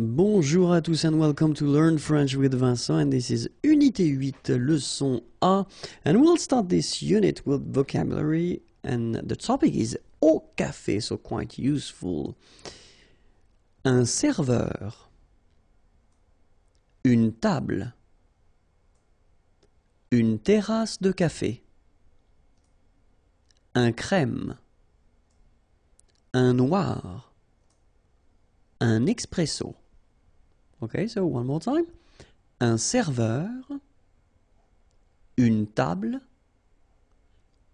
Bonjour à tous and welcome to Learn French with Vincent and this is Unité 8, leçon A. And we'll start this unit with vocabulary and the topic is au café, so quite useful. Un serveur. Une table. Une terrasse de café. Un crème. Un noir. Un expresso. Okay, so one more time. Un serveur, une table,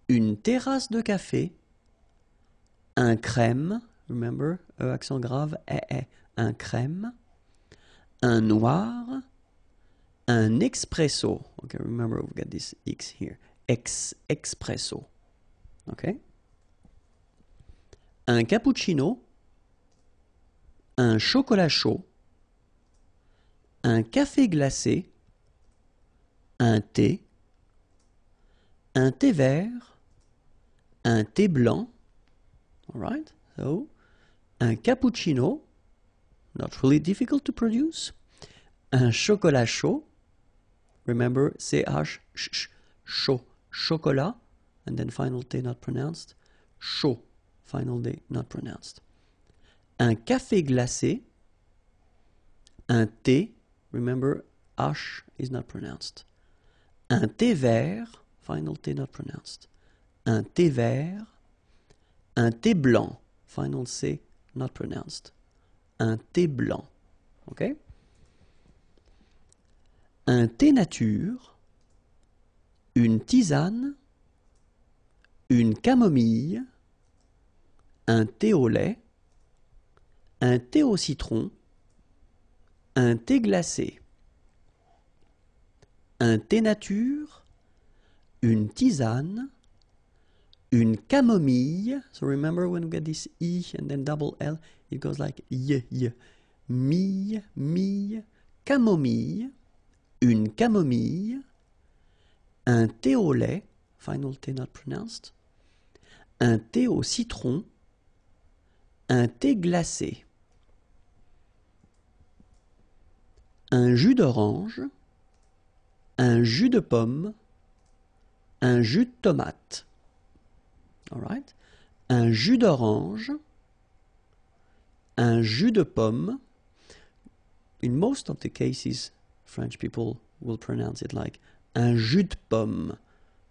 une terrasse de café, un crème, remember, e accent grave, eh, eh, un crème, un noir, un expresso. Okay, remember we've got this X here. Ex, expresso. Okay? Un cappuccino, un chocolat chaud, un café glacé, un thé, un thé vert, un thé blanc, all right? So, un cappuccino, not really difficult to produce, un chocolat chaud, remember CH, ch, chaud, chocolat, and then final T not pronounced, chaud, final D not pronounced. Un café glacé, un thé, Remember, H is not pronounced. Un thé vert, final T not pronounced. Un thé vert, un thé blanc, final C not pronounced. Un thé blanc, ok Un thé nature, une tisane, une camomille, un thé au lait, un thé au citron, un thé glacé, un thé nature, une tisane, une camomille. So remember when we get this E and then double L, it goes like ye Y. Mille, mille, camomille, une camomille, un thé au lait, final thé not pronounced, un thé au citron, un thé glacé. un jus d'orange, un jus de pomme, un jus de tomate. All right. Un jus d'orange, un jus de pomme. In most of the cases, French people will pronounce it like un jus de pomme.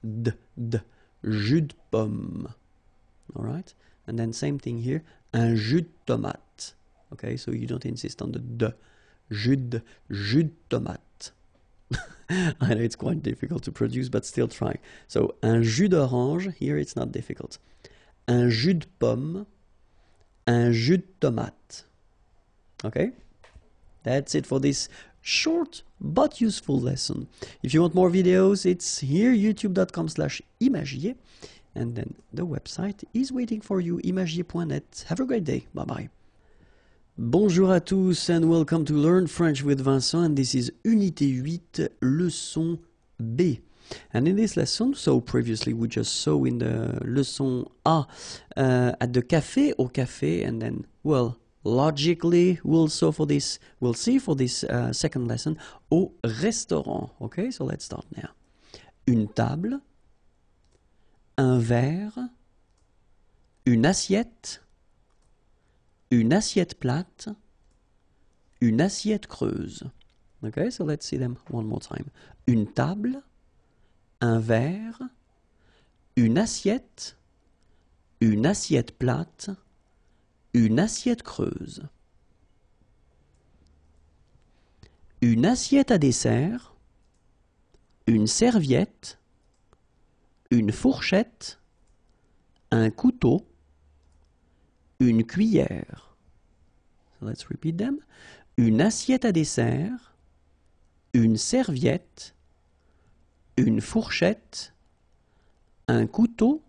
D, d, jus de pomme. All right? And then same thing here, un jus de tomate. Okay, so you don't insist on the d. jus de, jus de tomate. I know it's quite difficult to produce, but still try. So, un jus d'orange, here it's not difficult. Un jus de pomme, un jus de tomate. Okay? That's it for this short but useful lesson. If you want more videos, it's here, youtube.com slash imagier. And then the website is waiting for you, imagier.net. Have a great day. Bye-bye. Bonjour à tous and welcome to Learn French with Vincent and this is Unité 8, leçon B. And in this lesson, so previously we just saw in the leçon A uh, at the café, au café, and then, well, logically we'll so for this, we'll see for this uh, second lesson, au restaurant. Okay, so let's start now. Une table, un verre, une assiette, une assiette plate, une assiette creuse. Okay, so let's see them one more time. Une table, un verre, une assiette, une assiette plate, une assiette creuse. Une assiette à dessert, une serviette, une fourchette, un couteau, une cuillère. Let's Une assiette à dessert, une serviette, une fourchette, un couteau,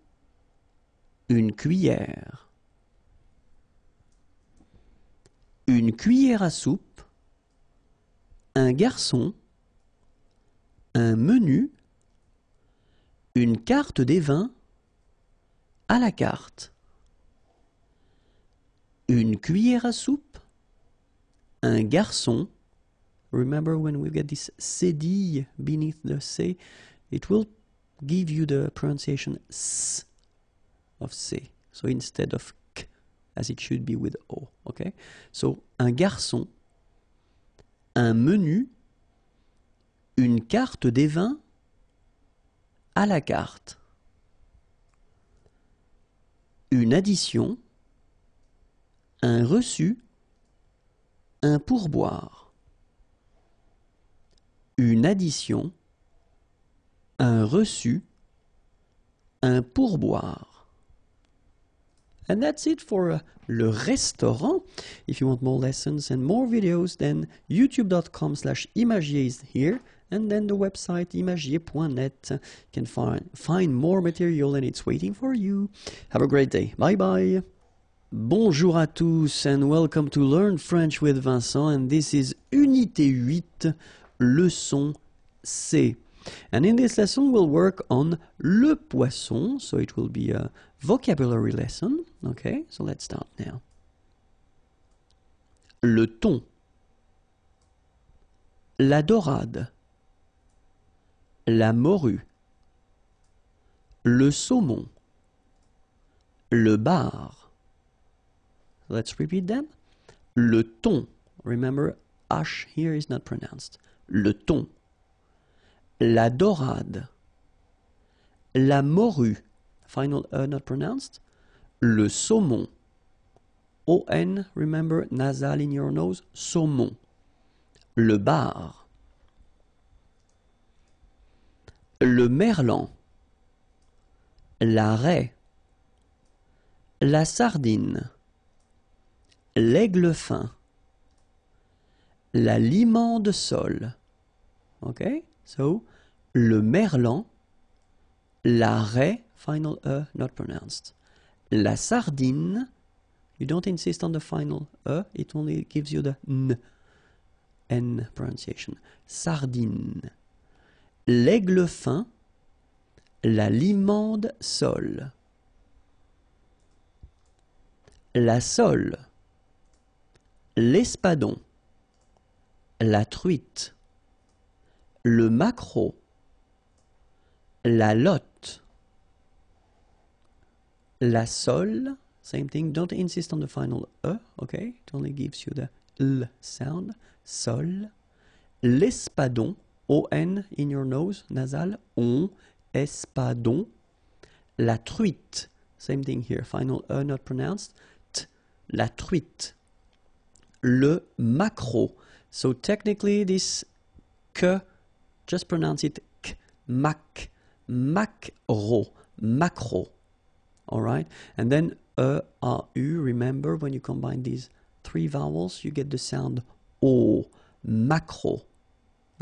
une cuillère. Une cuillère à soupe, un garçon, un menu, une carte des vins, à la carte. Une cuillère à soupe, un garçon. Remember when we get this cédille beneath the C, it will give you the pronunciation S of C. So instead of K, as it should be with O. Okay? So, un garçon, un menu, une carte des vins à la carte. Une addition, un reçu, un pourboire, une addition, un reçu, un pourboire. And that's it for uh, le restaurant. If you want more lessons and more videos, then youtube.com slash imagier is here. And then the website imagier.net can find, find more material and it's waiting for you. Have a great day. Bye bye. Bonjour à tous and welcome to Learn French with Vincent and this is Unité 8, leçon C. And in this lesson we'll work on le poisson, so it will be a vocabulary lesson. Okay, so let's start now. Le thon. La dorade. La morue. Le saumon. Le bar Let's repeat them. Le ton. Remember, H here is not pronounced. Le ton. La dorade. La morue. Final E not pronounced. Le saumon. O-N, remember, nasal in your nose, saumon. Le bar. Le merlan. La raie. La sardine l'aigle fin, la limande sol, OK so le merlan, la raie, final e, not pronounced, la sardine, you don't insist on the final e, it only gives you the n, n pronunciation, sardine, l'aigle fin, la limande sol, la sole, l'espadon, la truite, le macro, la lotte, la sole, same thing, don't insist on the final E, okay? It only gives you the L sound, sol, l'espadon, on » in your nose, nasal, on, espadon, la truite, same thing here, final E not pronounced, t, la truite. le macro. So technically this que just pronounce it k, mac, macro, macro. All right, and then e, a, u. Remember when you combine these three vowels, you get the sound o, macro.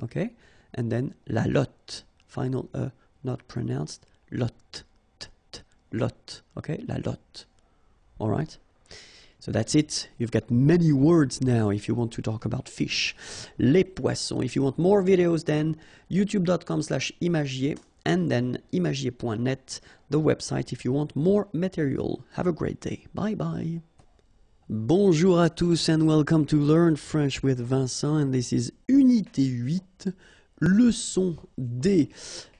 Okay, and then la lot, final e, not pronounced, lot, t, t, lot. Okay, la lot. All right. So that's it. You've got many words now if you want to talk about fish. Les poissons. If you want more videos, then youtube.com slash imagier and then imagier.net, the website if you want more material. Have a great day. Bye bye. Bonjour à tous and welcome to Learn French with Vincent and this is Unité 8, Leçon D.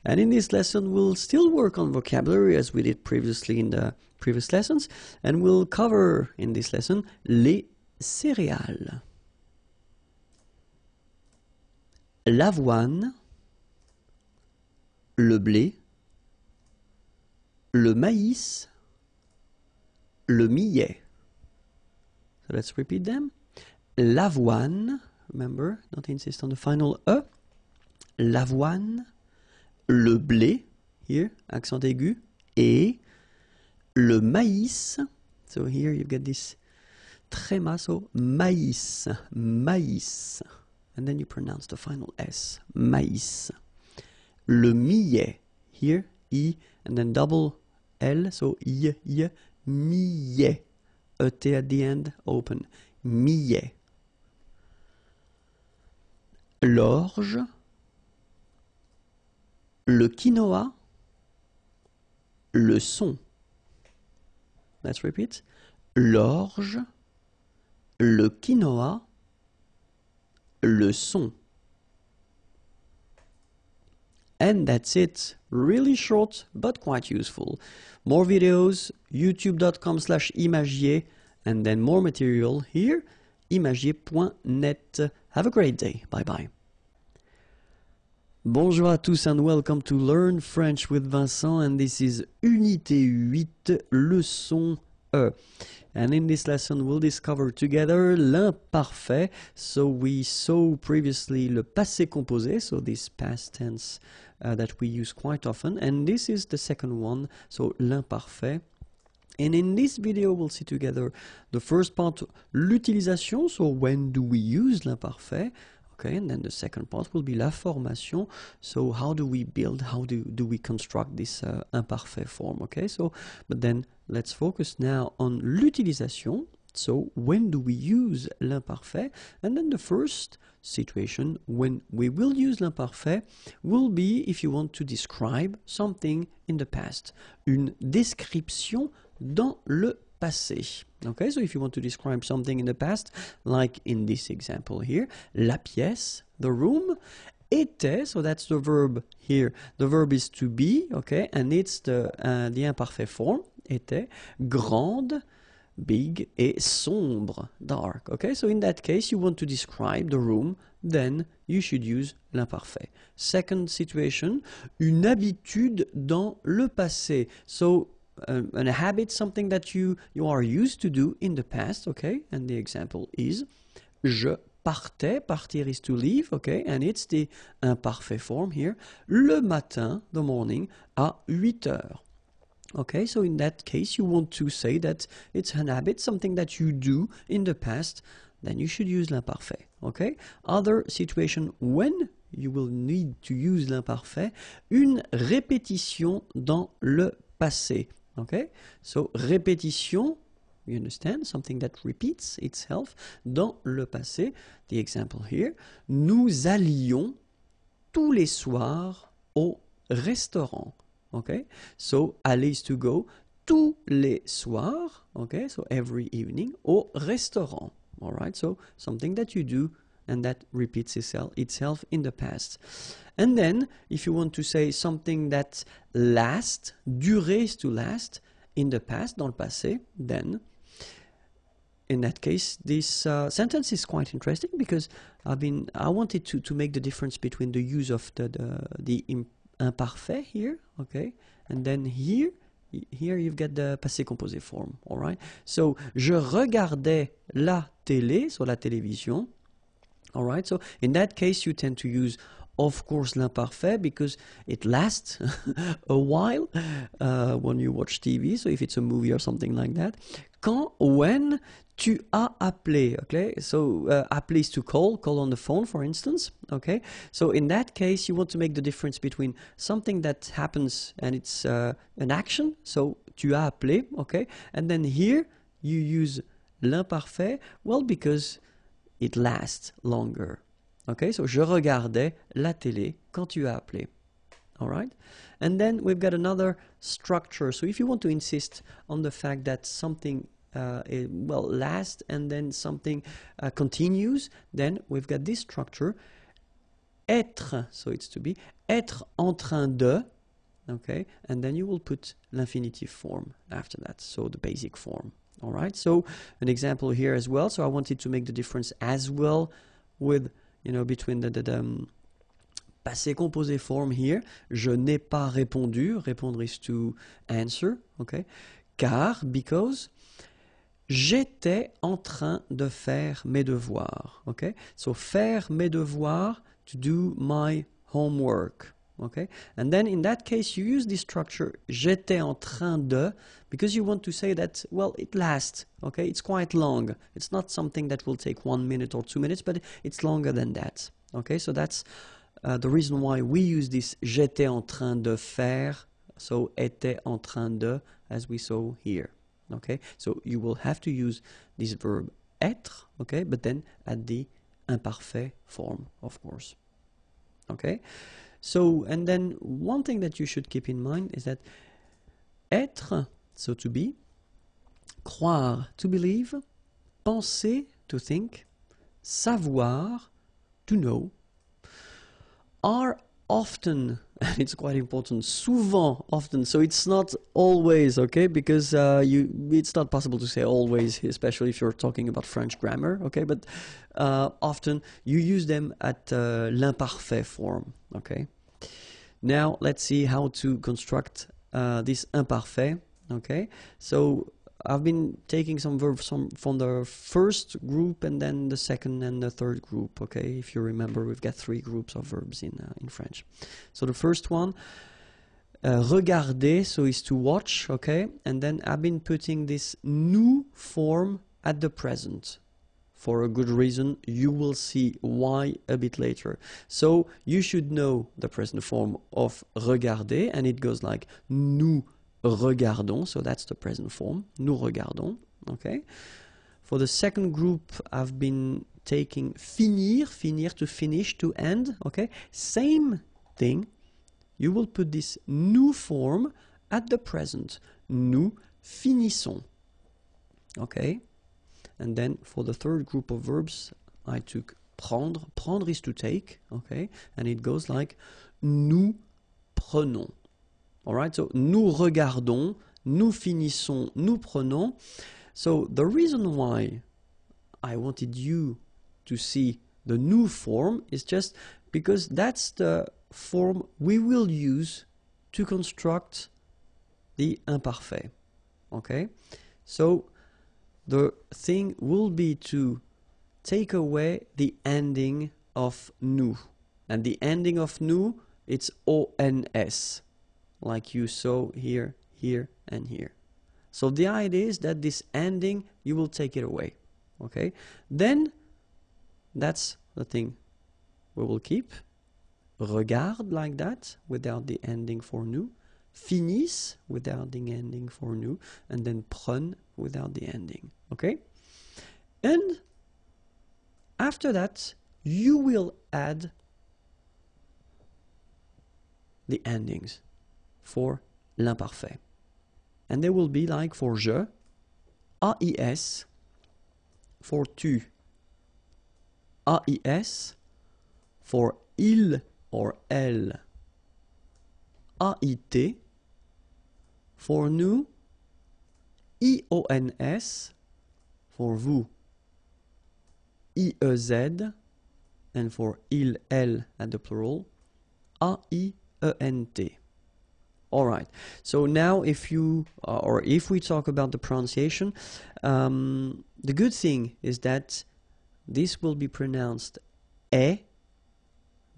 And in this lesson, we'll still work on vocabulary as we did previously in the previous lessons, and we'll cover in this lesson les céréales. L'avoine, le blé, le maïs, le millet. So let's repeat them. L'avoine, remember, don't insist on the final E. L'avoine, le blé, here, accent aigu, et le maïs. So here you've got this tréma, so maïs, maïs. And then you pronounce the final S, maïs. Le millet, here, I, and then double L, so I, I, millet. A e T at the end, open, millet. L'orge, le quinoa, le son. Let's repeat. L'orge, le quinoa, le son. And that's it. Really short, but quite useful. More videos, youtube.com slash imagier, and then more material here, imagier.net. Have a great day. Bye bye. Bonjour à tous and welcome to Learn French with Vincent and this is Unité 8, leçon E. And in this lesson we'll discover together l'imparfait. So we saw previously le passé composé, so this past tense uh, that we use quite often. And this is the second one, so l'imparfait. And in this video, we'll see together the first part, l'utilisation, so when do we use l'imparfait, Okay, and then the second part will be la formation. So how do we build, how do, do we construct this uh, imparfait form? Okay, so, but then let's focus now on l'utilisation. So when do we use l'imparfait? And then the first situation when we will use l'imparfait will be if you want to describe something in the past. Une description dans le passé. Okay, so if you want to describe something in the past, like in this example here, la pièce, the room, était, so that's the verb here. The verb is to be, okay, and it's the, uh, the imparfait form, était, grande, big, et sombre, dark, okay? So in that case, you want to describe the room, then you should use l'imparfait. Second situation, une habitude dans le passé. So Um, a, an habit, something that you, you are used to do in the past, okay? And the example is je partais, partir is to leave, okay? And it's the imparfait form here. Le matin, the morning, à 8 heures. Okay, so in that case, you want to say that it's an habit, something that you do in the past, then you should use l'imparfait. Okay, other situation when you will need to use l'imparfait, une répétition dans le passé. Ok, So, répétition, you understand, something that repeats itself dans le passé. The example here, nous allions tous les soirs au restaurant. ok, So, aller to go tous les soirs, ok, So every evening au restaurant. All right? So something that you do and that repeats itself in the past. And then, if you want to say something that lasts, durer is to last, in the past, dans le passé, then, in that case, this uh, sentence is quite interesting because I've been, I wanted to, to make the difference between the use of the, the, the imparfait here, okay, and then here, here you've got the passé composé form, all right? So, je regardais la télé, sur la télévision, all right, so in that case, you tend to use of course l'imparfait because it lasts a while uh, when you watch TV. So if it's a movie or something like that, quand, when tu as appelé, okay? So uh, appelé is to call, call on the phone, for instance, okay? So in that case, you want to make the difference between something that happens and it's uh, an action, so tu as appelé, okay? And then here you use l'imparfait, well, because it lasts longer. Okay, so je regardais la télé quand tu as appelé. All right, and then we've got another structure. So if you want to insist on the fact that something uh, it, well lasts and then something uh, continues, then we've got this structure. Être, so it's to be. Être en train de, okay, and then you will put l'infinitive form after that, so the basic form. All right, so an example here as well. So I wanted to make the difference as well with, you know, between the, the, um, passé composé form here. Je n'ai pas répondu. Répondre is to answer, okay? Car, because, j'étais en train de faire mes devoirs, okay? So faire mes devoirs, to do my homework, okay? And then in that case, you use the structure j'étais en train de because you want to say that, well, it lasts, okay? It's quite long. It's not something that will take one minute or two minutes, but it's longer than that, okay? So that's uh, the reason why we use this j'étais en train de faire, so était en train de, as we saw here, okay? So you will have to use this verb être, okay? But then at the imparfait form, of course, okay? So, and then one thing that you should keep in mind is that être, so to be, croire, to believe, penser, to think, savoir, to know, are often, and it's quite important, souvent, often, so it's not always, okay, because uh, you, it's not possible to say always, especially if you're talking about French grammar, okay, but uh, often you use them at uh, l'imparfait form, okay, now let's see how to construct uh, this imparfait. Okay, so I've been taking some verbs from, from the first group and then the second and the third group. Okay, if you remember, we've got three groups of verbs in uh, in French. So the first one, uh, regarder, so is to watch. Okay, and then I've been putting this new form at the present for a good reason. You will see why a bit later. So you should know the present form of regarder, and it goes like nous regardons. So that's the present form, nous regardons. Okay. For the second group, I've been taking finir, finir to finish, to end. Okay. Same thing. You will put this new form at the present. Nous finissons. Okay. And then for the third group of verbs, I took prendre. Prendre is to take, okay? And it goes like nous prenons. All right, so nous regardons, nous finissons, nous prenons. So the reason why I wanted you to see the new form is just because that's the form we will use to construct the imparfait. Okay? So the thing will be to take away the ending of nu. And the ending of nu, it's ONS, like you saw here, here, and here. So the idea is that this ending, you will take it away. Okay? Then, that's the thing we will keep. Regard like that, without the ending for nu finis without the ending for nous, and then pron without the ending, okay? And after that, you will add the endings for l'imparfait. And they will be like for je, ais, for tu, AES, for il or elle, AIT, for nous, EONS, for vous, EEZ, and for il, elle at the plural, A-I-E-N-T. All right, so now if you, uh, or if we talk about the pronunciation, um, the good thing is that this will be pronounced E,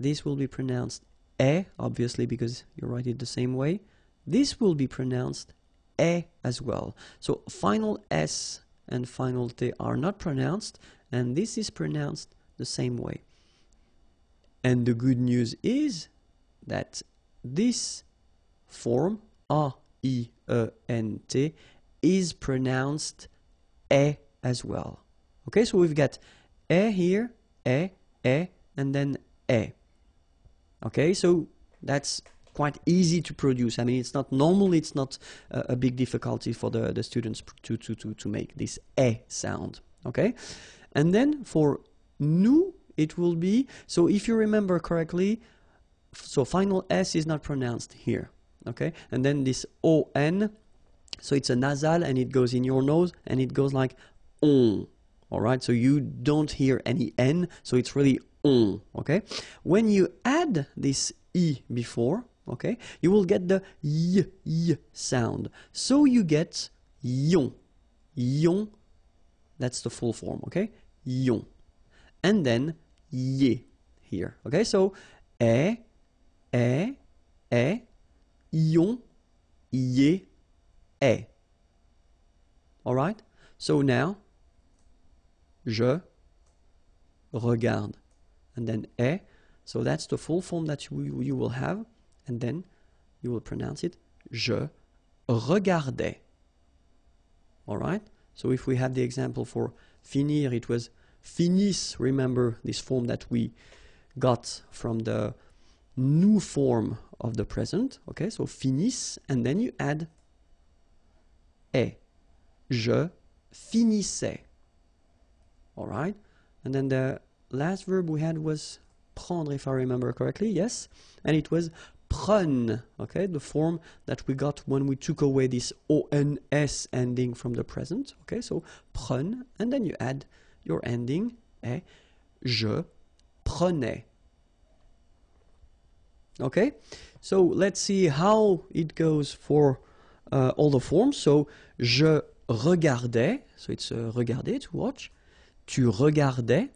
this will be pronounced E, obviously, because you write it the same way, this will be pronounced E as well. So final S and final T are not pronounced and this is pronounced the same way. And the good news is that this form A I E N T is pronounced E as well. Okay, so we've got E here, E, E, and then E. Okay, so that's quite easy to produce. I mean, it's not normally it's not uh, a big difficulty for the, the students to, to, to, to make this e sound. Okay, and then for nu it will be so if you remember correctly. So final s is not pronounced here. Okay, and then this o n. So it's a nasal and it goes in your nose and it goes like on. All right, so you don't hear any n, so it's really on. Okay, when you add this e before, okay? You will get the y, y sound. So you get yon, yon, that's the full form, okay? Yon. And then ye here, okay? So e, e, e, yon, ye, e. All right? So now, je regarde. And then e, so that's the full form that you, you will have and then you will pronounce it je regardais. All right? So if we had the example for finir, it was finis, remember this form that we got from the new form of the present. Okay, so finis, and then you add e. Je finissais. All right? And then the last verb we had was prendre, if I remember correctly, yes? And it was ron, okay, the form that we got when we took away this ons ending from the present, okay, so pron, and then you add your ending, eh, je prenais. Okay, so let's see how it goes for uh, all the forms. So, je regardais, so it's uh, regarder, to watch. Tu regardais,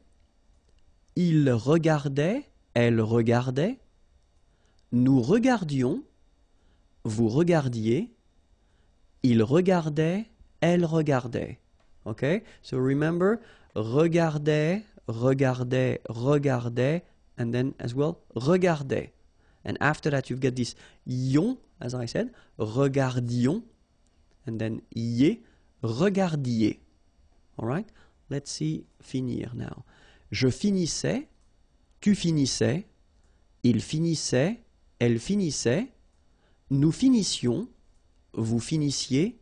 il regardait, elle regardait, Nous regardions, vous regardiez, il regardait, elle regardait. Ok So remember, regardait, regardait, regardait, and then as well, regardait. And after that, you've got this yon, as I said, regardions, and then yé, regardiez. All right? Let's see finir now. Je finissais, tu finissais, il finissait, elle finissait, nous finissions, vous finissiez,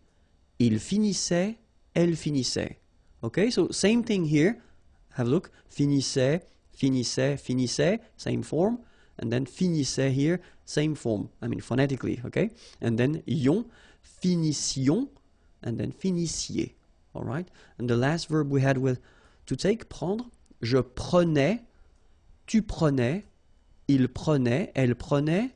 il finissait, elle finissait. Okay, so same thing here. Have a look. Finissait, finissait, finissait, same form. And then finissait here, same form. I mean phonetically, okay? And then yon, finissions, and then finissiez. All right? And the last verb we had with to take, prendre, je prenais, tu prenais, il prenait, elle prenait,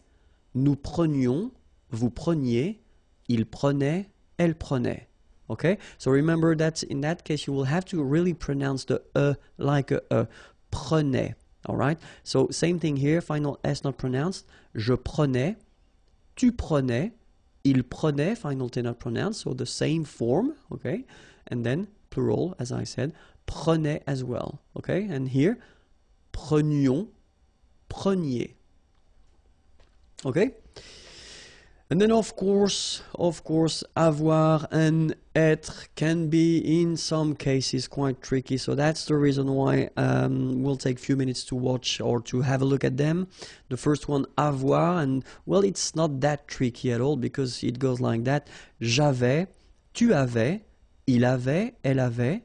nous prenions, vous preniez, il prenait, elle prenait. Okay? So remember that in that case you will have to really pronounce the e like a e. Prenait. All right? So same thing here, final s not pronounced. Je prenais, tu prenais, il prenait, final t not pronounced, so the same form, okay? And then plural as I said, prenait as well, okay? And here prenions premier. Okay? And then of course, of course, avoir and être can be in some cases quite tricky. So that's the reason why um, we'll take a few minutes to watch or to have a look at them. The first one, avoir, and well, it's not that tricky at all because it goes like that. J'avais, tu avais, il avait, elle avait,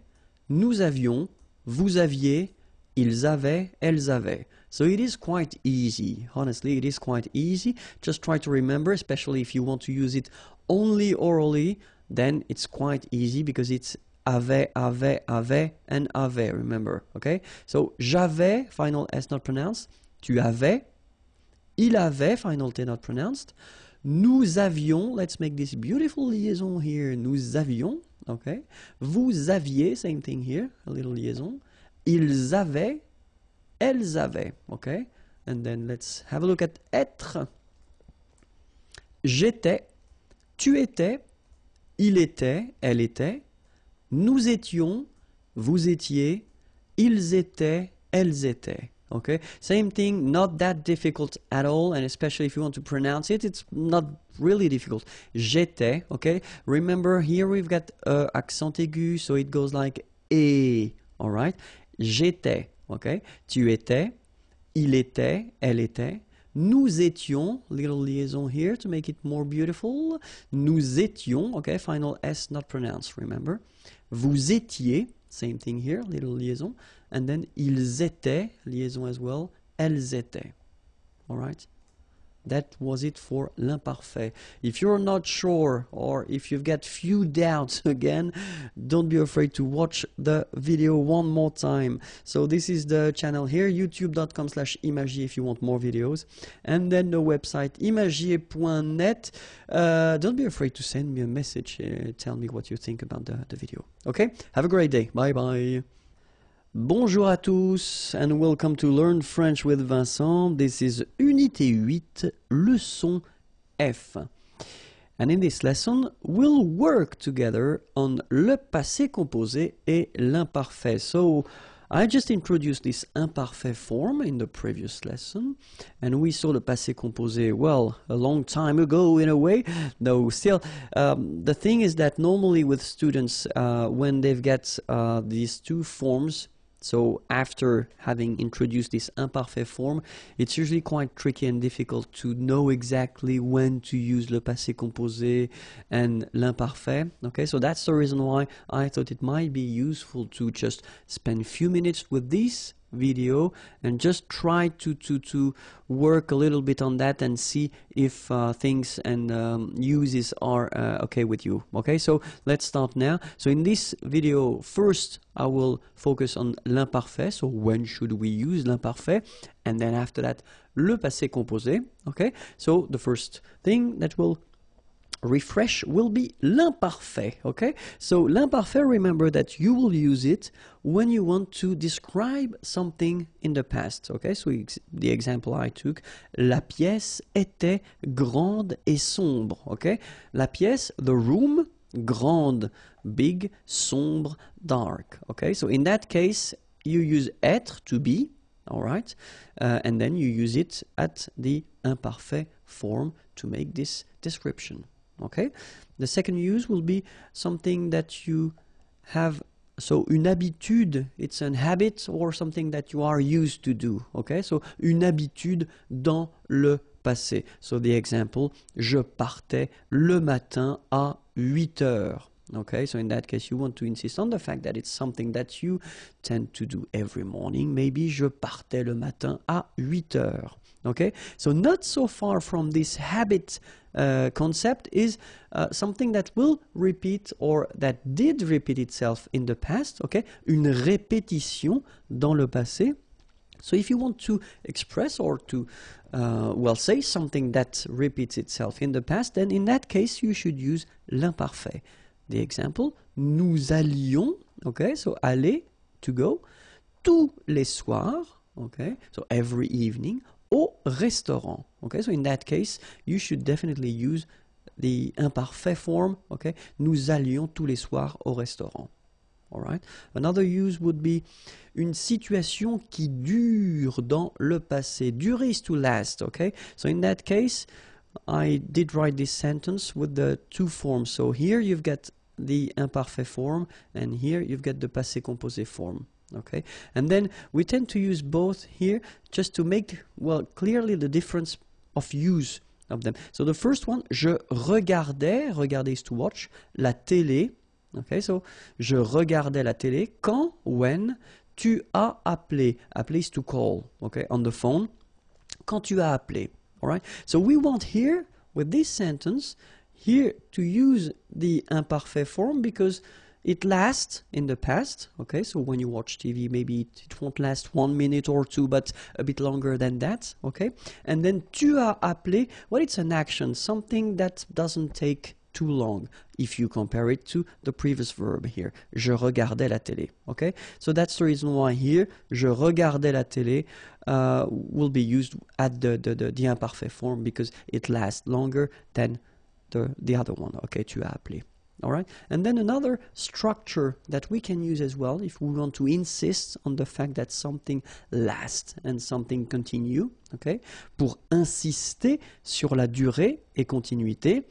nous avions, vous aviez, ils avaient, elles avaient. So it is quite easy. Honestly, it is quite easy. Just try to remember, especially if you want to use it only orally, then it's quite easy because it's avait, avait, avait, and avait, remember, okay? So j'avais, final S not pronounced, tu avais, il avait, final T not pronounced, nous avions, let's make this beautiful liaison here, nous avions, okay? Vous aviez, same thing here, a little liaison, ils avaient, elles avaient. ok And then let's have a look at être. J'étais, tu étais, il était, elle était, nous étions, vous étiez, ils étaient, elles étaient. ok same thing, not that difficult at all, and especially if you want to pronounce it, it's not really difficult. J'étais, ok Remember, here we've got uh, accent aigu, so it goes like e, right, J'étais, Ok, Tu étais, il était, elle était. Nous étions, little liaison here to make it more beautiful. Nous étions, okay, final S not pronounced, remember. Vous étiez, same thing here, little liaison. And then ils étaient, liaison as well, elles étaient. All That was it for L'Imparfait. If you're not sure or if you've got few doubts again, don't be afraid to watch the video one more time. So this is the channel here, youtube.com slash imagier if you want more videos. And then the website imagier.net. Uh, don't be afraid to send me a message. Uh, tell me what you think about the, the video. Okay? Have a great day. Bye bye. Bonjour à tous and welcome to Learn French with Vincent. This is Unité 8, Leçon F. And in this lesson, we'll work together on le passé composé et l'imparfait. So, I just introduced this imparfait form in the previous lesson, and we saw the passé composé, well, a long time ago in a way. No, still, um, the thing is that normally with students, uh, when they've got uh, these two forms, so after having introduced this imparfait form, it's usually quite tricky and difficult to know exactly when to use le passé composé and l'imparfait. Okay, so that's the reason why I thought it might be useful to just spend a few minutes with these video and just try to to to work a little bit on that and see if uh, things and um, uses are uh, okay with you okay so let's start now so in this video first I will focus on l'imparfait so when should we use l'imparfait and then after that le passé composé okay so the first thing that will refresh will be l'imparfait, okay? So l'imparfait, remember that you will use it when you want to describe something in the past, okay? So the example I took, la pièce était grande et sombre, okay? La pièce, the room, grande, big, sombre, dark, okay? So in that case, you use être to be, all right? Uh, and then you use it at the imparfait form to make this description okay the second use will be something that you have so une habitude it's an habit or something that you are used to do okay so une habitude dans le passé so the example je partais le matin à 8 heures Okay, so in that case, you want to insist on the fact that it's something that you tend to do every morning. Maybe je partais le matin à 8 heures okay so not so far from this habit uh, concept is uh, something that will repeat or that did repeat itself in the past okay une répétition dans le passé so if you want to express or to uh, well say something that repeats itself in the past then in that case you should use l'imparfait the example nous allions okay so aller to go tous les soirs okay so every evening au restaurant. Okay, so in that case, you should definitely use the imparfait form. Okay, nous allions tous les soirs au restaurant. All right. Another use would be une situation qui dure dans le passé. Dure is to last. Okay, so in that case, I did write this sentence with the two forms. So here you've got the imparfait form, and here you've got the passé composé form. okay and then we tend to use both here just to make well clearly the difference of use of them so the first one je regardais regardais is to watch la télé okay so je regardais la télé quand when tu as appelé appelé is to call okay on the phone quand tu as appelé all right so we want here with this sentence here to use the imparfait form because it lasts in the past, okay, so when you watch TV, maybe it, it won't last one minute or two, but a bit longer than that, okay? And then tu as appelé, well, it's an action, something that doesn't take too long if you compare it to the previous verb here. Je regardais la télé. Okay? So that's the reason why here, je regardais la télé uh, will be used at the, the, the, the, imperfect form because it lasts longer than the, the other one. Okay? Tu as appelé all right and then another structure that we can use as well if we want to insist on the fact that something lasts and something continue okay pour insister sur la durée et continuité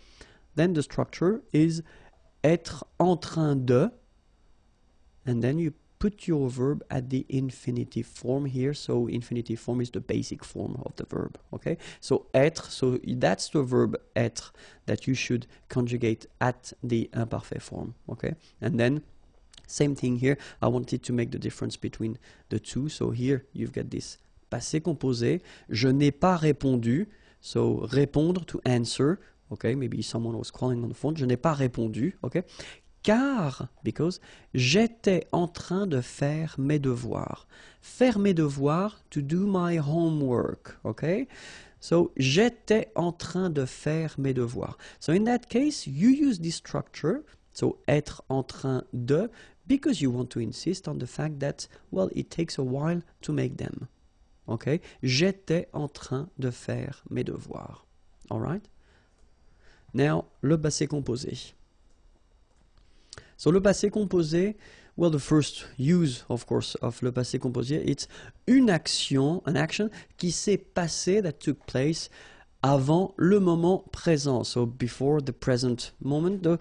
then the structure is être en train de and then you put your verb at the infinitive form here. So infinitive form is the basic form of the verb. Okay. So être. So that's the verb être that you should conjugate at the imparfait form. Okay. And then same thing here. I wanted to make the difference between the two. So here you've got this passé composé. Je n'ai pas répondu. So répondre to answer. Okay, maybe someone was calling on the phone. Je n'ai pas répondu. Okay, car, because, j'étais en train de faire mes devoirs. Faire mes devoirs, to do my homework, okay? So, j'étais en train de faire mes devoirs. So, in that case, you use this structure, so être en train de, because you want to insist on the fact that, well, it takes a while to make them. Okay? J'étais en train de faire mes devoirs. All right? Now, le passé composé. So le passé composé, well the first use of course of le passé composé, it's une action, an action qui s'est passée, that took place avant le moment présent. So before the present moment. The,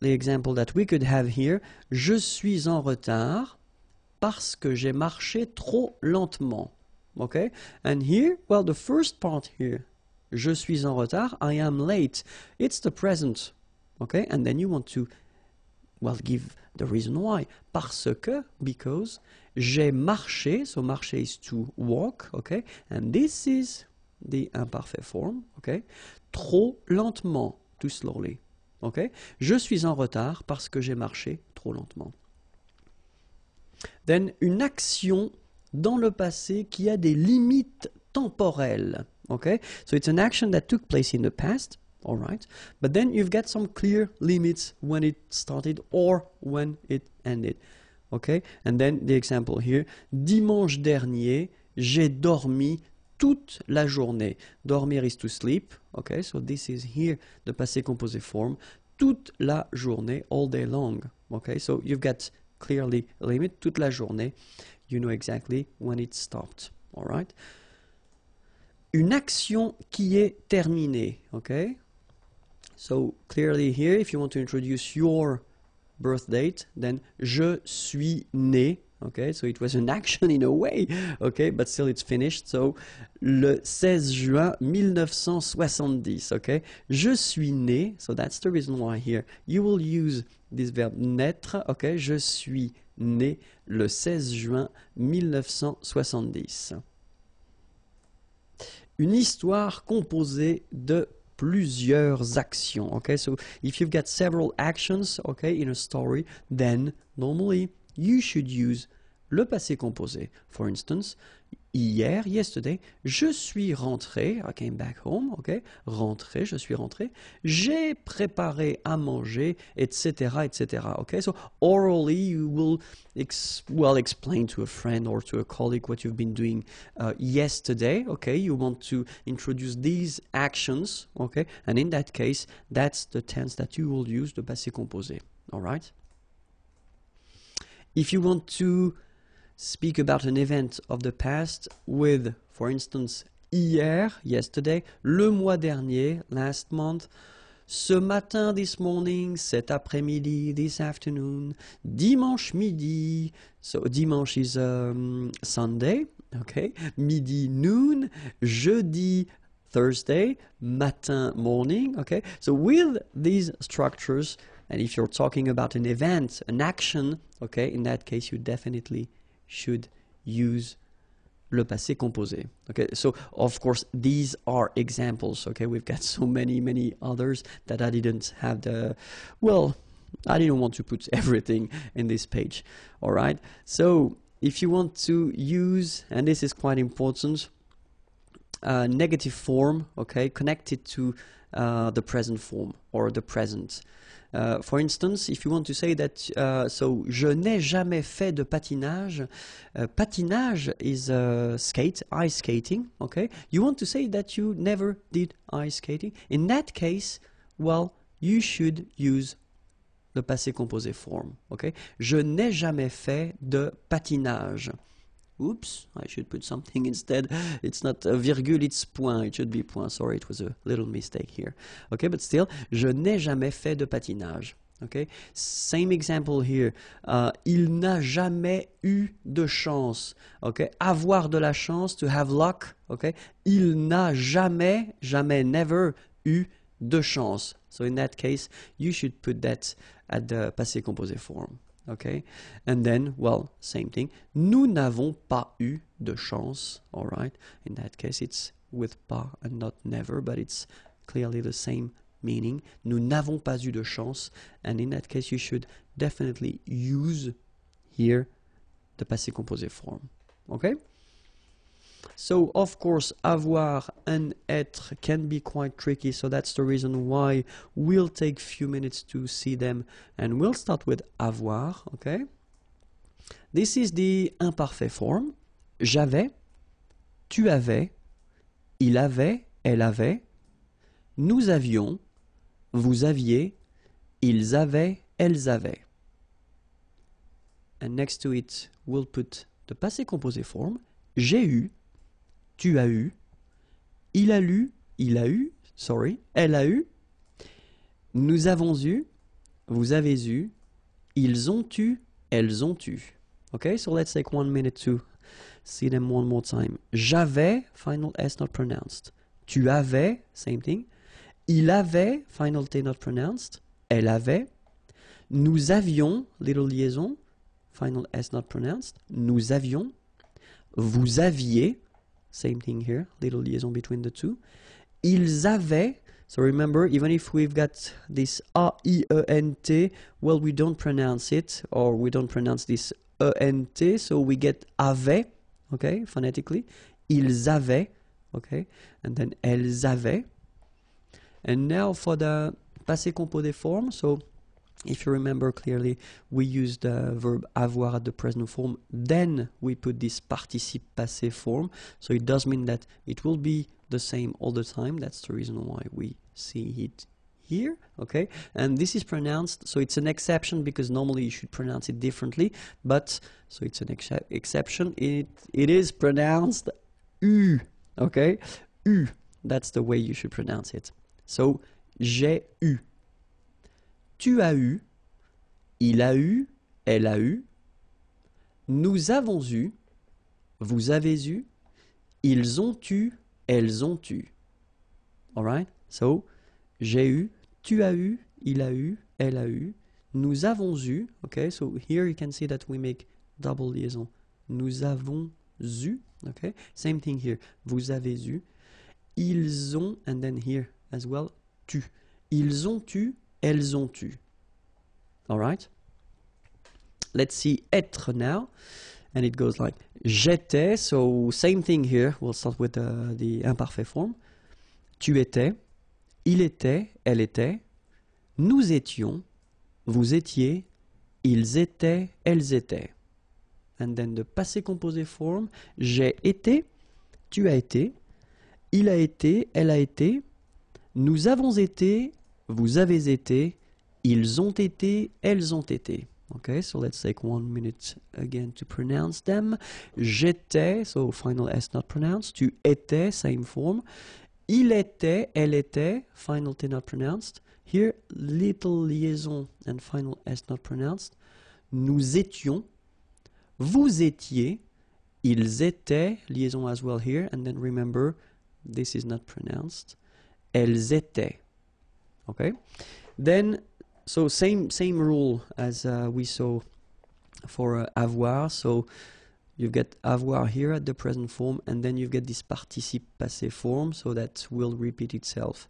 the example that we could have here, je suis en retard parce que j'ai marché trop lentement. Okay? And here, well, the first part here, je suis en retard, I am late. It's the present. Okay? And then you want to Well, give the reason why. Parce que, because, j'ai marché, so marché is to walk, okay? And this is the imparfait form, okay? Trop lentement, too slowly, okay? Je suis en retard parce que j'ai marché trop lentement. Then, une action dans le passé qui a des limites temporelles, okay? So it's an action that took place in the past all right but then you've got some clear limits when it started or when it ended okay and then the example here dimanche dernier j'ai dormi toute la journée dormir is to sleep okay so this is here the passé composé form toute la journée all day long okay so you've got clearly limit toute la journée you know exactly when it stopped all right une action qui est terminée, Okay So clearly here, if you want to introduce your birth date, then je suis né. Okay, so it was an action in a way. Okay, but still it's finished. So le 16 juin 1970. Okay, je suis né. So that's the reason why here you will use this verb naître. Okay, je suis né le 16 juin 1970. Une histoire composée de plusieurs actions. Okay, so if you've got several actions, okay, in a story, then normally you should use le passé composé. For instance, hier, yesterday, je suis rentré, I came back home, ok, rentré, je suis rentré, j'ai préparé à manger, etc., etc., ok, so orally you will well explain to a friend or to a colleague what you've been doing uh, yesterday, ok, you want to introduce these actions, ok, and in that case, that's the tense that you will use, the passé composé, alright? If you want to speak about an event of the past with, for instance, hier, yesterday, le mois dernier, last month, ce matin, this morning, cet après-midi, this afternoon, dimanche midi, so dimanche is um, Sunday, okay, midi noon, jeudi Thursday, matin morning, okay, so with these structures, and if you're talking about an event, an action, okay, in that case you definitely should use le passé composé. Okay, so of course these are examples. Okay, we've got so many, many others that I didn't have the, well, I didn't want to put everything in this page. All right, so if you want to use, and this is quite important, a negative form, okay, connected to uh, the present form or the present. Uh, for instance, if you want to say that, uh, so je n'ai jamais fait de patinage. Uh, patinage is uh, skate, ice skating. Okay, you want to say that you never did ice skating. In that case, well, you should use the passé composé form. Okay, je n'ai jamais fait de patinage. Oops, I should put something instead. It's not a virgule, it's point. It should be point. Sorry, it was a little mistake here. Okay, but still, je n'ai jamais fait de patinage. Okay, same example here. Uh, il n'a jamais eu de chance. Okay, avoir de la chance, to have luck. Okay, il n'a jamais, jamais, never eu de chance. So in that case, you should put that at the passé composé form. okay? And then, well, same thing. Nous n'avons pas eu de chance, all right? In that case, it's with pas and not never, but it's clearly the same meaning. Nous n'avons pas eu de chance, and in that case, you should definitely use here the passé composé form, okay? So of course avoir and être can be quite tricky so that's the reason why we'll take a few minutes to see them and we'll start with avoir, okay? This is the imparfait form. J'avais, tu avais, il avait, elle avait, nous avions, vous aviez, ils avaient, elles avaient. And next to it, we'll put the passé composé form. J'ai eu, tu as eu, il a lu, il a eu, sorry, elle a eu, nous avons eu, vous avez eu, ils ont eu, elles ont eu. Ok, so let's take one minute to see them one more time. J'avais, final S not pronounced. Tu avais, same thing. Il avait, final T not pronounced. Elle avait. Nous avions, little liaison, final S not pronounced. Nous avions. Vous aviez, Same thing here, little liaison between the two. Ils avaient, so remember, even if we've got this A-I-E-N-T, well, we don't pronounce it, or we don't pronounce this E-N-T, so we get avait, okay, phonetically. Ils avaient, okay, and then elles avaient. And now for the passé composé form, so if you remember clearly, we use the verb avoir at the present form, then we put this participe passé form. So it does mean that it will be the same all the time. That's the reason why we see it here, okay? And this is pronounced, so it's an exception because normally you should pronounce it differently, but, so it's an ex exception, it, it is pronounced U, okay? U, that's the way you should pronounce it. So, j'ai eu. Tu as eu, il a eu, elle a eu, nous avons eu, vous avez eu, ils ont eu, elles ont eu. Alright? So, j'ai eu, tu as eu, il a eu, elle a eu, nous avons eu. Okay, so here you can see that we make double liaison. Nous avons eu. Okay, same thing here. Vous avez eu. Ils ont, and then here as well, tu. Ils ont eu, elles ont eu. All right? Let's see être now. And it goes like j'étais. So same thing here. We'll start with uh, the, imparfait form. Tu étais, il était, elle était, nous étions, vous étiez, ils étaient, elles étaient. And then the passé composé form, j'ai été, tu as été, il a été, elle a été, nous avons été, vous avez été, ils ont été, elles ont été. Okay, so let's take one minute again to pronounce them. J'étais, so final S not pronounced. Tu étais, same form. Il était, elle était, final T not pronounced. Here, little liaison and final S not pronounced. Nous étions, vous étiez, ils étaient, liaison as well here, and then remember, this is not pronounced. Elles étaient. okay then so same same rule as uh, we saw for uh, avoir so you get avoir here at the present form and then you get this participe passé form so that will repeat itself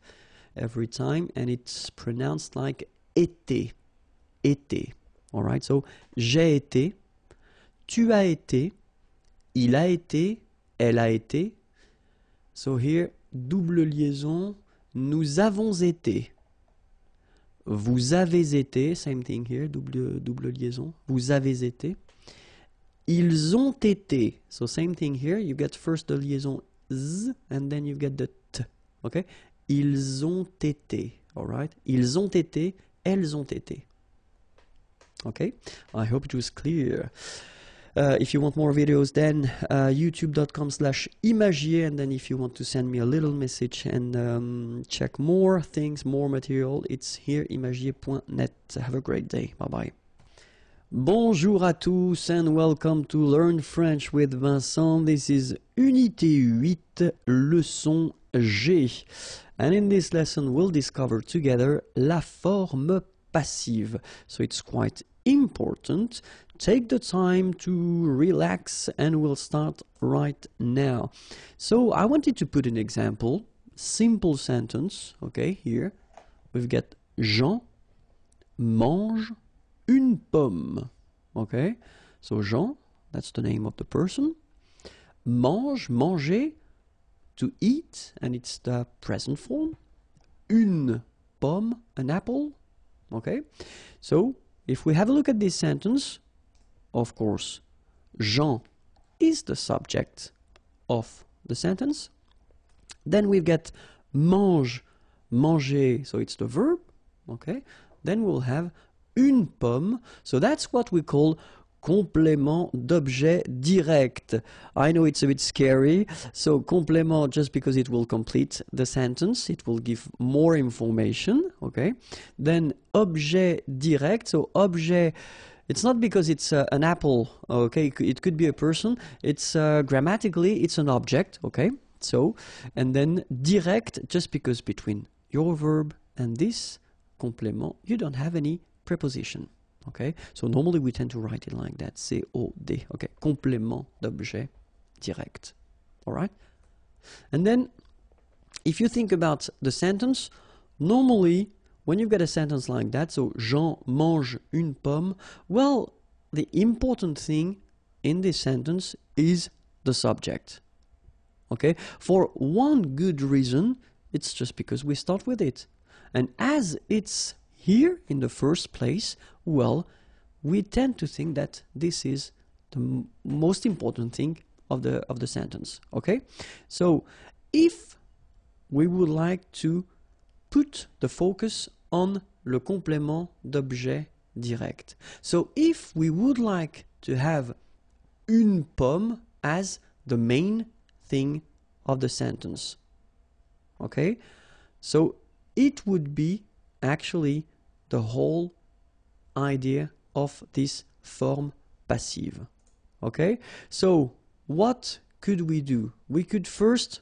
every time and it's pronounced like été été all right so j'ai été tu as été il a été elle a été so here double liaison nous avons été Vous avez été, same thing here, double, liaison. Vous avez été. Ils ont été. So same thing here, you get first the liaison z and then you get the t. Okay? Ils ont été. All right? Ils ont été, elles ont été. Okay? I hope it was clear. Uh, if you want more videos, then uh, youtube.com slash imagier. And then if you want to send me a little message and um, check more things, more material, it's here, imagier.net. Have a great day. Bye bye. Bonjour à tous and welcome to Learn French with Vincent. This is Unité 8, leçon G. And in this lesson, we'll discover together la forme passive. So it's quite important, take the time to relax and we'll start right now. So I wanted to put an example, simple sentence, okay, here. We've got Jean mange une pomme, okay? So Jean, that's the name of the person. Mange, manger, to eat, and it's the present form. Une pomme, an apple, okay? So if we have a look at this sentence, of course, Jean is the subject of the sentence. Then we get mange, manger, so it's the verb, okay? Then we'll have une pomme, so that's what we call complément d'objet direct. I know it's a bit scary. So complément, just because it will complete the sentence, it will give more information. Okay. Then objet direct. So objet. It's not because it's uh, an apple, okay? It could be a person. It's uh, grammatically, it's an object, okay? So, and then direct, just because between your verb and this complement, you don't have any preposition. Okay, so normally we tend to write it like that, COD, okay, complément d'objet direct, all right? And then, if you think about the sentence, normally, when you get a sentence like that, so Jean mange une pomme, well, the important thing in this sentence is the subject, okay? For one good reason, it's just because we start with it. And as it's here in the first place? Well, we tend to think that this is the most important thing of the of the sentence, okay? So, if we would like to put the focus on le complément d'objet direct. So, if we would like to have une pomme as the main thing of the sentence, okay? So, it would be actually the whole idea of this form passive. Okay, so what could we do? We could first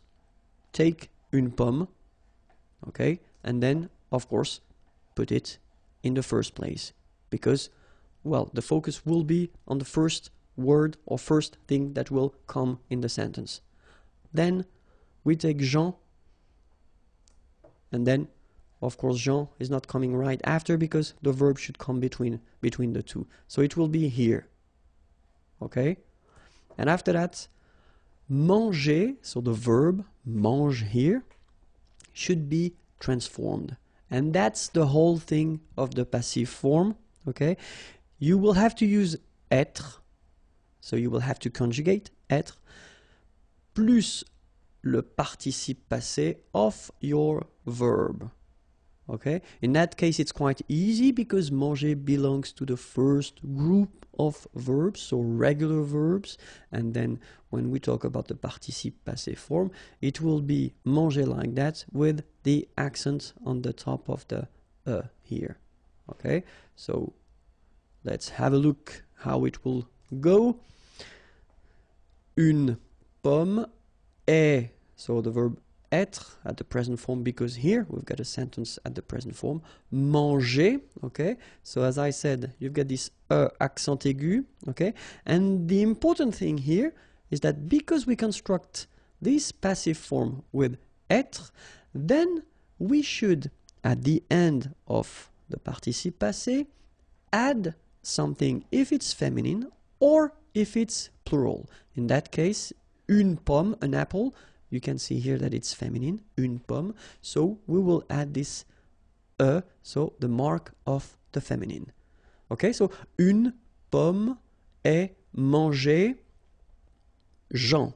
take une pomme, okay, and then of course put it in the first place because well the focus will be on the first word or first thing that will come in the sentence. Then we take Jean and then of course Jean is not coming right after because the verb should come between between the two so it will be here okay and after that manger so the verb mange here should be transformed and that's the whole thing of the passive form okay you will have to use être so you will have to conjugate être plus le participe passé of your verb Okay, in that case it's quite easy because manger belongs to the first group of verbs, so regular verbs, and then when we talk about the participe passé form, it will be manger like that with the accent on the top of the uh here. Okay, so let's have a look how it will go. Une pomme est, so the verb être at the present form because here we've got a sentence at the present form. Manger, okay? So as I said, you've got this uh, accent aigu, okay? And the important thing here is that because we construct this passive form with être, then we should, at the end of the participe passé, add something if it's feminine or if it's plural. In that case, une pomme, an apple, you can see here that it's feminine, une pomme. So we will add this e, uh, so the mark of the feminine. Okay, so une pomme est mangée Jean.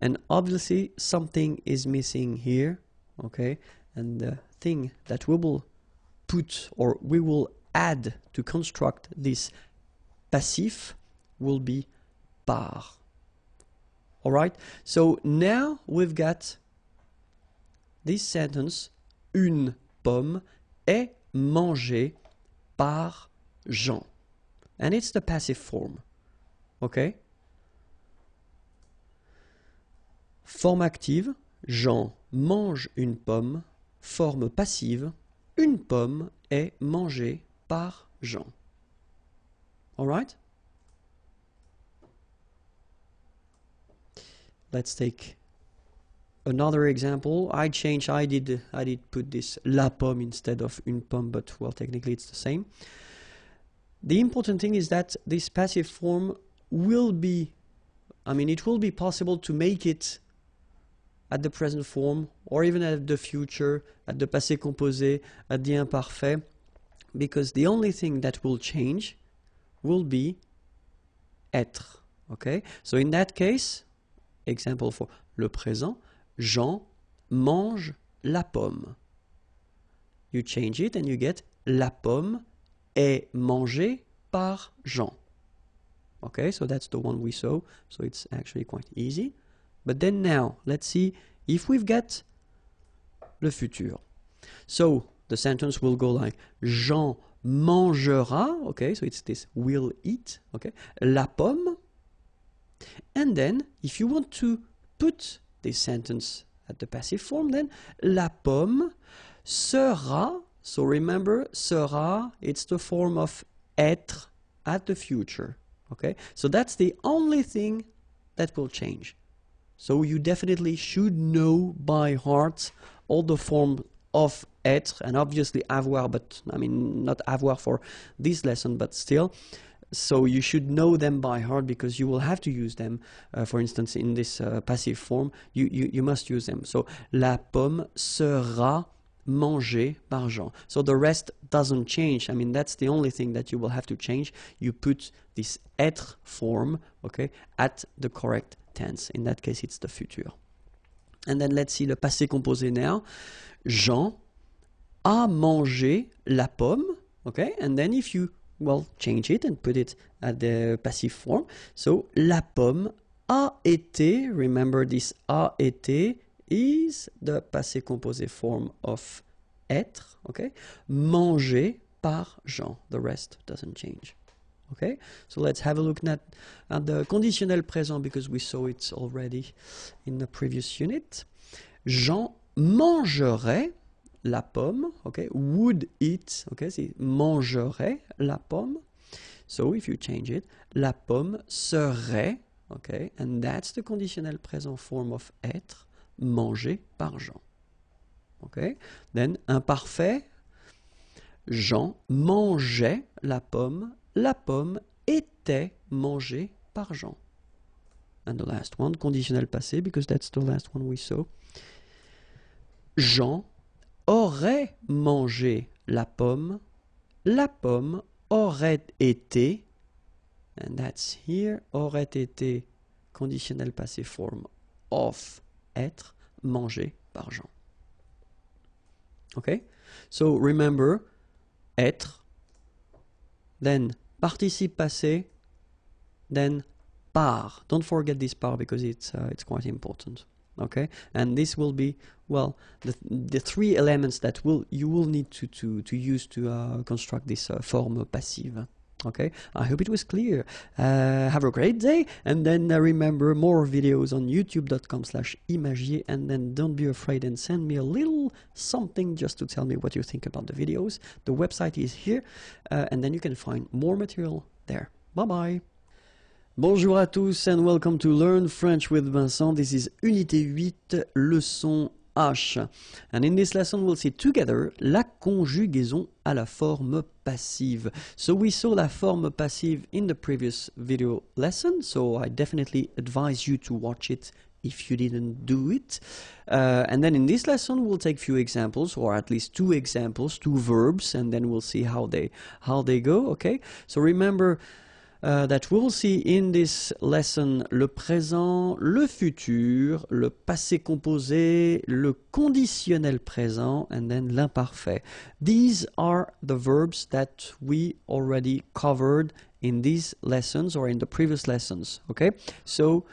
And obviously something is missing here, okay? And the thing that we will put or we will add to construct this passif will be par. All right, so now we've got this sentence. Une pomme est mangée par Jean. And it's the passive form. Okay? Forme active, Jean mange une pomme. Forme passive, une pomme est mangée par Jean. All Let's take another example. I changed, I did, I did put this la pomme instead of une pomme, but well, technically it's the same. The important thing is that this passive form will be, I mean, it will be possible to make it at the present form or even at the future, at the passé composé, at the imparfait, because the only thing that will change will be être. Okay, so in that case, Example for Le présent, Jean mange la pomme. You change it and you get la pomme est mangée par Jean. Okay, so that's the one we saw, so it's actually quite easy. But then now, let's see if we've got le futur. So, the sentence will go like Jean mangera, okay, so it's this will eat, okay, la pomme, And then, if you want to put this sentence at the passive form, then la pomme sera, so remember, sera, it's the form of être at the future. Okay, so that's the only thing that will change. So you definitely should know by heart all the form of être and obviously avoir, but I mean not avoir for this lesson, but still so you should know them by heart because you will have to use them. Uh, for instance, in this uh, passive form, you, you, you must use them. So la pomme sera mangée par Jean. So the rest doesn't change. I mean, that's the only thing that you will have to change. You put this être form, okay, at the correct tense. In that case, it's the future. And then let's see le passé composé now. Jean a mangé la pomme. Okay, and then if you well, change it and put it at the passive form. So, la pomme a été, remember this a été is the passé composé form of être, okay? Manger par Jean. The rest doesn't change. Okay, so let's have a look at, at the conditionnel présent because we saw it already in the previous unit. Jean mangerait la pomme, okay? Would eat, okay? C'est mangerait la pomme. So if you change it, la pomme serait, okay? And that's the conditional present form of être, mangé par Jean. Okay? Then imparfait, Jean mangeait la pomme, la pomme était mangée par Jean. And the last one, conditionnel passé, because that's the last one we saw. Jean aurait mangé la pomme, la pomme aurait été, and that's here, aurait été conditionnel passé forme of être mangé par Jean. Okay? So remember être, then participe passé, then par. Don't forget this par because it's uh, it's quite important. okay and this will be well the, the three elements that will you will need to to, to use to uh, construct this uh, form passive okay i hope it was clear uh, have a great day and then uh, remember more videos on youtube.com slash imagier and then don't be afraid and send me a little something just to tell me what you think about the videos the website is here uh, and then you can find more material there bye bye Bonjour à tous and welcome to Learn French with Vincent. This is Unité 8, leçon H. And in this lesson we'll see together la conjugaison à la forme passive. So we saw la forme passive in the previous video lesson, so I definitely advise you to watch it if you didn't do it. Uh, and then in this lesson, we'll take few examples, or at least two examples, two verbs, and then we'll see how they how they go. Okay. So remember, uh, that we will see in this lesson le présent, le futur, le passé composé, le conditionnel présent, and then l'imparfait. These are the verbs that we already covered in these lessons or in the previous lessons. Okay, so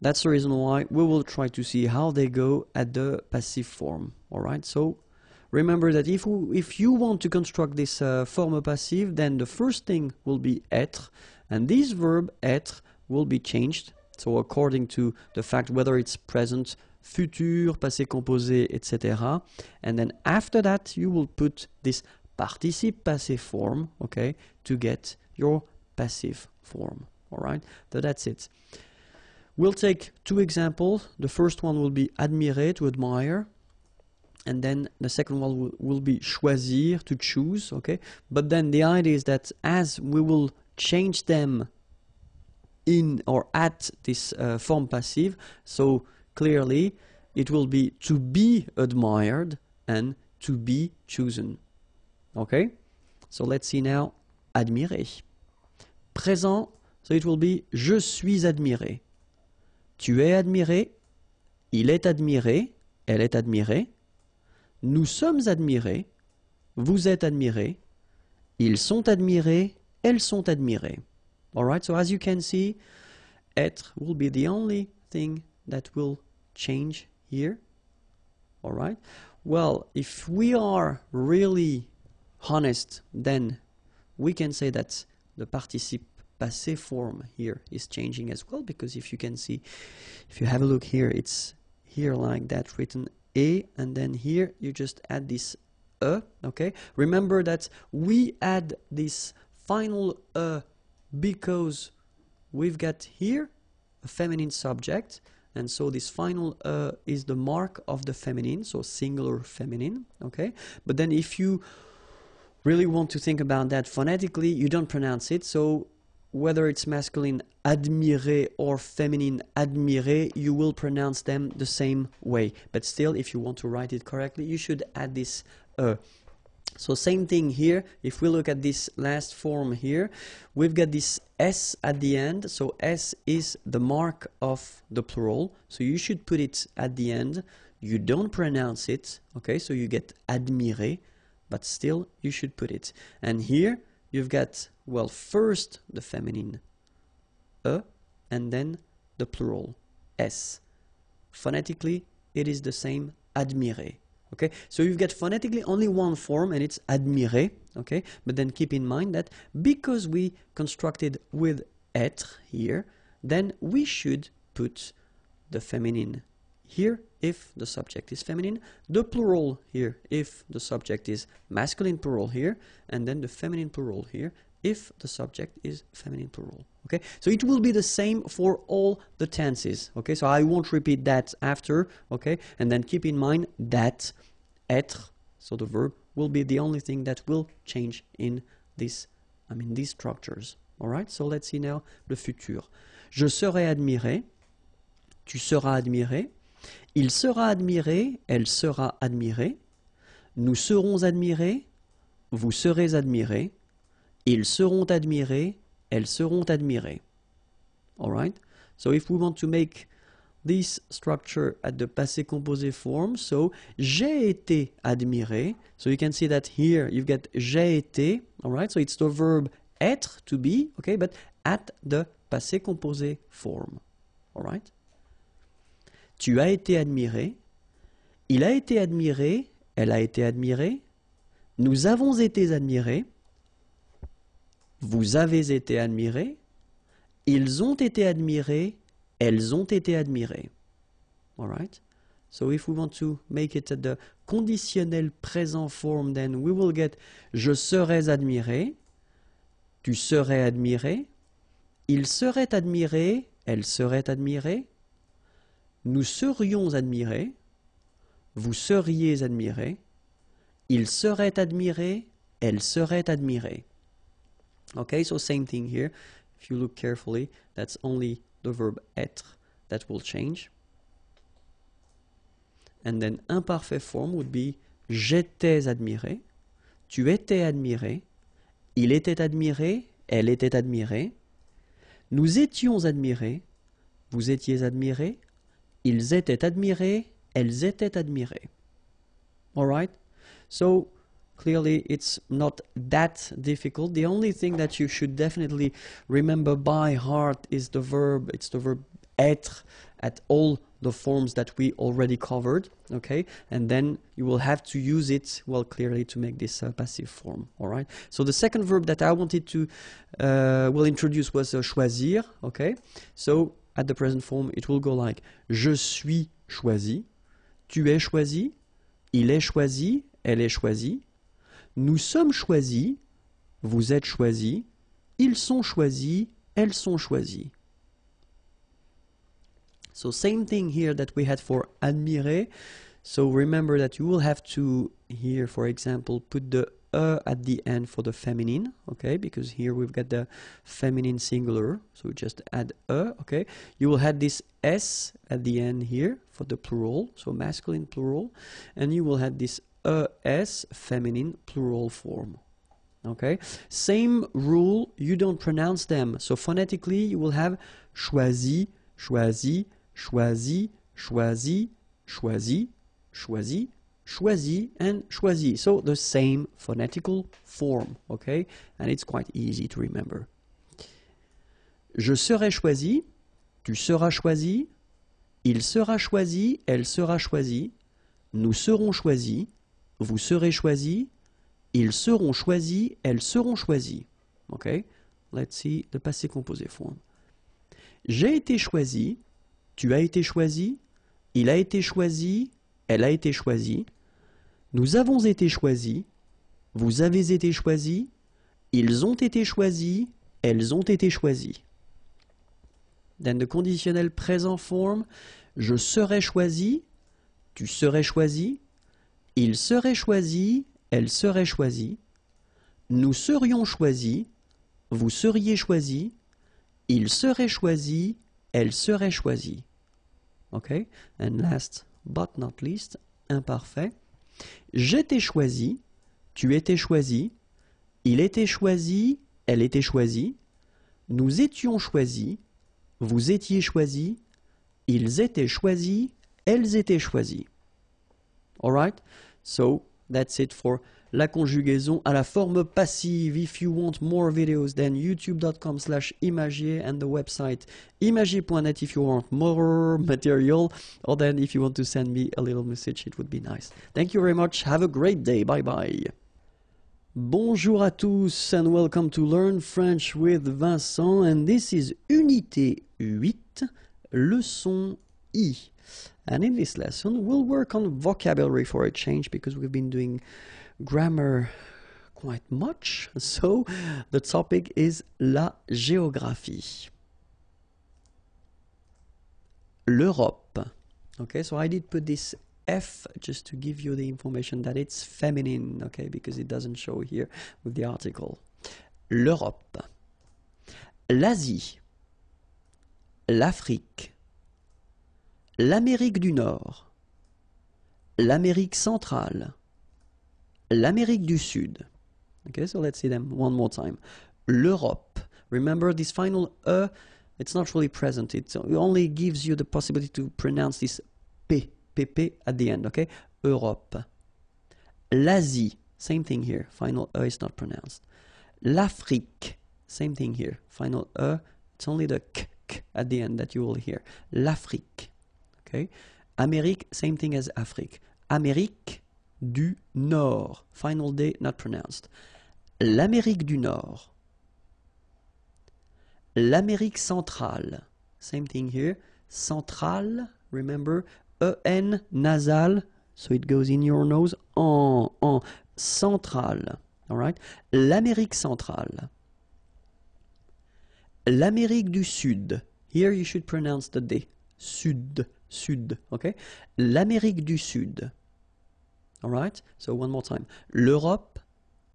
that's the reason why we will try to see how they go at the passive form. All right, so Remember that if, if you want to construct this uh, former passive, then the first thing will be être, and this verb être will be changed, so according to the fact whether it's present, futur, passé composé, etc. And then after that, you will put this participe passive form, okay, to get your passive form, all right? So that's it. We'll take two examples. The first one will be admirer, to admire and then the second one will, will be choisir to choose okay but then the idea is that as we will change them in or at this uh, form passive so clearly it will be to be admired and to be chosen okay so let's see now admirer présent so it will be je suis admiré tu es admiré il est admiré elle est admirée Nous sommes admirés, vous êtes admirés, ils sont admirés, elles sont admirées. Alright, so as you can see, être will be the only thing that will change here. Alright, well, if we are really honest, then we can say that the participe passé form here is changing as well because if you can see, if you have a look here, it's here like that written A, and then here you just add this E, uh, okay? Remember that we add this final E uh, because we've got here a feminine subject, and so this final uh, is the mark of the feminine so singular feminine okay but then if you really want to think about that phonetically you don't pronounce it so whether it's masculine admirer or feminine admirer, you will pronounce them the same way. But still, if you want to write it correctly, you should add this uh. So same thing here, if we look at this last form here, we've got this S at the end, so S is the mark of the plural, so you should put it at the end, you don't pronounce it, okay, so you get admirer, but still you should put it. And here, you've got, well, first the feminine e and then the plural s. Phonetically, it is the same admirer. Okay, so you've got phonetically only one form and it's admirer. Okay, but then keep in mind that because we constructed with être here, then we should put the feminine here if the subject is feminine, the plural here if the subject is masculine plural here, and then the feminine plural here if the subject is feminine plural. Okay, so it will be the same for all the tenses. Okay, so I won't repeat that after. Okay, and then keep in mind that être, so the verb, will be the only thing that will change in this, I mean, these structures. All right, so let's see now the future. Je serai admiré. Tu seras admiré. Il sera admiré, elle sera admirée, nous serons admirés, vous serez admirés, ils seront admirés, elles seront admirées. right So if we want to make this structure at the passé composé form, so j'ai été admiré. So you can see that here you've got j'ai été. right So it's the verb être, to be, okay, but at the passé composé form. right tu as été admiré, il a été admiré, elle a été admirée, nous avons été admirés, vous avez été admirés, ils ont été admirés, elles ont été admirées. Alright, So if we want to make it the conditionnel, present form, then we will get je serais admiré, tu serais admiré, il serait admiré, elle serait admirée, nous serions admirés, vous seriez admirés, il serait admiré, elle serait admirée. Okay, so same thing here. If you look carefully, that's only the verb être that will change. And then imperfect form would be j'étais admiré, tu étais admiré, il était admiré, elle était admirée, nous étions admirés, vous étiez admirés, Ils étaient admirés, elles étaient admirées. Alright? So, clearly it's not that difficult. The only thing that you should definitely remember by heart is the verb, it's the verb être at all the forms that we already covered, okay? And then you will have to use it, well, clearly to make this uh, passive form, all right? So the second verb that I wanted to, uh, will introduce was uh, choisir, okay? So at the present form, it will go like je suis choisi, tu es choisi, il est choisi, elle est choisi nous sommes choisis, vous êtes choisis, ils sont choisis, elles sont choisies. So same thing here that we had for admirer. So remember that you will have to here, for example, put the a uh, at the end for the feminine, okay, because here we've got the feminine singular, so we just add a, okay. You will have this s at the end here for the plural, so masculine plural, and you will have this a s feminine plural form, okay same rule you don't pronounce them so phonetically you will have choisi choisi choisi choisi choisi choisi choisi and choisi. So the same phonetical form, okay? And it's quite easy to remember. Je serai choisi, tu seras choisi, il sera choisi, elle sera choisie, nous serons choisis, vous serez choisis, ils seront choisis, elles seront choisies. Okay? Let's see the passé composé form. J'ai été choisi, tu as été choisi, il a été choisi, elle a été choisie, nous avons été choisis, vous avez été choisis, ils ont été choisis, elles ont été choisies. Dans le conditionnel présent form, je serai choisi, tu serais choisi, il serait choisi, elle serait choisie, nous serions choisis, vous seriez choisis, il serait choisi, elle serait choisie. Okay? And last but not least, imparfait. J'étais choisi, tu étais choisi, il était choisi, elle était choisie, nous étions choisis, vous étiez choisis, ils étaient choisis, elles étaient choisies. right, So that's it for la conjugaison à la forme passive. If you want more videos, then youtube.com slash imagier and the website imagier.net if you want more material, or then if you want to send me a little message, it would be nice. Thank you very much. Have a great day. Bye bye. Bonjour à tous and welcome to Learn French with Vincent and this is Unité 8, leçon I. And in this lesson, we'll work on vocabulary for a change because we've been doing grammar quite much, so the topic is la géographie. L'Europe. Okay, so I did put this F just to give you the information that it's feminine, okay, because it doesn't show here with the article. L'Europe. L'Asie. L'Afrique. L'Amérique du Nord. L'Amérique centrale. l'Amérique du Sud. Okay, so let's see them one more time. L'Europe. Remember this final E, uh, it's not really present. It only gives you the possibility to pronounce this P, PP at the end, okay? Europe. L'Asie. Same thing here. Final E uh, is not pronounced. L'Afrique. Same thing here. Final E. Uh, it's only the K, k at the end that you will hear. L'Afrique. Okay? Amérique, same thing as Afrique. Amérique, du Nord. Final day not pronounced. L'Amérique du Nord. L'Amérique centrale. Same thing here. Centrale, remember, EN nasal, so it goes in your nose, en, en, centrale. right, L'Amérique centrale. L'Amérique du Sud. Here you should pronounce the D. Sud, sud, ok? L'Amérique du Sud. All So one more time. L'Europe,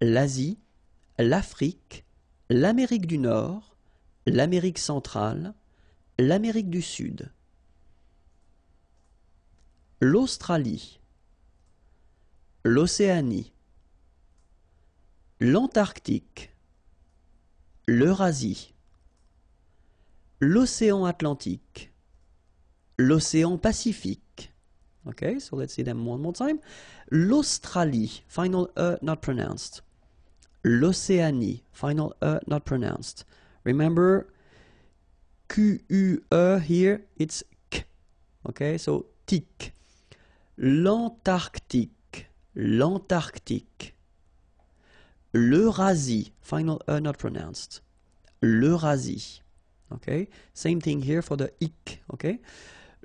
l'Asie, l'Afrique, l'Amérique du Nord, l'Amérique centrale, l'Amérique du Sud, l'Australie, l'Océanie, l'Antarctique, l'Eurasie, l'océan Atlantique, l'océan Pacifique. Okay, so let's see them one more time l'Australie, final E not pronounced. L'Océanie, final E not pronounced. Remember, Q-U-E here, it's K. Okay, so tic. L'Antarctique, l'Antarctique. L'Eurasie, final E not pronounced. L'Eurasie. Okay, same thing here for the Ic Okay,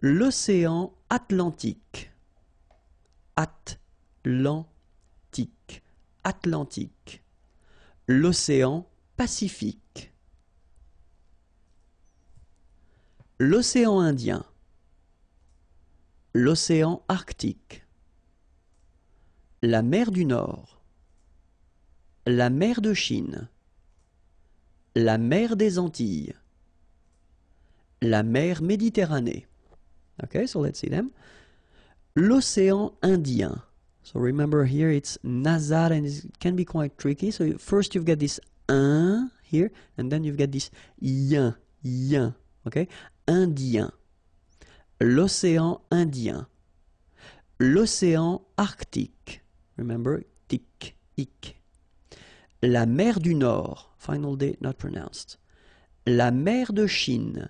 l'océan Atlantique. At l'Antique, Atlantique, l'océan Pacifique, l'océan Indien, l'océan Arctique, la mer du Nord, la mer de Chine, la mer des Antilles, la mer Méditerranée. Ok, so let's L'océan Indien. So remember here it's nazar and it can be quite tricky. So first you've got this un here and then you've got this yin, yin, okay? Indien. L'océan Indien. L'océan Arctique. Remember, tic, ic. La mer du Nord. Final day not pronounced. La mer de Chine.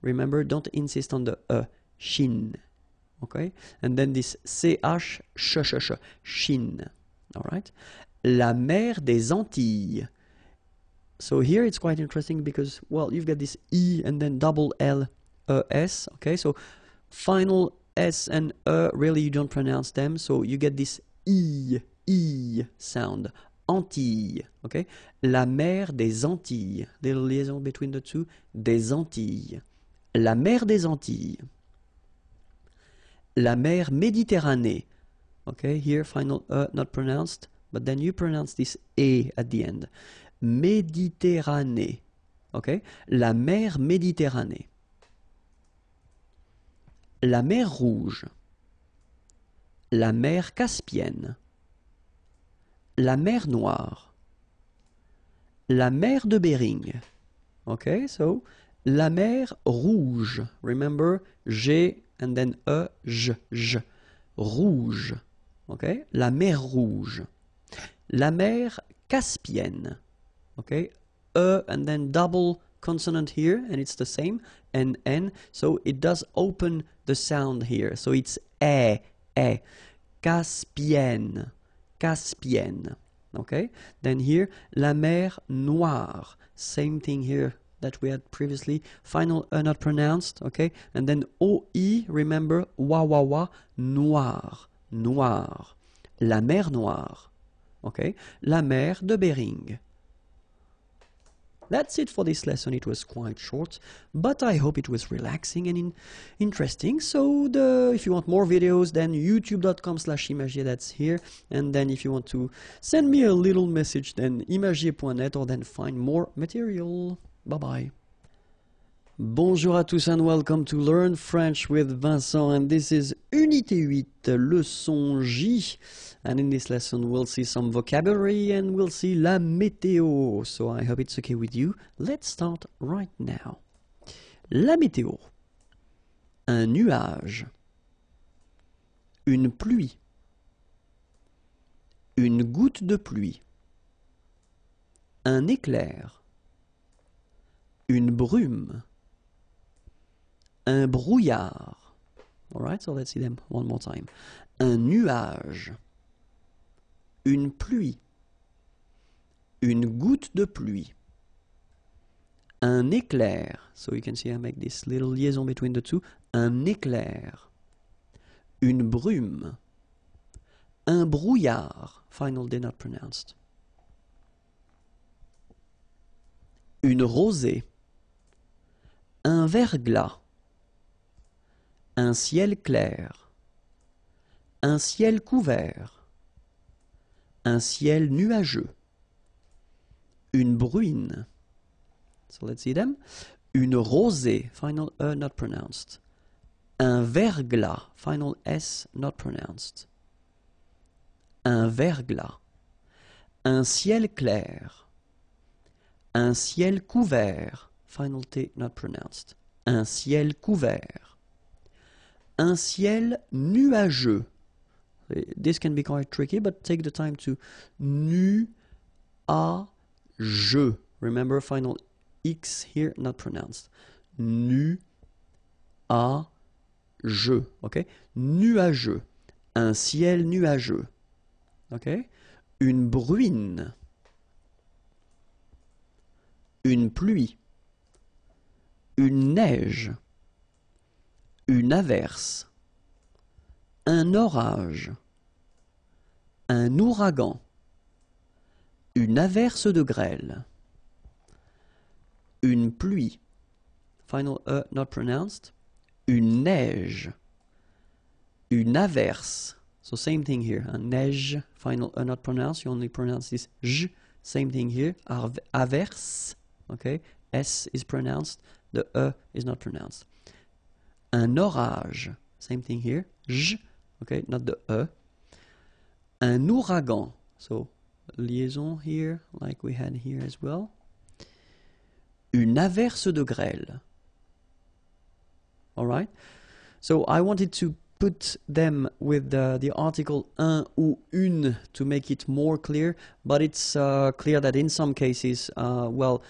Remember, don't insist on the E. Chine okay? And then this CH, ch, ch, ch, Chine, all right? La mer des Antilles. So here it's quite interesting because, well, you've got this E and then double L, E, S, okay? So final S and E, really you don't pronounce them, so you get this e e sound. Antilles, okay? La mer des Antilles. Little liaison between the two. Des Antilles. La mer des Antilles la mer Méditerranée. ok? here final uh, not pronounced, but then you pronounce this e at the end. Méditerranée. ok? La mer Méditerranée. La mer Rouge. La mer Caspienne. La mer Noire. La mer de Bering. OK, so la mer Rouge. Remember, j'ai and then e, j, j. Rouge. Okay? La mer Rouge. La mer Caspienne. Okay? E and then double consonant here, and it's the same, and N. So it does open the sound here. So it's E, E. Caspienne. Caspienne. Okay? Then here, la mer Noire. Same thing here that we had previously, final are uh, not pronounced, okay? And then OE, remember, wa wa wa, noir, noir, la mer noire, okay? La mer de Bering. That's it for this lesson, it was quite short, but I hope it was relaxing and in interesting. So the, if you want more videos, then youtube.com slash imagier, that's here. And then if you want to send me a little message, then imagier.net or then find more material. Bye bye. Bonjour à tous and welcome to Learn French with Vincent and this is Unité 8, leçon J. And in this lesson we'll see some vocabulary and we'll see la météo. So I hope it's okay with you. Let's start right now. La météo. Un nuage. Une pluie. Une goutte de pluie. Un éclair une brume, un brouillard. All right, so let's see them one more time. Un nuage, une pluie, une goutte de pluie, un éclair. So you can see I make this little liaison between the two. Un éclair, une brume, un brouillard. Final day not pronounced. Une rosée un verglas. Un ciel clair. Un ciel couvert. Un ciel nuageux. Une bruine. So let's see them. Une rosée. Final E not pronounced. Un verglas. Final S not pronounced. Un verglas. Un ciel clair. Un ciel couvert final T not pronounced. Un ciel couvert. Un ciel nuageux. This can be quite tricky, but take the time to nu a Je. Remember final X here not pronounced. nu a Nuageux. OK? Nuageux. Un ciel nuageux. OK? Une bruine. Une pluie une neige, une averse, un orage, un ouragan, une averse de grêle, une pluie, final E not pronounced, une neige, une averse, so same thing here, hein. neige, final E not pronounced, you only pronounce this j, same thing here, averse, okay, S is pronounced, The E is not pronounced. Un orage. Same thing here. J. Okay, not the E. Un ouragan. So, liaison here, like we had here as well. Une averse de grêle. All right? So, I wanted to put them with the, the, article un ou une to make it more clear, but it's uh, clear that in some cases, uh, well,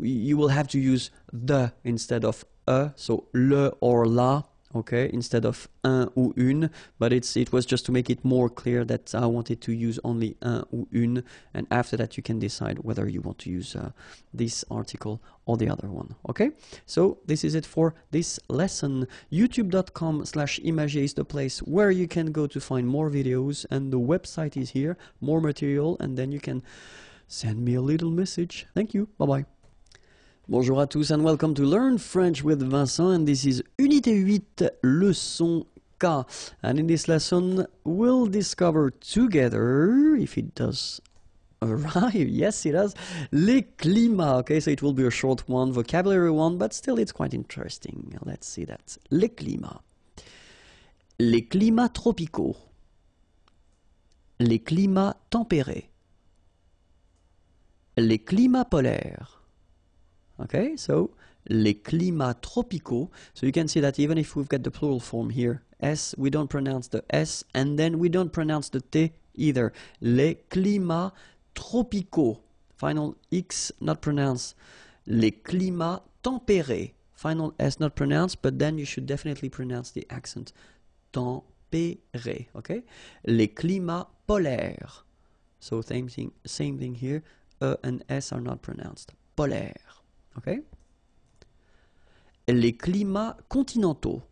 you will have to use the instead of a, so le or la, okay, instead of un ou une, but it's it was just to make it more clear that I wanted to use only un ou une, and after that you can decide whether you want to use uh, this article or the other one, okay? So this is it for this lesson. youtube.com slash image is the place where you can go to find more videos, and the website is here, more material, and then you can send me a little message. Thank you, bye-bye. Bonjour à tous and welcome to Learn French with Vincent and this is Unité 8, leçon K. And in this lesson we'll discover together, if it does arrive, yes it does, les climats. Okay, so it will be a short one, vocabulary one, but still it's quite interesting. Let's see that. Les climats. Les climats tropicaux. Les climats tempérés. Les climats polaires Okay, so les climats tropicaux. So you can see that even if we've got the plural form here, S, we don't pronounce the S, and then we don't pronounce the T either. Les climats tropicaux. Final X not pronounced. Les climats tempérés. Final S not pronounced, but then you should definitely pronounce the accent. Tempéré. Okay? Les climats polaires. So same thing, same thing here. E and S are not pronounced. Polaire. Les climats continentaux,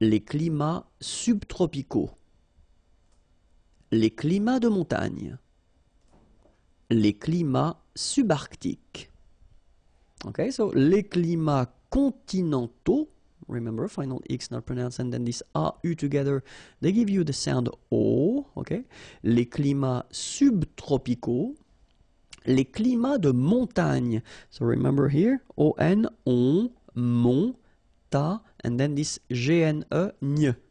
les climats subtropicaux, les climats de montagne, les climats subarctiques. Okay, so les climats continentaux, remember final X not pronounced and then this U together, they give you the sound O, okay? Les climats subtropicaux, les climats de montagne. So remember here, O-N, n t a and then this G-N-E, nye,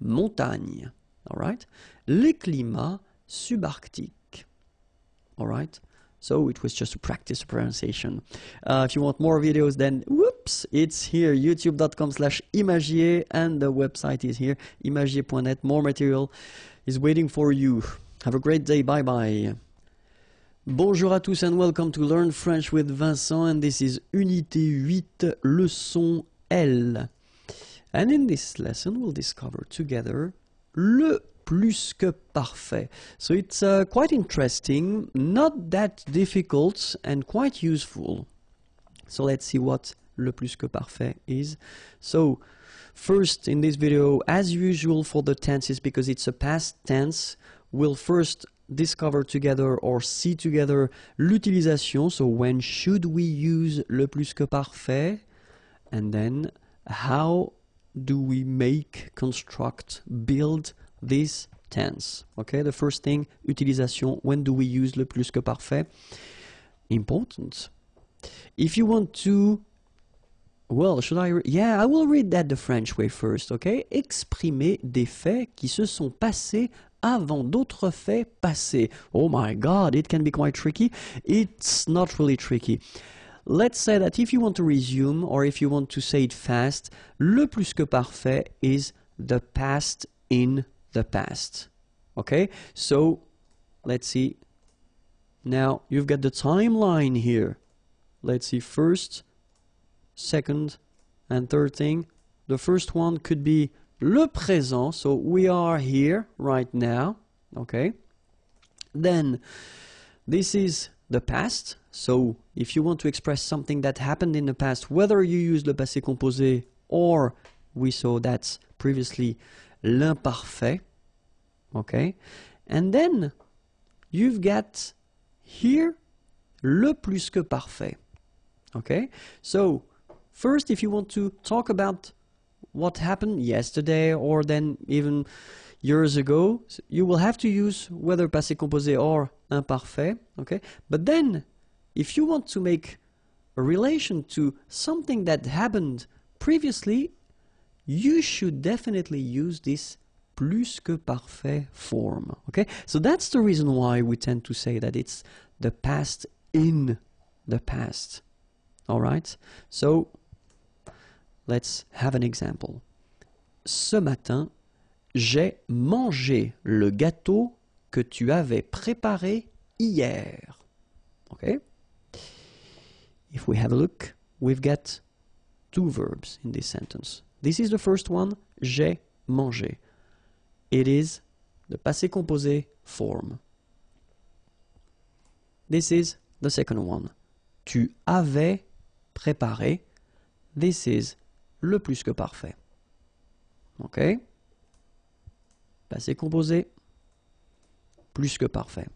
montagne. All right? Les climats subarctiques. All right? So it was just to practice pronunciation. Uh, if you want more videos, then whoops, it's here, youtube.com slash imagier, and the website is here, imagier.net. More material is waiting for you. Have a great day. Bye-bye. Bonjour à tous and welcome to Learn French with Vincent and this is Unité 8, leçon L. And in this lesson we'll discover together le plus que parfait. So it's uh, quite interesting, not that difficult and quite useful. So let's see what le plus que parfait is. So first in this video, as usual for the tenses because it's a past tense, we'll first discover together or see together l'utilisation. So when should we use le plus que parfait? And then how do we make, construct, build this tense? Okay, the first thing, utilisation. When do we use le plus que parfait? Important. If you want to Well, should I? Yeah, I will read that the French way first, okay? Exprimer des faits qui se sont passés avant d'autres faits passés. Oh my God, it can be quite tricky. It's not really tricky. Let's say that if you want to resume or if you want to say it fast, le plus que parfait is the past in the past. Okay, so let's see. Now you've got the timeline here. Let's see first, second, and third thing. The first one could be le présent, so we are here right now, okay? Then this is the past, so if you want to express something that happened in the past, whether you use le passé composé or we saw that previously l'imparfait, okay? And then you've got here le plus que parfait, okay? So first if you want to talk about what happened yesterday or then even years ago, you will have to use whether passé composé or imparfait, okay? But then, if you want to make a relation to something that happened previously, you should definitely use this plus que parfait form, okay? So that's the reason why we tend to say that it's the past in the past, all right? So Let's have an example. Ce matin, j'ai mangé le gâteau que tu avais préparé hier. Okay? If we have a look, we've got two verbs in this sentence. This is the first one, j'ai mangé. It is the passé composé form. This is the second one. Tu avais préparé. This is le plus que parfait. OK Passé composé, plus que parfait.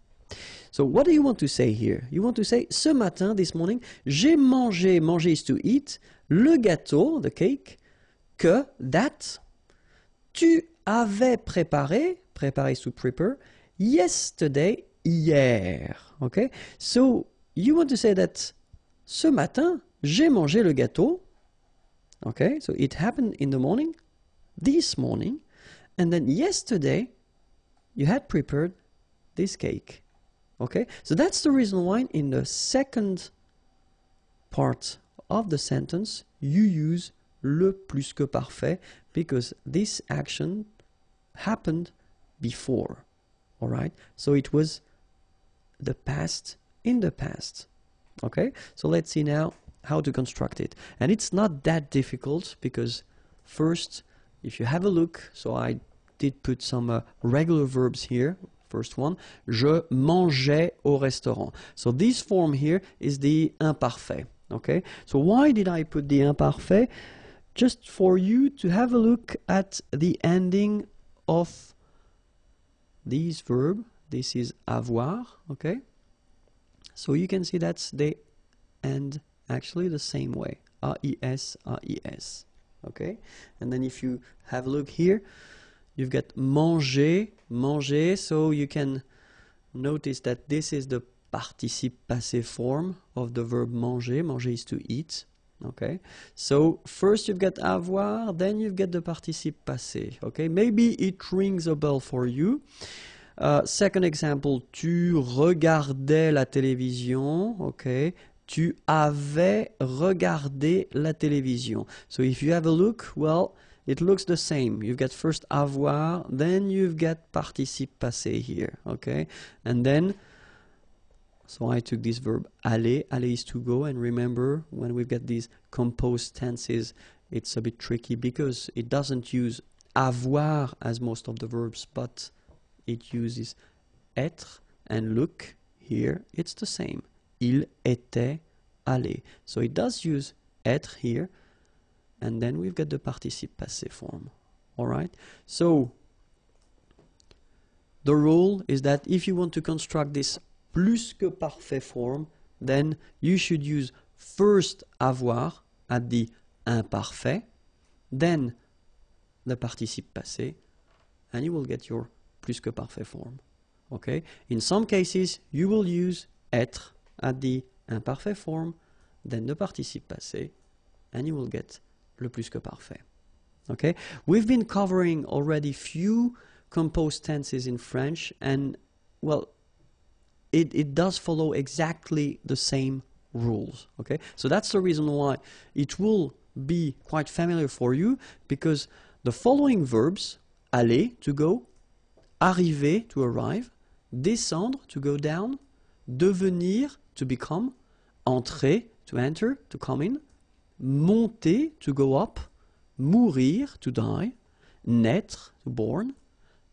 So what do you want to say here? You want to say, ce matin, this morning, j'ai mangé, mangé is to eat, le gâteau, the cake, que, that, tu avais préparé, préparé to prepare, yesterday, hier. OK? So, you want to say that, ce matin, j'ai mangé le gâteau, Okay, so it happened in the morning, this morning, and then yesterday you had prepared this cake. Okay, so that's the reason why in the second part of the sentence you use le plus que parfait because this action happened before. All right, so it was the past in the past. Okay, so let's see now how to construct it. And it's not that difficult because first, if you have a look, so I did put some uh, regular verbs here. First one, je mangeais au restaurant. So this form here is the imparfait. Okay, so why did I put the imparfait? Just for you to have a look at the ending of these verb. This is avoir. Okay, so you can see that's the end actually the same way. E S E S, Okay? And then if you have a look here, you've got manger, manger. So you can notice that this is the participe passé form of the verb manger. Manger is to eat. Okay, so first you've got avoir, then you've got the participe passé. Okay, maybe it rings a bell for you. Uh, second example, tu regardais la télévision. Okay, tu avais regardé la télévision. So if you have a look, well, it looks the same. You've got first avoir, then you've got participe passé here, okay? And then, so I took this verb aller, aller is to go, and remember when we've got these composed tenses, it's a bit tricky because it doesn't use avoir as most of the verbs, but it uses être and look. Here, it's the same. il était allé. So it does use être here, and then we've got the participe passé form. Alright? So, the rule is that if you want to construct this plus que parfait form, then you should use first avoir at the imparfait, then the participe passé, and you will get your plus que parfait form. Okay? In some cases, you will use être at the imperfect form, then the participe passé, and you will get le plus que parfait. Okay, we've been covering already few composed tenses in French, and well, it, it does follow exactly the same rules. Okay, so that's the reason why it will be quite familiar for you because the following verbs aller to go, arriver to arrive, descendre to go down, devenir to become, entrer, to enter, to come in, monter, to go up, mourir, to die, naître, to born,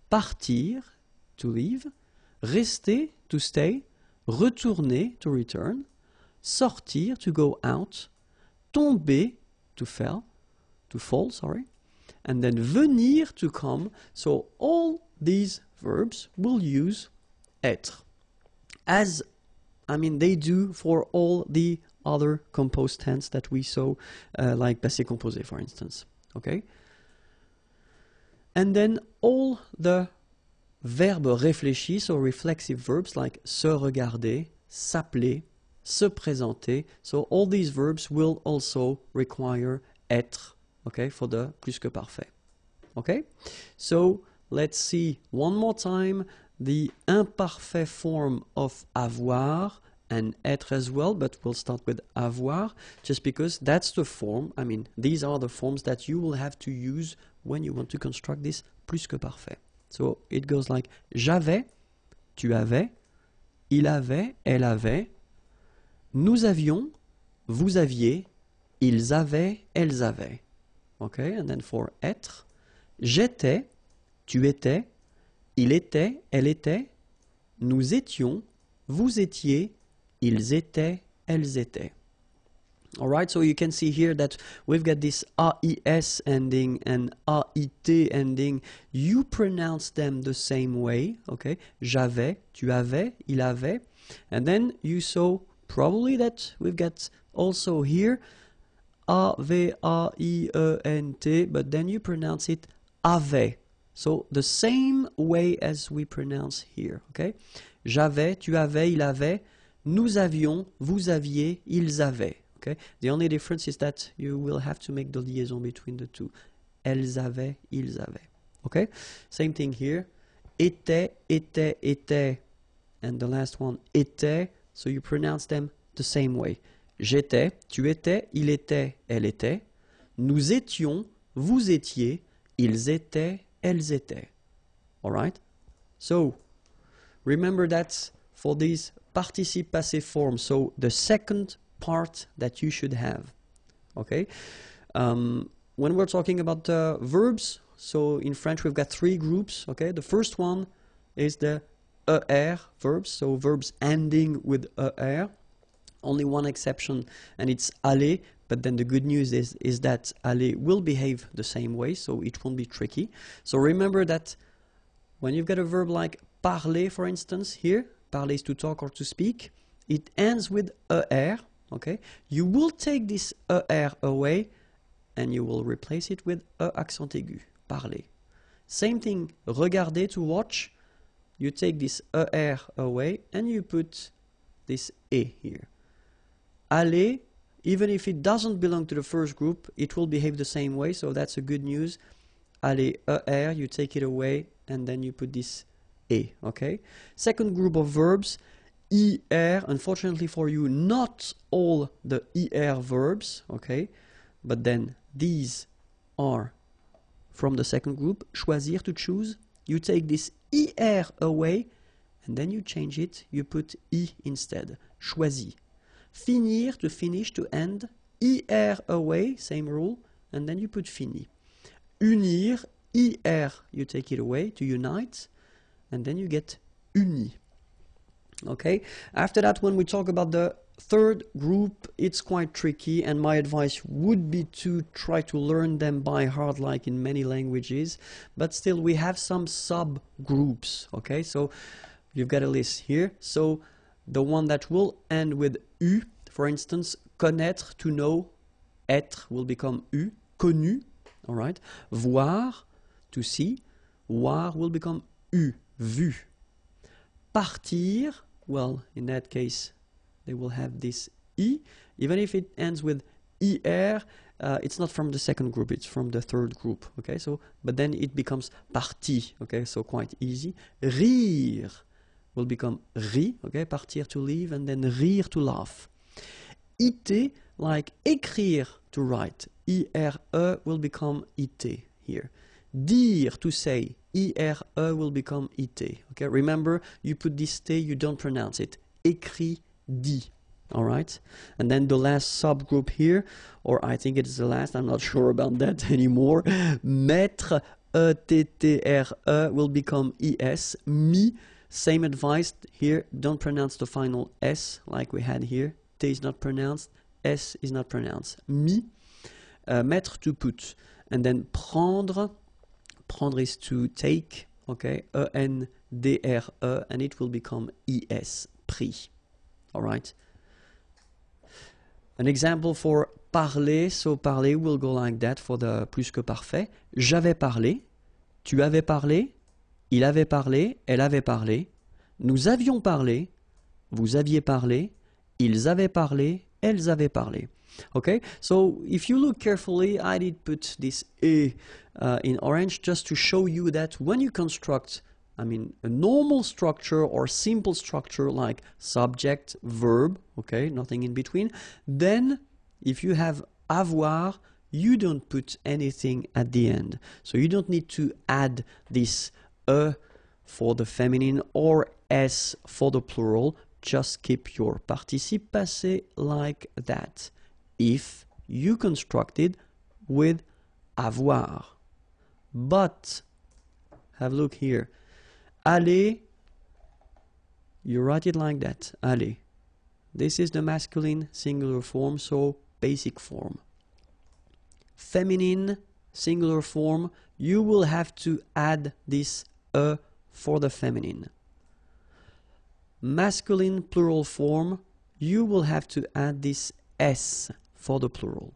partir, to leave, rester, to stay, retourner, to return, sortir, to go out, tomber, to fell, to fall, sorry, and then venir, to come. So all these verbs will use être as I mean, they do for all the other composed tense that we saw, uh, like passé composé, for instance. Okay. And then all the verbes réfléchis, so reflexive verbs like se regarder, s'appeler, se présenter. So all these verbs will also require être, okay, for the plus que parfait. Okay? So let's see one more time the imparfait form of avoir and être as well, but we'll start with avoir, just because that's the form, I mean, these are the forms that you will have to use when you want to construct this plus que parfait. So it goes like j'avais, tu avais, il avait, elle avait, nous avions, vous aviez, ils avaient, elles avaient. Okay, and then for être, j'étais, tu étais, il était, elle était. Nous étions, vous étiez, ils étaient, elles étaient. right, so you can see here that we've got this -es ending and AIT ending. You pronounce them the same way, okay? J'avais, tu avais, il avait. And then you saw probably that we've got also here a a i e n t but then you pronounce it AVE, So, the same way as we pronounce here, okay? J'avais, tu avais, il avait, nous avions, vous aviez, ils avaient, okay? The only difference is that you will have to make the liaison between the two. Elles avaient, ils avaient, okay? Same thing here. Était, était, était, and the last one, était, so you pronounce them the same way. J'étais, tu étais, il était, elle était, nous étions, vous étiez, ils étaient, elles étaient. Alright? So, remember that for these participe passive forms, so the second part that you should have. Okay? Um, when we're talking about uh, verbs, so in French we've got three groups. Okay? The first one is the er verbs, so verbs ending with er. Only one exception, and it's aller, but then the good news is, is that Ali will behave the same way, so it won't be tricky. So remember that when you've got a verb like parler, for instance, here, parler is to talk or to speak, it ends with er, okay? You will take this er away and you will replace it with a accent aigu, parler. Same thing, regarder, to watch, you take this er away and you put this e here. Aller even if it doesn't belong to the first group, it will behave the same way, so that's a good news. Allez, ER, you take it away, and then you put this A, okay? Second group of verbs, ER, unfortunately for you, not all the ER verbs, okay? But then these are from the second group, choisir, to choose. You take this ER away, and then you change it, you put E instead, choisi finir to finish to end, E R away, same rule, and then you put fini. Unir, E R you take it away to unite, and then you get uni. Okay, after that, when we talk about the third group, it's quite tricky, and my advice would be to try to learn them by heart, like in many languages, but still, we have some subgroups. Okay, so you've got a list here. So the one that will end with U, for instance, connaître, to know, être will become U, connu, all right? Voir, to see, voir will become U, vu. Partir, well, in that case, they will have this I, even if it ends with IR, uh, it's not from the second group, it's from the third group, okay? So, but then it becomes parti, okay? So quite easy. Rire, will become ri, okay, partir to leave, and then rire to laugh. It, like écrire to write, I-R-E will become IT here. Dire to say, I-R-E will become IT. Okay, remember, you put this T, you don't pronounce it. Écrit, dit. All right, and then the last subgroup here, or I think it's the last, I'm not sure about that anymore. Mettre, E-T-T-R-E will become IS. Mi, same advice here, don't pronounce the final S like we had here. T is not pronounced, S is not pronounced. Mi, uh, mettre to put. And then prendre, prendre is to take, okay, E-N-D-R-E, and it will become E-S, prix. All right? An example for parler, so parler will go like that for the plus que parfait. J'avais parlé, tu avais parlé, Il avait parlé, elle avait parlé. Nous avions parlé, vous aviez parlé, ils avaient parlé, elles avaient parlé. Okay, so if you look carefully, I did put this E in orange just to show you that when you construct, I mean, a normal structure or simple structure like subject, verb, okay, nothing in between, then if you have avoir, you don't put anything at the end. So you don't need to add this a for the feminine or s for the plural, just keep your participe passé like that if you construct it with avoir. But, have a look here. Aller, you write it like that, aller. This is the masculine singular form, so basic form. Feminine singular form, you will have to add this a for the feminine. Masculine plural form, you will have to add this s for the plural.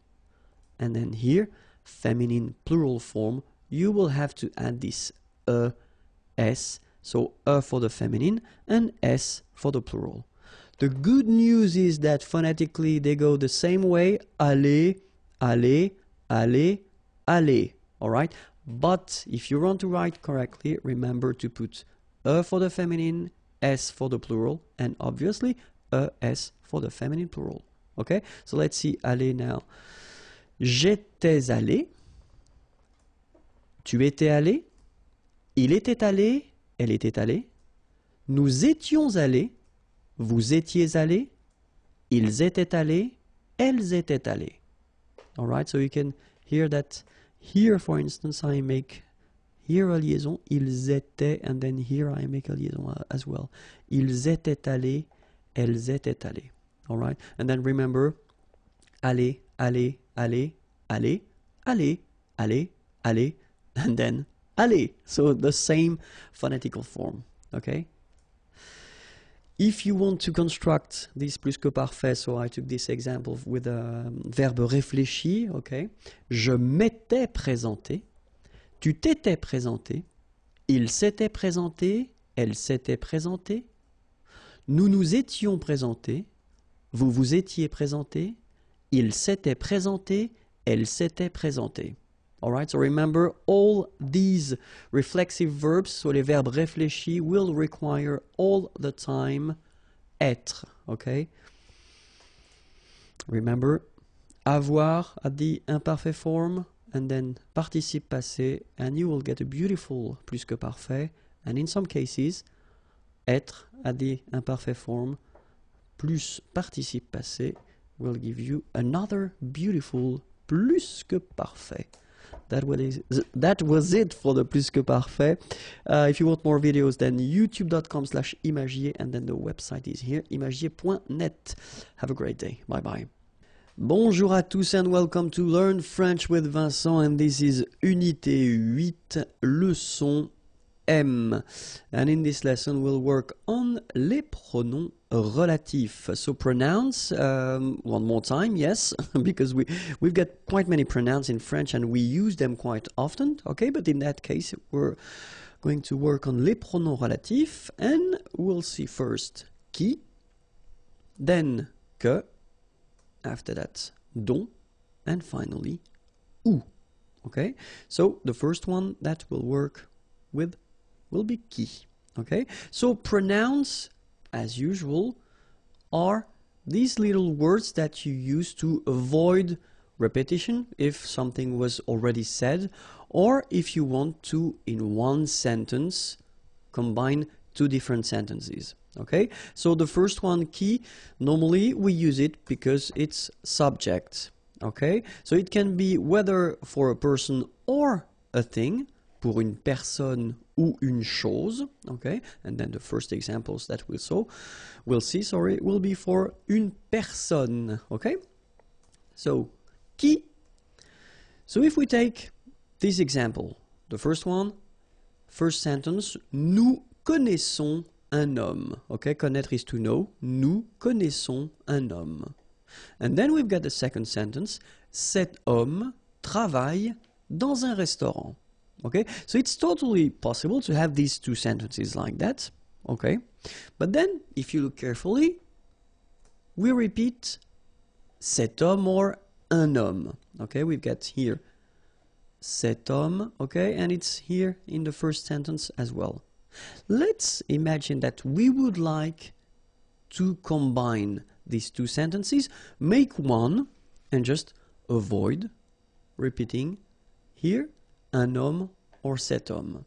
And then here, feminine plural form, you will have to add this a, s, so a for the feminine and s for the plural. The good news is that phonetically they go the same way, allez, allez, allez, allez, all right? But if you want to write correctly, remember to put a for the feminine, s for the plural, and obviously a s for the feminine plural. Okay, so let's see aller now. J'étais allé. Tu étais allé. Il était allé. Elle était allée. Nous étions allés. Vous étiez allés. Ils étaient allés. Elles étaient allées. All right, so you can hear that here, for instance, I make here a liaison, ils étaient, and then here I make a liaison uh, as well. Ils étaient allés, elles étaient allées. Alright? And then remember, allez, allez, allez, allez, allez, allez, allez, and then allez. So the same phonetical form. Okay? If you want to construct this plus que parfait, so I took this example with a um, verbe réfléchi, okay? Je m'étais présenté, tu t'étais présenté, il s'était présenté, elle s'était présentée, nous nous étions présentés, vous vous étiez présentés, il s'était présenté, elle s'était présentée. Alright, so remember all these reflexive verbs, so les verbes réfléchis, will require all the time être, okay? Remember, avoir at the imperfect form, and then participe passé, and you will get a beautiful plus que parfait, and in some cases, être at the imperfect form plus participe passé will give you another beautiful plus que parfait that was, that was it for the Plus Que Parfait. Uh, if you want more videos, then youtube.com slash imagier, and then the website is here, imagier.net. Have a great day. Bye-bye. Bonjour à tous and welcome to Learn French with Vincent and this is Unité 8, leçon M, And in this lesson, we'll work on les pronoms relatifs. So pronouns, um, one more time, yes, because we, we've got quite many pronouns in French and we use them quite often, okay? But in that case, we're going to work on les pronoms relatifs and we'll see first qui, then que, after that dont, and finally où, okay? So the first one that will work with will be key. Okay, so pronouns, as usual, are these little words that you use to avoid repetition if something was already said or if you want to, in one sentence, combine two different sentences. Okay, so the first one, key, normally we use it because it's subject. Okay, so it can be whether for a person or a thing pour une personne ou une chose. OK. and then the first examples that we saw, we'll see sorry, will be for une personne. Okay, so qui? So if we take this example, the first one, first sentence, nous connaissons un homme. OK. connaître is to know. Nous connaissons un homme. And then we've got the second sentence, cet homme travaille dans un restaurant. okay so it's totally possible to have these two sentences like that okay but then if you look carefully we repeat cet homme or un homme okay we've got here cet homme okay and it's here in the first sentence as well let's imagine that we would like to combine these two sentences make one and just avoid repeating here un homme or cet homme.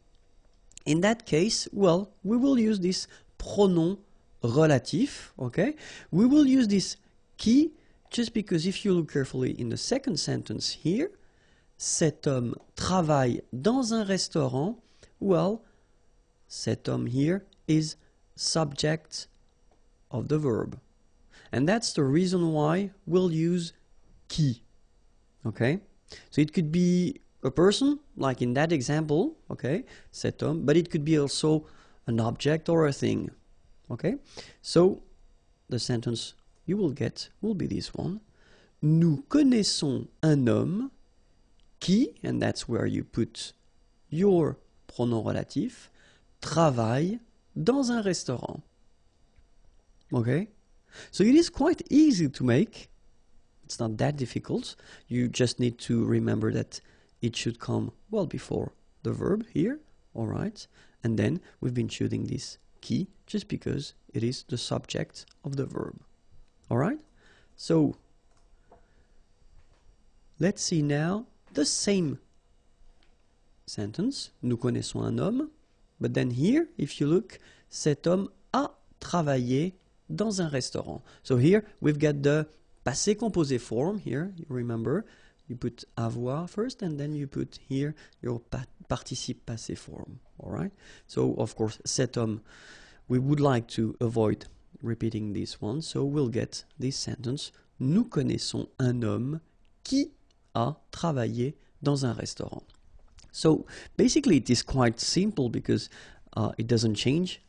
In that case, well, we will use this pronom relatif, okay? We will use this qui just because if you look carefully in the second sentence here, cet homme travaille dans un restaurant, well, cet homme here is subject of the verb. And that's the reason why we'll use qui, okay? So it could be a person, like in that example, okay, cet homme, but it could be also an object or a thing, okay? So the sentence you will get will be this one. Nous connaissons un homme qui, and that's where you put your pronom relatif, travaille dans un restaurant. Okay? So it is quite easy to make. It's not that difficult. You just need to remember that it should come well before the verb here, all right? And then we've been choosing this key just because it is the subject of the verb, all right? So let's see now the same sentence. Nous connaissons un homme. But then here, if you look, cet homme a travaillé dans un restaurant. So here we've got the passé composé form here, you remember, you put avoir first and then you put here your participe passé form all right so of course cet homme um, we would like to avoid repeating this one so we'll get this sentence nous connaissons un homme qui a travaillé dans un restaurant so basically it is quite simple because uh, it doesn't change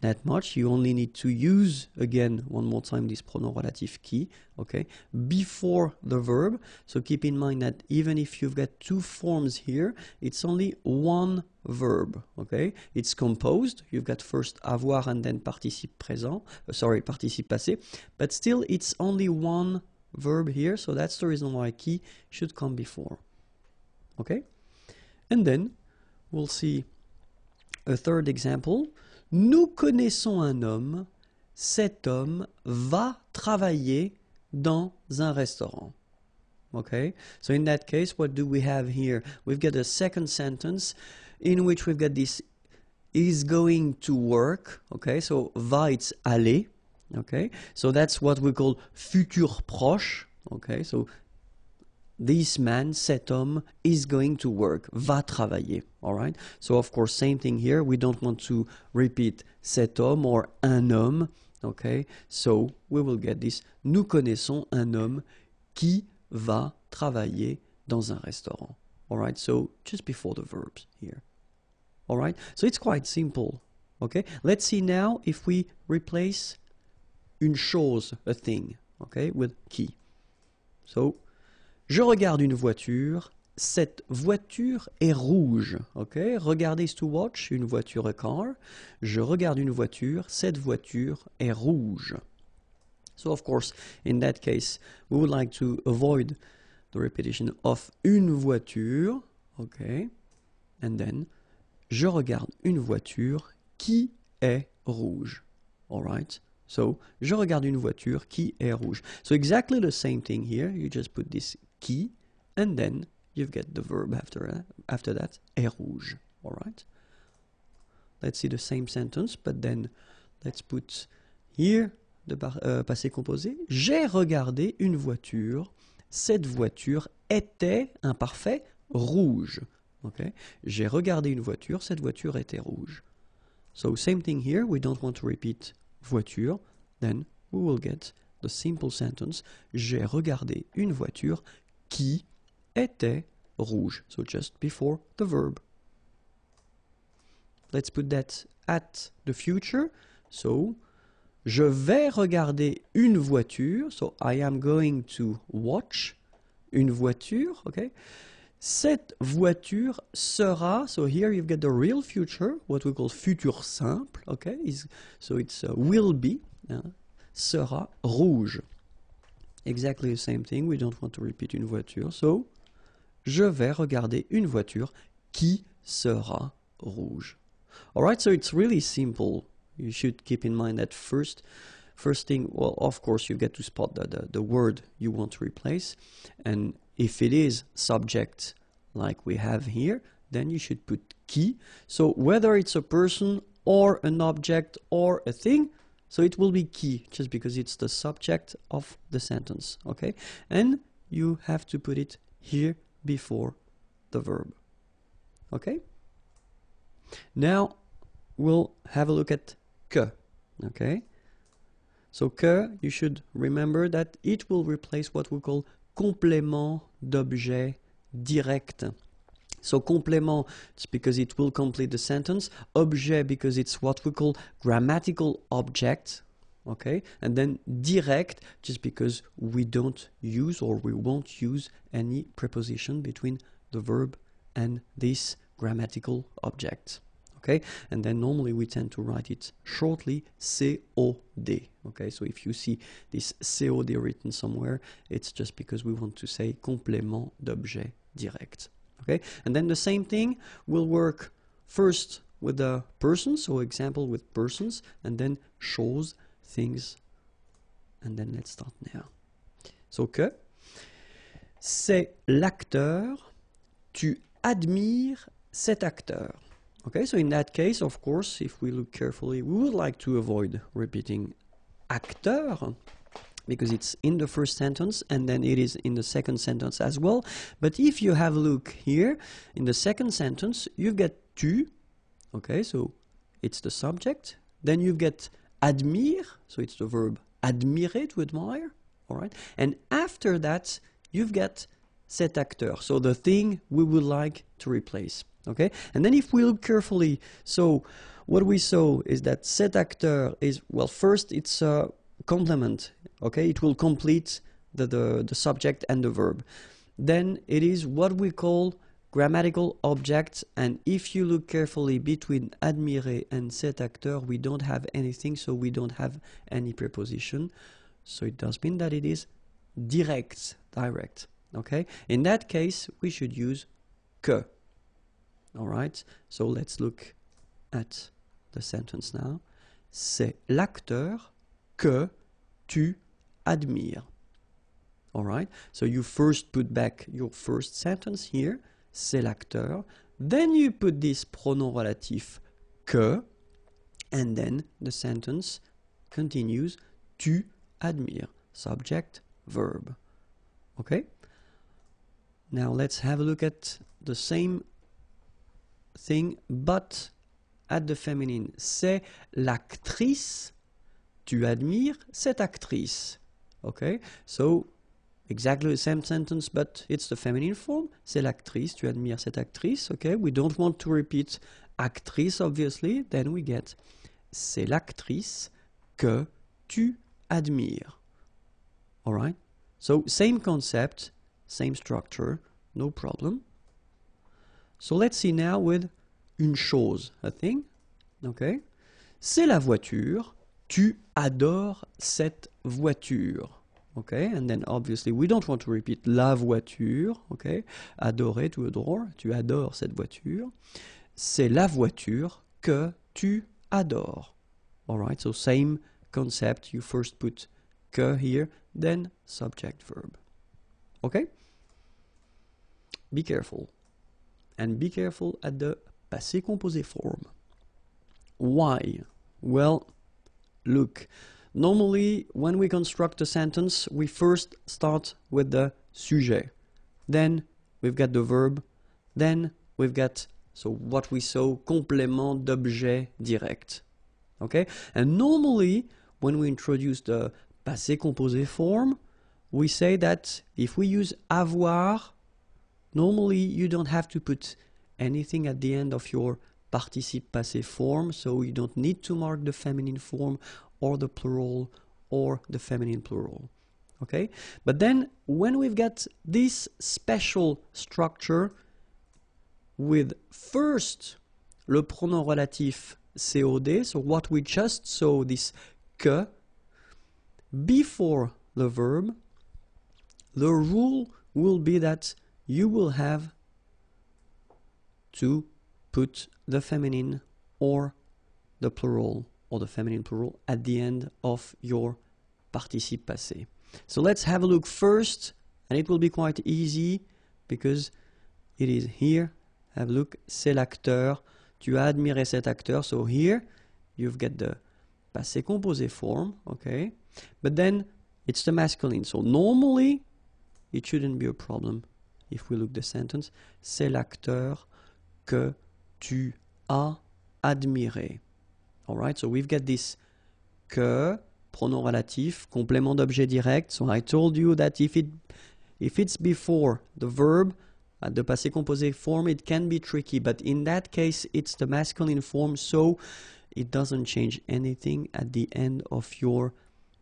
that much. You only need to use again one more time this pronoun relative key, okay, before the verb. So keep in mind that even if you've got two forms here, it's only one verb, okay? It's composed. You've got first avoir and then participe présent, uh, sorry, participe passé, but still it's only one verb here. So that's the reason why key should come before, okay? And then we'll see a third example. Nous connaissons un homme, cet homme va travailler dans un restaurant. Okay, so in that case, what do we have here? We've got a second sentence in which we've got this is going to work. Okay, so va, it's aller. Okay, so that's what we call futur proche. Okay, so this man, cet homme, is going to work, va travailler. All right? So, of course, same thing here. We don't want to repeat cet homme or un homme. Okay? So, we will get this. Nous connaissons un homme qui va travailler dans un restaurant. All right? So, just before the verbs here. All right? So, it's quite simple. Okay? Let's see now if we replace une chose, a thing, okay, with qui. So, Je regarde une voiture, cette voiture est rouge. OK Regarder is to watch, une voiture, a car. Je regarde une voiture, cette voiture est rouge. So, of course, in that case, we would like to avoid the repetition of une voiture. OK And then, je regarde une voiture qui est rouge. All right So, je regarde une voiture qui est rouge. So, exactly the same thing here. You just put this qui, and then you've got the verb after, uh, after that, est rouge. All right? Let's see the same sentence, but then let's put here the euh, passé composé. J'ai regardé une voiture. Cette voiture était imparfait rouge. Okay? J'ai regardé une voiture. Cette voiture était rouge. So same thing here. We don't want to repeat voiture. Then we will get the simple sentence. J'ai regardé une voiture qui était rouge. So just before the verb. Let's put that at the future. So, je vais regarder une voiture. So, I am going to watch une voiture. Okay. Cette voiture sera, so here you have got the real future, what we call future simple, okay? Is, so it's uh, will be, uh, sera rouge exactly the same thing. We don't want to repeat une voiture. So, je vais regarder une voiture qui sera rouge. Alright, so it's really simple. You should keep in mind that first first thing, well, of course, you get to spot the, the, the, word you want to replace. And if it is subject like we have here, then you should put qui. So whether it's a person or an object or a thing, so it will be key just because it's the subject of the sentence, okay? And you have to put it here before the verb, okay? Now we'll have a look at que, okay? So que, you should remember that it will replace what we call complément d'objet direct. So complément, it's because it will complete the sentence. Objet, because it's what we call grammatical object. Okay, and then direct, just because we don't use or we won't use any preposition between the verb and this grammatical object. Okay, and then normally we tend to write it shortly COD. Okay, so if you see this COD written somewhere, it's just because we want to say complément d'objet direct. Okay, and then the same thing will work first with the person, so example with persons, and then shows things. And then let's start now. So que, c'est l'acteur, tu admires cet acteur. Okay, so in that case, of course, if we look carefully, we would like to avoid repeating acteur because it's in the first sentence and then it is in the second sentence as well. But if you have a look here, in the second sentence, you've got tu, okay, so it's the subject. Then you've got admire, so it's the verb admirer, to admire, all right? And after that, you've got cet acteur, so the thing we would like to replace, okay? And then if we look carefully, so what we saw is that cet acteur is, well, first it's a complement. Okay, it will complete the, the, the subject and the verb. Then it is what we call grammatical objects and if you look carefully between admirer and cet acteur we don't have anything so we don't have any preposition so it does mean that it is direct direct okay in that case we should use que all right so let's look at the sentence now c'est l'acteur que tu admires. All right? So you first put back your first sentence here, c'est l'acteur. Then you put this pronom relatif que, and then the sentence continues, tu admires. Subject, verb. Okay? Now let's have a look at the same thing, but at the feminine. C'est l'actrice Tu admires cette actrice. Okay, so exactly the same sentence, but it's the feminine form. C'est l'actrice. Tu admires cette actrice. Okay, we don't want to repeat actrice, obviously. Then we get c'est l'actrice que tu admires. Alright? So, same concept, same structure, no problem. So, let's see now with une chose, a thing. Okay? C'est la voiture tu adores cette voiture. OK and then obviously we don't want to repeat la voiture. OK adorer to adore. Tu adores cette voiture. C'est la voiture que tu adores. All right. So same concept. You first put que here, then subject verb. ok? Be careful, and be careful at the passé composé form. Why? Well. look. Normally, when we construct a sentence, we first start with the sujet. Then we've got the verb. Then we've got, so what we saw, complément d'objet direct. Okay? And normally, when we introduce the passé composé form, we say that if we use avoir, normally you don't have to put anything at the end of your participe passive form, so you don't need to mark the feminine form or the plural or the feminine plural. Okay, but then when we've got this special structure with first le pronom relatif COD, so what we just saw, this que, before the verb, the rule will be that you will have to put the feminine or the plural or the feminine plural at the end of your participe passé. So let's have a look first and it will be quite easy because it is here. Have a look, c'est l'acteur. Tu as admiré cet acteur. So here you've got the passé composé form, okay? But then it's the masculine. So normally it shouldn't be a problem if we look the sentence. C'est l'acteur que tu as admiré. Alright, so we've got this que, pronom relatif, complément d'objet direct. So I told you that if, it, if it's before the verb, at the passé composé form, it can be tricky, but in that case, it's the masculine form, so it doesn't change anything at the end of your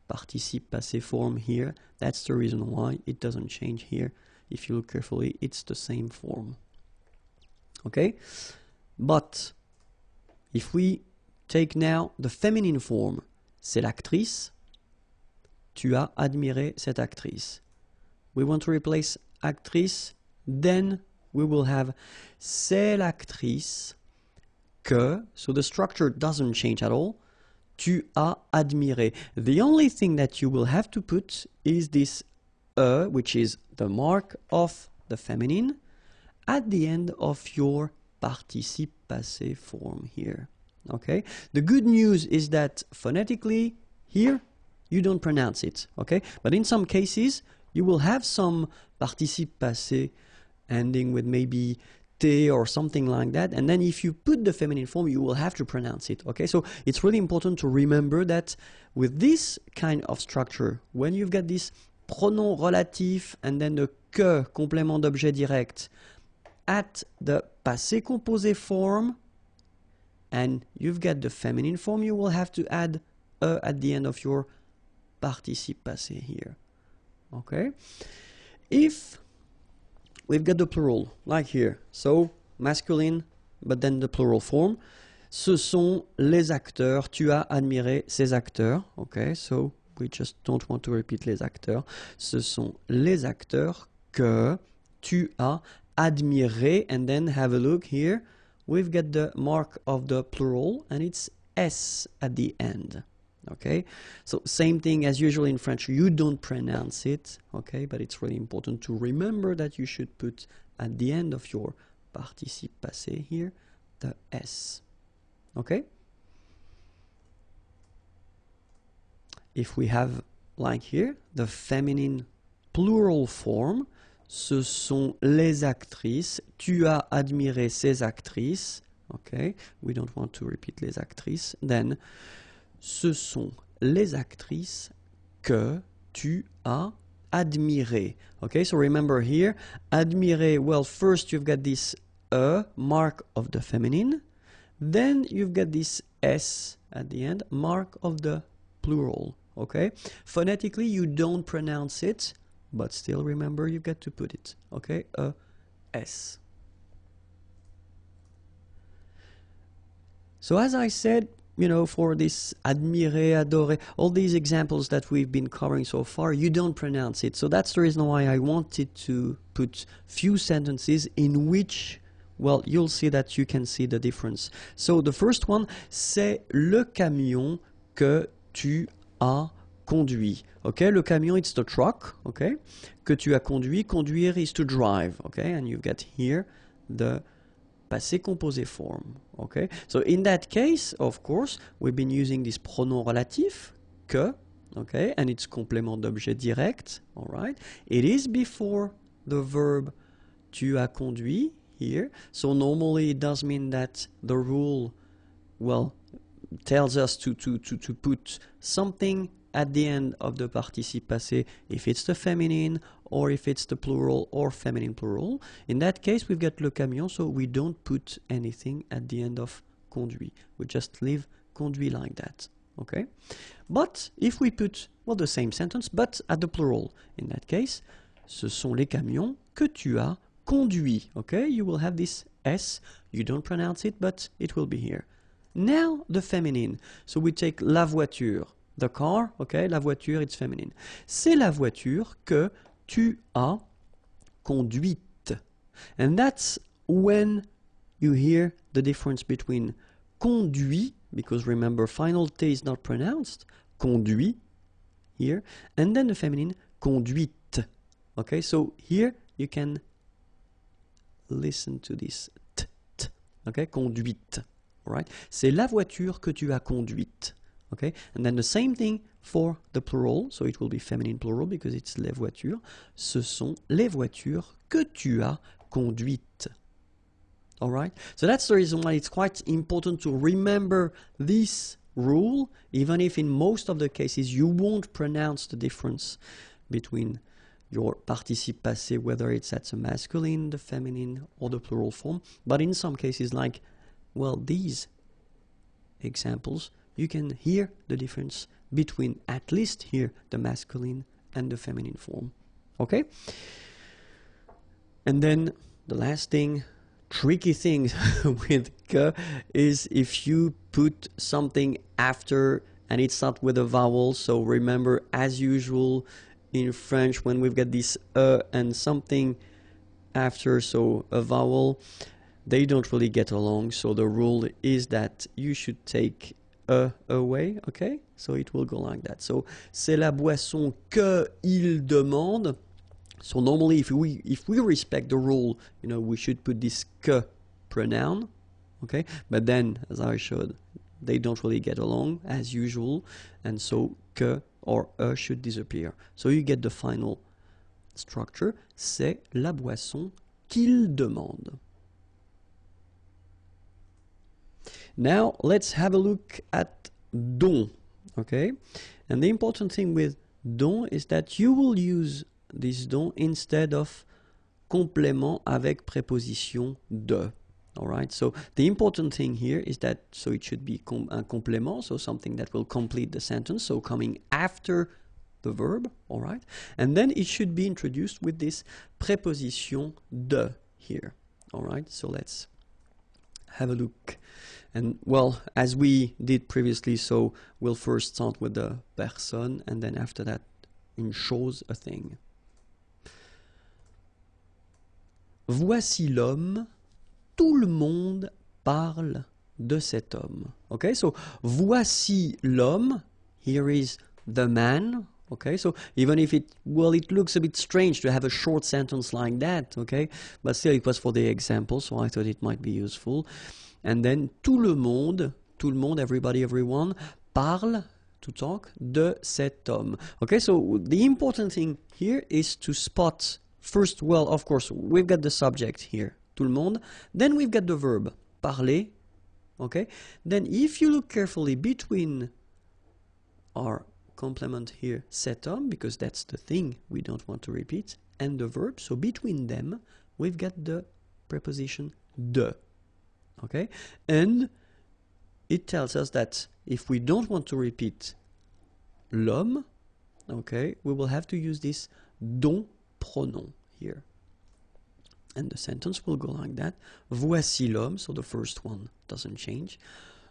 participe passé form here. That's the reason why it doesn't change here. If you look carefully, it's the same form. Okay? But if we take now the feminine form, c'est l'actrice. Tu as admiré cette actrice. We want to replace actrice, then we will have c'est l'actrice que, so the structure doesn't change at all. Tu as admiré. The only thing that you will have to put is this e, which is the mark of the feminine, at the end of your participe passé form here. Okay. The good news is that phonetically here you don't pronounce it. Okay. But in some cases you will have some participe passé ending with maybe te or something like that and then if you put the feminine form you will have to pronounce it okay so it's really important to remember that with this kind of structure when you've got this pronom relatif and then the que complement d'objet direct at the passé composé form and you've got the feminine form, you will have to add a at the end of your participe passé here. Okay? If we've got the plural, like here, so masculine, but then the plural form, ce sont les acteurs, tu as admiré ces acteurs, okay? So we just don't want to repeat les acteurs, ce sont les acteurs que tu as admirer and then have a look here we've got the mark of the plural and it's s at the end okay so same thing as usual in French you don't pronounce it okay but it's really important to remember that you should put at the end of your participe passé here the s okay if we have like here the feminine plural form ce sont les actrices. Tu as admiré ces actrices. OK, we don't want to repeat les actrices. Then, ce sont les actrices que tu as admirées. OK, so remember here, admirer, well, first you've got this E, mark of the feminine. Then you've got this S at the end, mark of the plural. OK. Phonetically, you don't pronounce it. but still remember you get to put it, okay, a S. So as I said, you know, for this admire, adore, all these examples that we've been covering so far, you don't pronounce it. So that's the reason why I wanted to put few sentences in which, well, you'll see that you can see the difference. So the first one, c'est le camion que tu as conduit. Ok, le camion, it's the truck. Ok, que tu as conduit. Conduire is to drive. Ok, and you get here the passé composé form. Okay? So in that case, of course, we've been using this pronom relatif que, okay, and its complément d'objet direct, all right? It is before the verb tu as conduit here. So normally it does mean that the rule, well, tells us to, to, to, to put something at the end of the participe passé if it's the feminine or if it's the plural or feminine plural. In that case, we've got le camion, so we don't put anything at the end of conduit. We just leave conduit like that. Okay? But if we put, well, the same sentence, but at the plural, in that case, ce sont les camions que tu as conduits. Okay? You will have this S. You don't pronounce it, but it will be here. Now the feminine. So we take la voiture. The car, okay, la voiture, it's feminine. C'est la voiture que tu as conduite. And that's when you hear the difference between conduit, because remember, final T is not pronounced, conduit here, and then the feminine conduite. Okay, so here you can listen to this t, okay, conduite. Right? C'est la voiture que tu as conduite. okay? And then the same thing for the plural, so it will be feminine plural because it's les voitures. Ce sont les voitures que tu as conduites. All right? So that's the reason why it's quite important to remember this rule, even if in most of the cases you won't pronounce the difference between your participe passé, whether it's at the masculine, the feminine, or the plural form. But in some cases, like, well, these examples, you can hear the difference between at least here the masculine and the feminine form. Okay? And then the last thing, tricky thing with k is if you put something after and it's not with a vowel. So remember, as usual, in French, when we've got this uh and something after, so a vowel, they don't really get along. So the rule is that you should take away, okay? So it will go like that. So c'est la boisson que il demande. So normally if we if we respect the rule, you know, we should put this que pronoun, okay? But then as I showed, they don't really get along as usual, and so que or a should disappear. So you get the final structure, c'est la boisson qu'il demande. Now let's have a look at don, okay? And the important thing with don is that you will use this don instead of complément avec préposition de. All right, so the important thing here is that, so it should be com un complément, so something that will complete the sentence, so coming after the verb, all right? And then it should be introduced with this préposition de here, all right? So let's have a look. And well, as we did previously, so we'll first start with the person and then after that in chose a thing. Voici l'homme, tout le monde parle de cet homme. Okay, so voici l'homme, here is the man, okay so even if it well it looks a bit strange to have a short sentence like that okay but still it was for the example so I thought it might be useful and then tout le monde tout le monde everybody everyone parle to talk de cet homme okay so the important thing here is to spot first well of course we've got the subject here tout le monde then we've got the verb parler okay then if you look carefully between our complement here setom because that's the thing we don't want to repeat and the verb so between them we've got the preposition de okay and it tells us that if we don't want to repeat l'homme okay we will have to use this don pronom here and the sentence will go like that voici l'homme so the first one doesn't change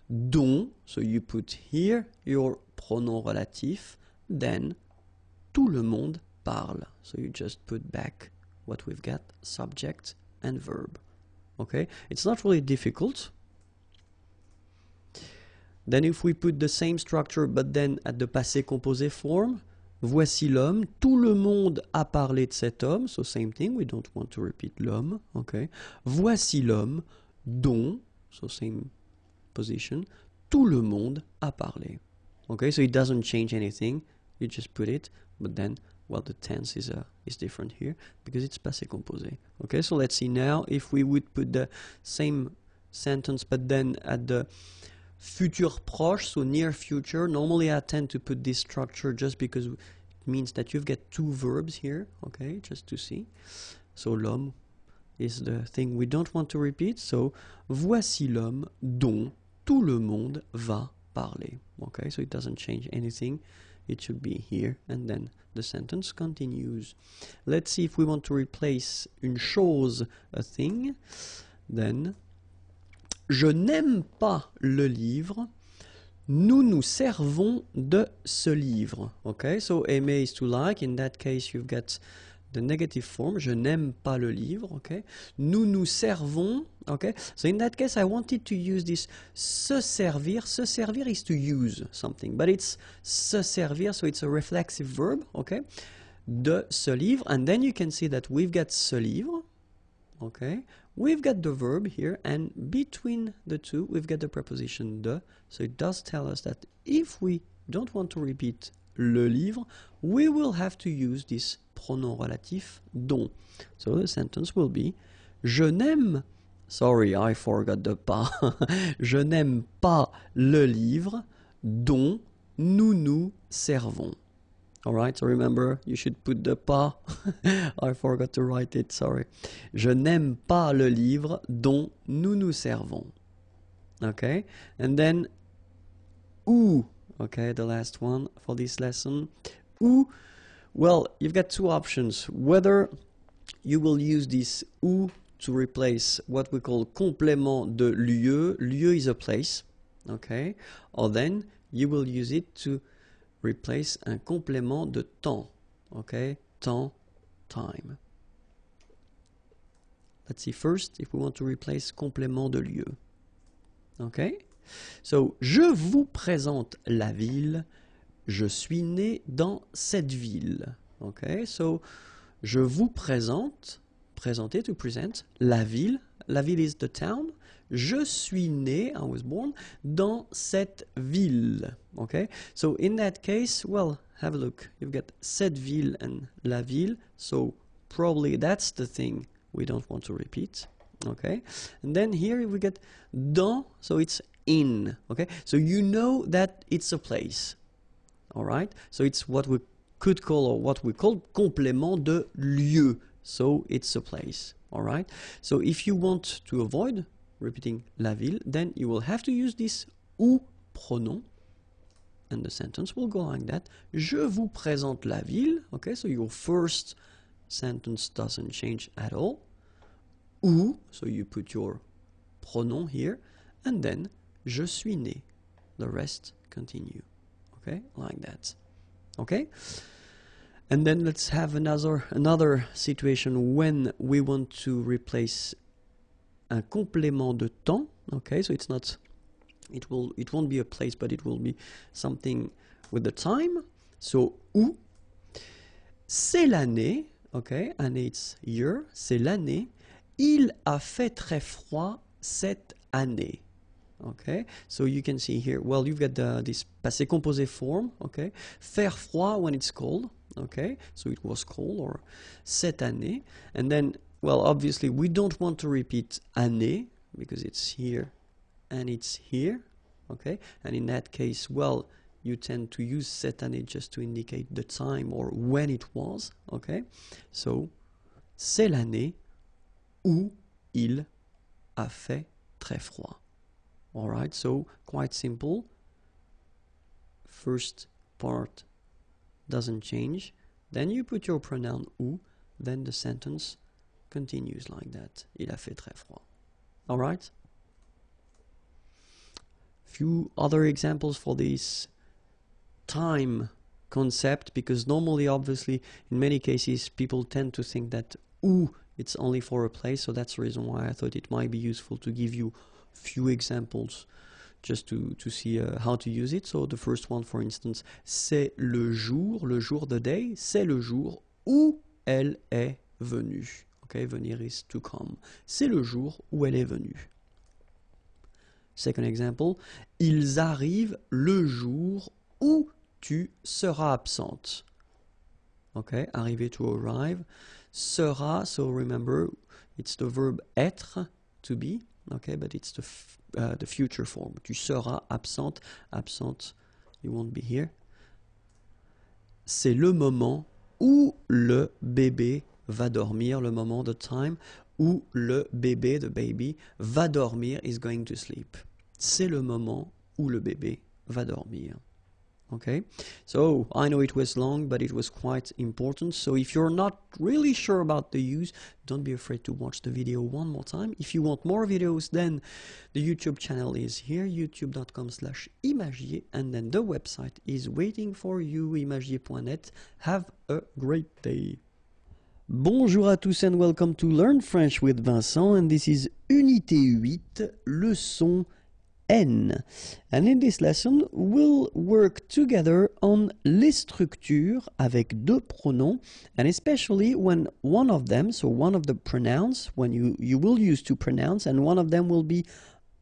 dont, so you put here your pronom relatif, then tout le monde parle. So you just put back what we've got, subject and verb. Okay, it's not really difficult. Then if we put the same structure but then at the passé composé form, voici l'homme, tout le monde a parlé de cet homme, so same thing, we don't want to repeat l'homme, okay. Voici l'homme dont, so same position, tout le monde a parlé. Okay, so it doesn't change anything. You just put it, but then well the tense is uh, is different here because it's passé composé. Okay, so let's see now if we would put the same sentence but then at the future proche, so near future. Normally I tend to put this structure just because it means that you've got two verbs here, okay, just to see. So l'homme is the thing we don't want to repeat, so voici l'homme dont tout le monde va parler. Okay, so it doesn't change anything. It should be here and then the sentence continues. Let's see if we want to replace une chose, a thing. Then, je n'aime pas le livre. Nous nous servons de ce livre. Okay, so aimer is to like. In that case, you've got the negative form, je n'aime pas le livre, okay? Nous nous servons, okay? So in that case, I wanted to use this se servir. Se servir is to use something, but it's se servir, so it's a reflexive verb, okay? De ce livre, and then you can see that we've got ce livre, okay? We've got the verb here, and between the two, we've got the preposition de, so it does tell us that if we don't want to repeat le livre, we will have to use this pronom relatif dont. So the sentence will be Je n'aime Sorry, I forgot the pas. Je n'aime pas le livre dont nous nous servons. Alright, so remember, you should put the pas. I forgot to write it, sorry. Je n'aime pas le livre dont nous nous servons. Okay, and then, ou Okay, the last one for this lesson. Ou, well, you've got two options. Whether you will use this ou to replace what we call complément de lieu. Lieu is a place, okay? Or then you will use it to replace un complément de temps, okay? Temps, time. Let's see first if we want to replace complément de lieu, okay? So, je vous présente la ville. Je suis né dans cette ville. Okay, so je vous présente, présenter, to present, la ville. La ville is the town. Je suis né, I was born, dans cette ville. Okay, so in that case, well, have a look. You've got cette ville and la ville. So probably that's the thing we don't want to repeat. Okay, and then here we get dans, so it's in. Okay, so you know that it's a place. All right, so it's what we could call or what we call complément de lieu. So it's a place. All right, so if you want to avoid repeating la ville, then you will have to use this ou pronom. And the sentence will go like that. Je vous présente la ville. Okay, so your first sentence doesn't change at all. Ou, so you put your pronoun here, and then je suis né. The rest continue. Okay, like that. Okay? And then let's have another another situation when we want to replace a complément de temps. Okay, so it's not it will it won't be a place but it will be something with the time. So où c'est l'année, okay, and it's year, c'est l'année. Il a fait très froid cette année okay so you can see here well you've got the, this passé composé form okay faire froid when it's cold okay so it was cold or cette année and then well obviously we don't want to repeat année because it's here and it's here okay and in that case well you tend to use cette année just to indicate the time or when it was okay so c'est l'année où il a fait très froid all right, so quite simple. First part doesn't change. Then you put your pronoun ou, then the sentence continues like that. Il a fait très froid. All right? Few other examples for this time concept because normally obviously in many cases people tend to think that ou it's only for a place so that's the reason why I thought it might be useful to give you few examples just to, to see uh, how to use it. So the first one, for instance, c'est le jour, le jour, the day, c'est le jour où elle est venue. Okay, venir is to come. C'est le jour où elle est venue. Second example, ils arrivent le jour où tu seras absente. Ok, arriver to arrive. Sera, so remember, it's the verb être, to be. Okay, but it's the, uh, the future form. Tu seras absente, absente, you won't be here. C'est le moment où le bébé va dormir, le moment, the time, où le bébé, the baby, va dormir, is going to sleep. C'est le moment où le bébé va dormir. okay so I know it was long but it was quite important so if you're not really sure about the use don't be afraid to watch the video one more time if you want more videos then the YouTube channel is here youtube.com slash imagier and then the website is waiting for you imagier.net have a great day Bonjour à tous and welcome to Learn French with Vincent and this is Unité 8 leçon N. And in this lesson, we'll work together on les structures avec deux pronoms, and especially when one of them, so one of the pronouns, when you, you will use two pronouns, and one of them will be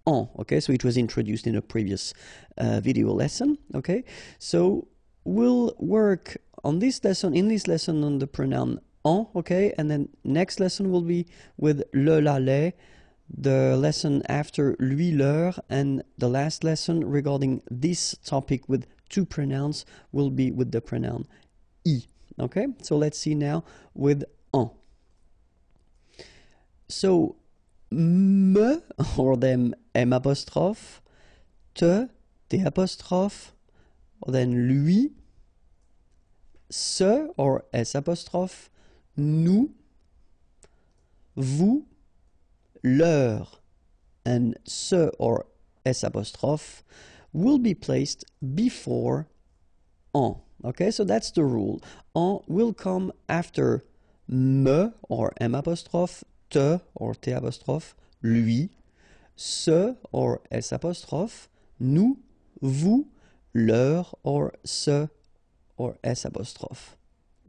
en, okay? So it was introduced in a previous uh, video lesson, okay? So we'll work on this lesson, in this lesson on the pronoun en, okay? And then next lesson will be with le, la, les, the lesson after lui, leur, and the last lesson regarding this topic with two pronouns will be with the pronoun i. Okay, so let's see now with en. So, me, or them m apostrophe, te, the apostrophe, then lui, ce, or s apostrophe, nous, vous, leur and ce or s apostrophe will be placed before en Okay, so that's the rule. On will come after me or m apostrophe, te or t apostrophe, lui, ce or s apostrophe, nous, vous, leur or ce or s apostrophe.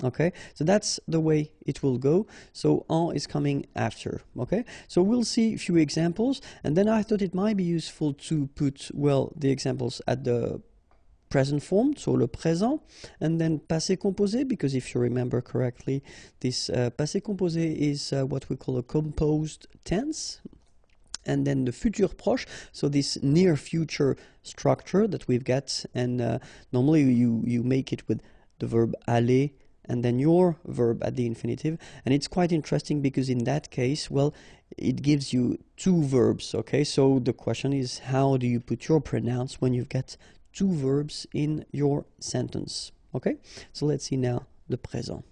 okay so that's the way it will go so on is coming after okay so we'll see a few examples and then I thought it might be useful to put well the examples at the present form so le présent and then passé composé because if you remember correctly this uh, passé composé is uh, what we call a composed tense and then the future proche so this near future structure that we've got and uh, normally you you make it with the verb aller and then your verb at the infinitive. And it's quite interesting because in that case, well, it gives you two verbs, okay? So the question is how do you put your pronouns when you've got two verbs in your sentence, okay? So let's see now the présent.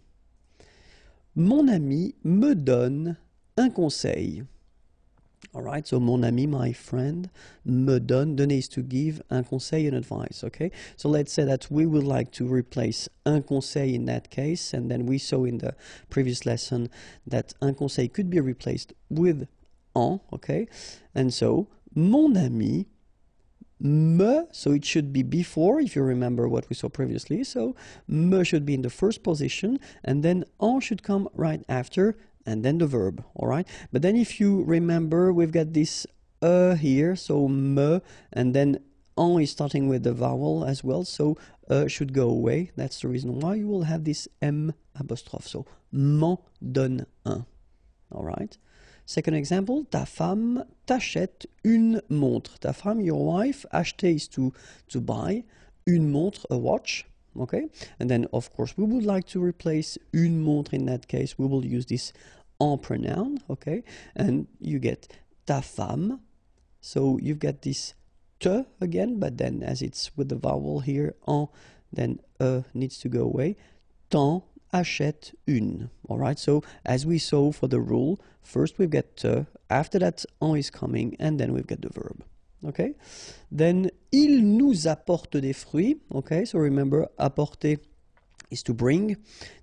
Mon ami me donne un conseil. All right, so mon ami, my friend, me donne, donner is to give, un conseil, and advice, okay? So let's say that we would like to replace un conseil in that case, and then we saw in the previous lesson that un conseil could be replaced with en, okay? And so, mon ami, me, so it should be before, if you remember what we saw previously, so me should be in the first position, and then en should come right after, and then the verb, all right? But then if you remember, we've got this uh here, so me, and then on is starting with the vowel as well, so uh, should go away. That's the reason why you will have this m apostrophe, so m'en donne un, all right? Second example, ta femme t'achète une montre. Ta femme, your wife, acheter is to, to buy, une montre, a watch, okay and then of course we would like to replace une montre in that case we will use this en pronoun okay and you get ta femme so you've got this te again but then as it's with the vowel here en then e needs to go away ton achète une all right so as we saw for the rule first we've got te after that en is coming and then we've got the verb okay? Then il nous apporte des fruits, okay? So remember, apporter is to bring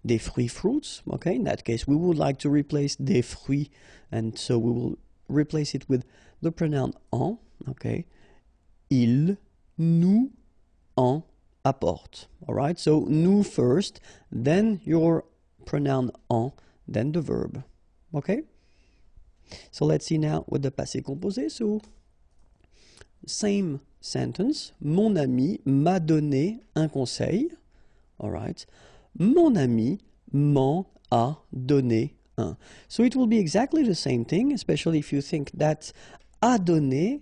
des fruits, fruits, okay? In that case, we would like to replace des fruits, and so we will replace it with the pronoun en, okay? Il nous en apporte, All right, So nous first, then your pronoun en, then the verb, okay? So let's see now with the passé composé. So same sentence, mon ami m'a donné un conseil. All right. Mon ami m'en a donné un. So it will be exactly the same thing, especially if you think that a donné,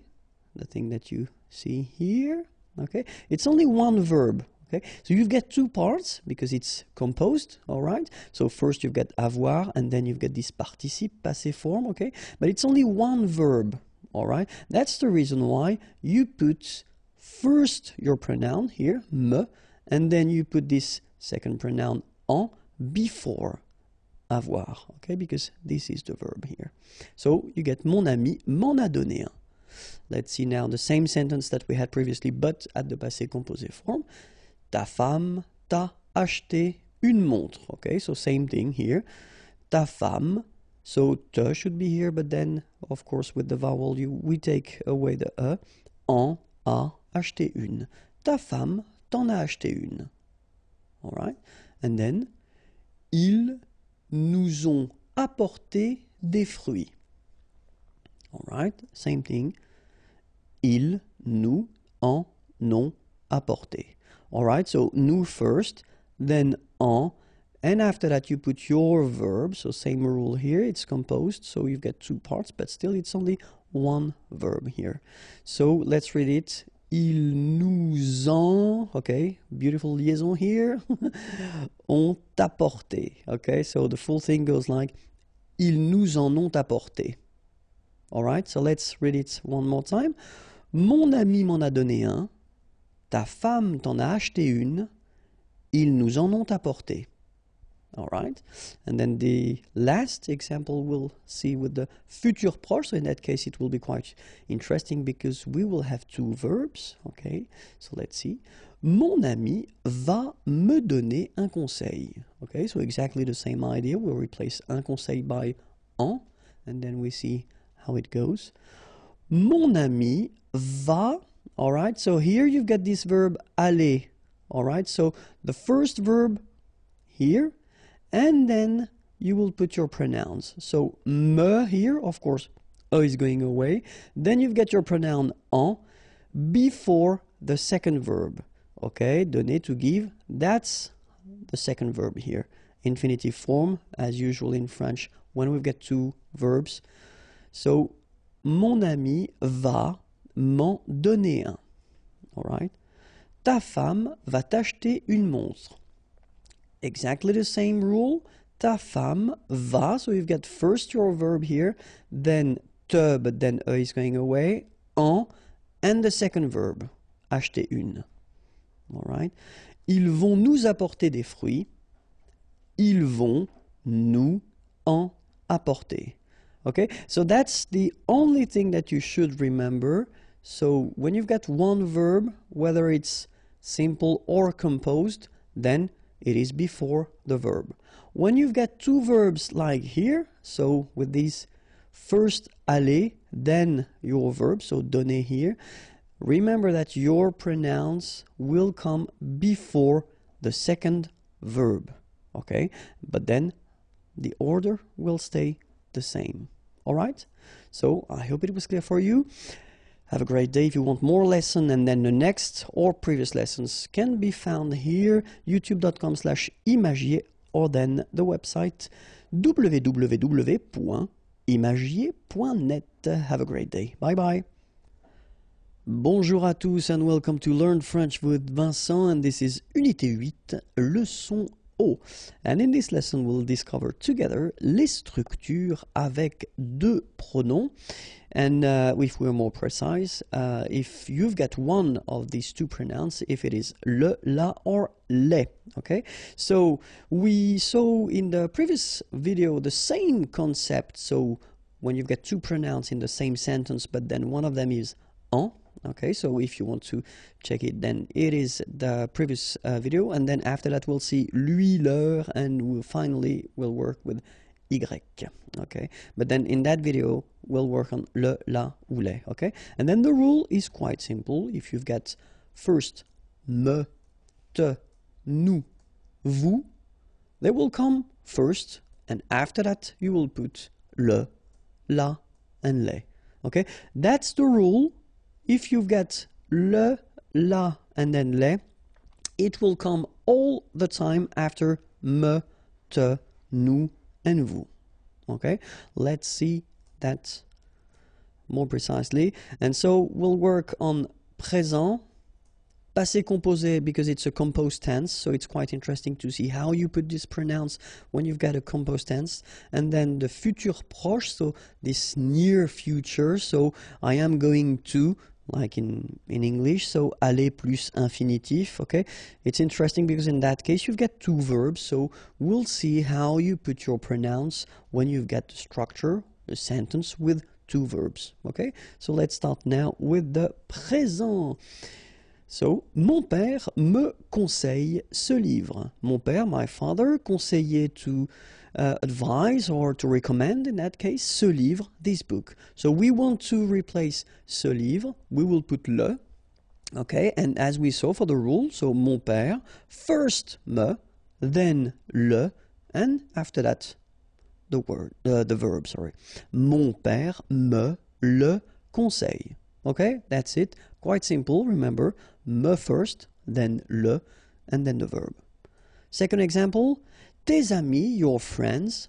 the thing that you see here, okay? It's only one verb, okay? So you've got two parts because it's composed, all right? So first you've got avoir and then you've got this participe, passé form, okay? But it's only one verb, all right, that's the reason why you put first your pronoun here, me, and then you put this second pronoun en before avoir, okay, because this is the verb here. So you get mon ami m'en a donné un. Let's see now the same sentence that we had previously, but at the passé composé form. Ta femme t'a acheté une montre, okay, so same thing here. Ta femme So tu should be here, but then, of course, with the vowel you, we take away the e. En a acheté une. Ta femme t'en a acheté une. All right? And then, ils nous ont apporté des fruits. All right? Same thing. Ils nous en ont apporté. All right? So nous first, then en And after that, you put your verb. So same rule here. It's composed. So you've got two parts, but still it's only one verb here. So let's read it. Ils nous ont, okay, beautiful liaison here, ont apporté, okay, so the full thing goes like, ils nous en ont apporté. Alright, so let's read it one more time. Mon ami m'en a donné un, ta femme t'en a acheté une, ils nous en ont apporté all right? And then the last example we'll see with the future proche. So in that case, it will be quite interesting because we will have two verbs, okay? So let's see. Mon ami va me donner un conseil. Okay, so exactly the same idea. We'll replace un conseil by en, and then we see how it goes. Mon ami va, all right? So here you've got this verb aller, all right? So the first verb here and then you will put your pronouns. So me here, of course, e is going away. Then you've got your pronoun en before the second verb. Okay, donner to give, that's the second verb here. Infinitive form, as usual in French, when we've got two verbs. So, mon ami va m'en donner un. All right. Ta femme va t'acheter une montre exactly the same rule. Ta femme va. So you've got first your verb here, then te, but then e is going away. En, and the second verb, acheter une. All right. Ils vont nous apporter des fruits. Ils vont nous en apporter. Okay, so that's the only thing that you should remember. So when you've got one verb, whether it's simple or composed, then it is before the verb. When you've got two verbs like here, so with this first aller, then your verb, so donner here, remember that your pronouns will come before the second verb, okay? But then the order will stay the same, all right? So I hope it was clear for you. Have a great day. If you want more lesson and then the next or previous lessons can be found here, youtube.com slash imagier or then the website www.imagier.net. Have a great day. Bye bye. Bonjour à tous and welcome to Learn French with Vincent and this is Unité 8, leçon O. Oh, and in this lesson, we'll discover together les structures avec deux pronoms. And uh, if we're more precise, uh, if you've got one of these two pronouns, if it is le, la, or le, okay? So we saw in the previous video the same concept. So when you've got two pronouns in the same sentence, but then one of them is en, okay so if you want to check it then it is the previous uh, video and then after that we'll see lui leur and we'll finally we'll work with y okay but then in that video we'll work on le la ou les okay and then the rule is quite simple if you've got first me te nous vous they will come first and after that you will put le la and les okay that's the rule if you've got le, la, and then le, it will come all the time after me, te, nous, and vous. Okay, let's see that more precisely. And so we'll work on présent, passé composé because it's a composed tense, so it's quite interesting to see how you put this pronounce when you've got a composed tense. And then the futur proche, so this near future, so I am going to, like in, in English. So aller plus infinitif, okay? It's interesting because in that case you've got two verbs, so we'll see how you put your pronouns when you've got the structure, the sentence with two verbs, okay? So let's start now with the présent. So, mon père me conseille ce livre. Mon père, my father, conseillait to uh, advise or to recommend, in that case, ce livre, this book. So we want to replace ce livre, we will put le, okay, and as we saw for the rule, so mon père, first me, then le, and after that the word, uh, the verb, sorry. Mon père me le conseille. Okay, that's it. Quite simple, remember, me first, then le, and then the verb. Second example, tes amis, your friends,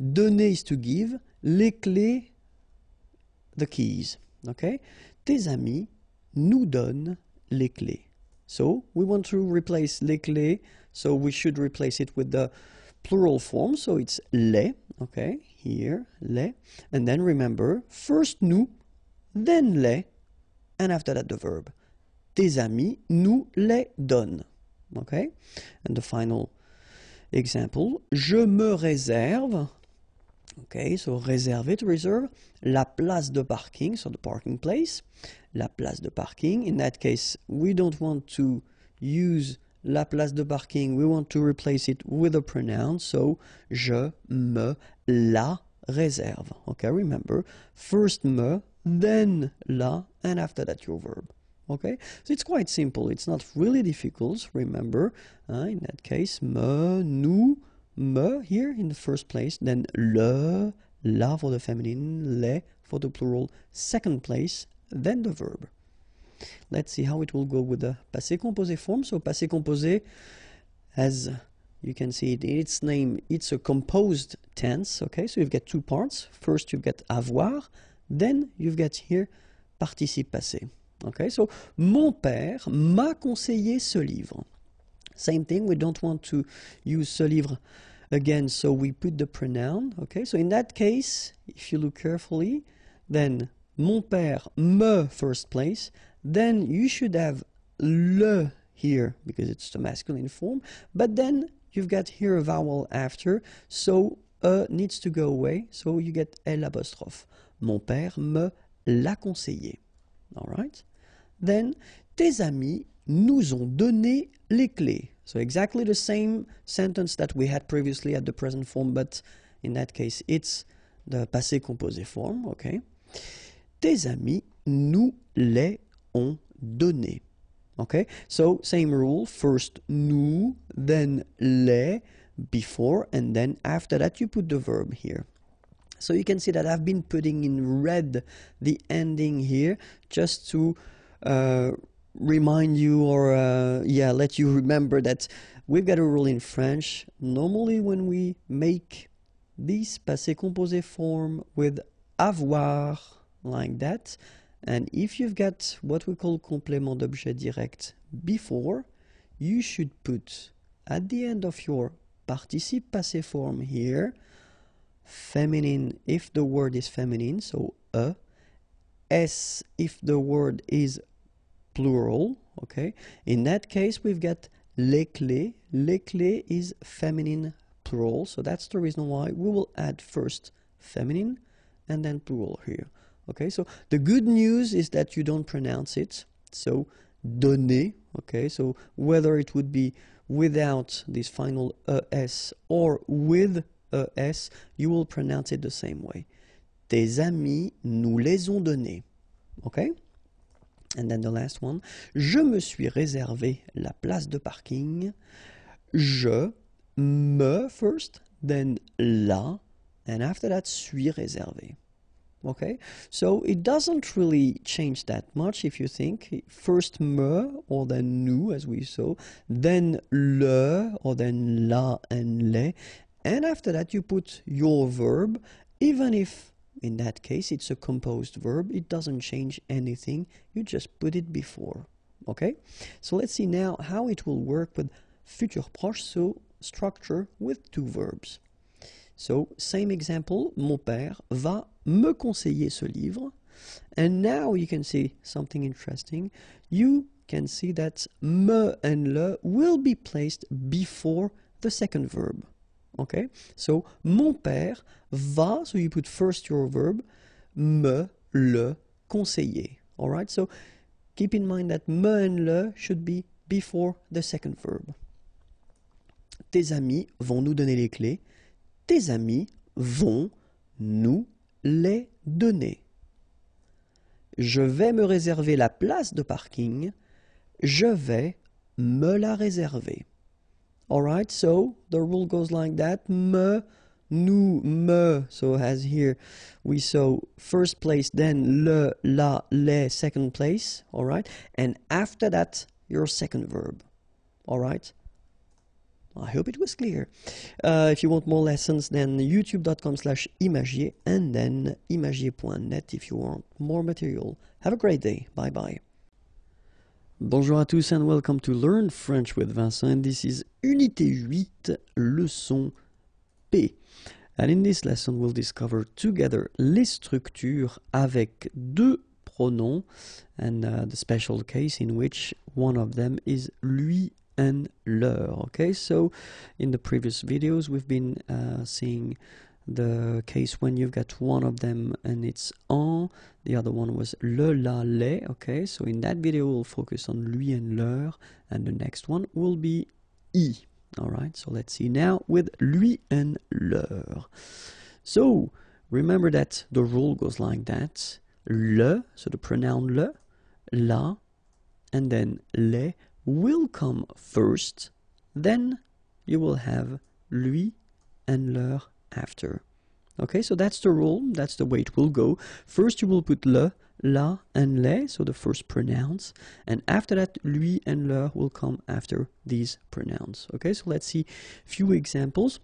donner is to give, les clés, the keys. Okay? Tes amis nous donnent les clés. So we want to replace les clés, so we should replace it with the plural form, so it's les, okay, here, les. And then remember, first nous, then les, and after that the verb. Tes amis nous les donnent, okay? And the final Exemple, je me réserve, ok, so réserver it, reserve, la place de parking, so the parking place, la place de parking. In that case, we don't want to use la place de parking, we want to replace it with a pronoun, so je me la réserve. Okay, remember, first me, then la, and after that your verb. Okay, so it's quite simple. It's not really difficult. Remember, uh, in that case, me, nous, me here in the first place, then le, la for the feminine, le for the plural, second place, then the verb. Let's see how it will go with the passé composé form. So passé composé, as you can see it in its name, it's a composed tense. Okay, so you've got two parts. First, you've got avoir, then you've got here participe passé. Okay, so mon père m'a conseillé ce livre. Same thing, we don't want to use ce livre again, so we put the pronoun. Okay, so in that case, if you look carefully, then mon père, me first place, then you should have le here because it's the masculine form, but then you've got here a vowel after, so e needs to go away, so you get l apostrophe. Mon père me l'a conseillé. All right. Then tes amis nous ont donné les clés. So exactly the same sentence that we had previously at the present form, but in that case, it's the passé composé form, okay? Tes amis nous les ont donné. Okay? So same rule, first nous, then les before and then after that you put the verb here. So you can see that I've been putting in red the ending here just to uh, remind you or uh, yeah let you remember that we've got a rule in French. Normally when we make this passé composé form with avoir like that and if you've got what we call complément d'objet direct before you should put at the end of your participe passé form here feminine if the word is feminine, so a, uh, s if the word is plural, okay? In that case, we've got les clés. Les is feminine plural, so that's the reason why we will add first feminine and then plural here. Okay, so the good news is that you don't pronounce it. So donné. okay, so whether it would be without this final es uh, or with e you will pronounce it the same way. Tes amis nous les ont donnés. OK? And then the last one. Je me suis réservé la place de parking. Je me first, then la, and after that suis réservé. Okay, so it doesn't really change that much if you think. First me or then nous, as we saw, then le or then la and les, And after that, you put your verb, even if in that case it's a composed verb, it doesn't change anything, you just put it before. Okay? So let's see now how it will work with future proche, so structure with two verbs. So, same example, mon père va me conseiller ce livre. And now you can see something interesting. You can see that me and le will be placed before the second verb. Okay? So, mon père va, so you put first your verb, me, le, conseiller. Alright? So, keep in mind that me and le should be before the second verb. Tes amis vont nous donner les clés. Tes amis vont nous les donner. Je vais me réserver la place de parking. Je vais me la réserver. Alright, so the rule goes like that. Me, nous, me. So as here, we saw first place, then le, la, les, second place. Alright, and after that, your second verb. Alright. I hope it was clear. Uh, if you want more lessons, then youtube.com slash imagier and then imagier.net if you want more material. Have a great day. Bye bye. Bonjour à tous and welcome to Learn French with Vincent. this is Unité 8, leçon P. And in this lesson, we'll discover together les structures avec deux pronoms and uh, the special case in which one of them is lui and leur. Okay, so in the previous videos, we've been uh, seeing the case when you've got one of them and it's en, the other one was le, la, les, okay? So in that video we'll focus on lui and leur, and the next one will be i. Alright, so let's see now with lui and leur. So, remember that the rule goes like that. Le, so the pronoun le, la, and then les will come first, then you will have lui and leur after. Okay, so that's the rule, that's the way it will go. First you will put le, la, and les, so the first pronouns, and after that lui and le will come after these pronouns. Okay, so let's see a few examples.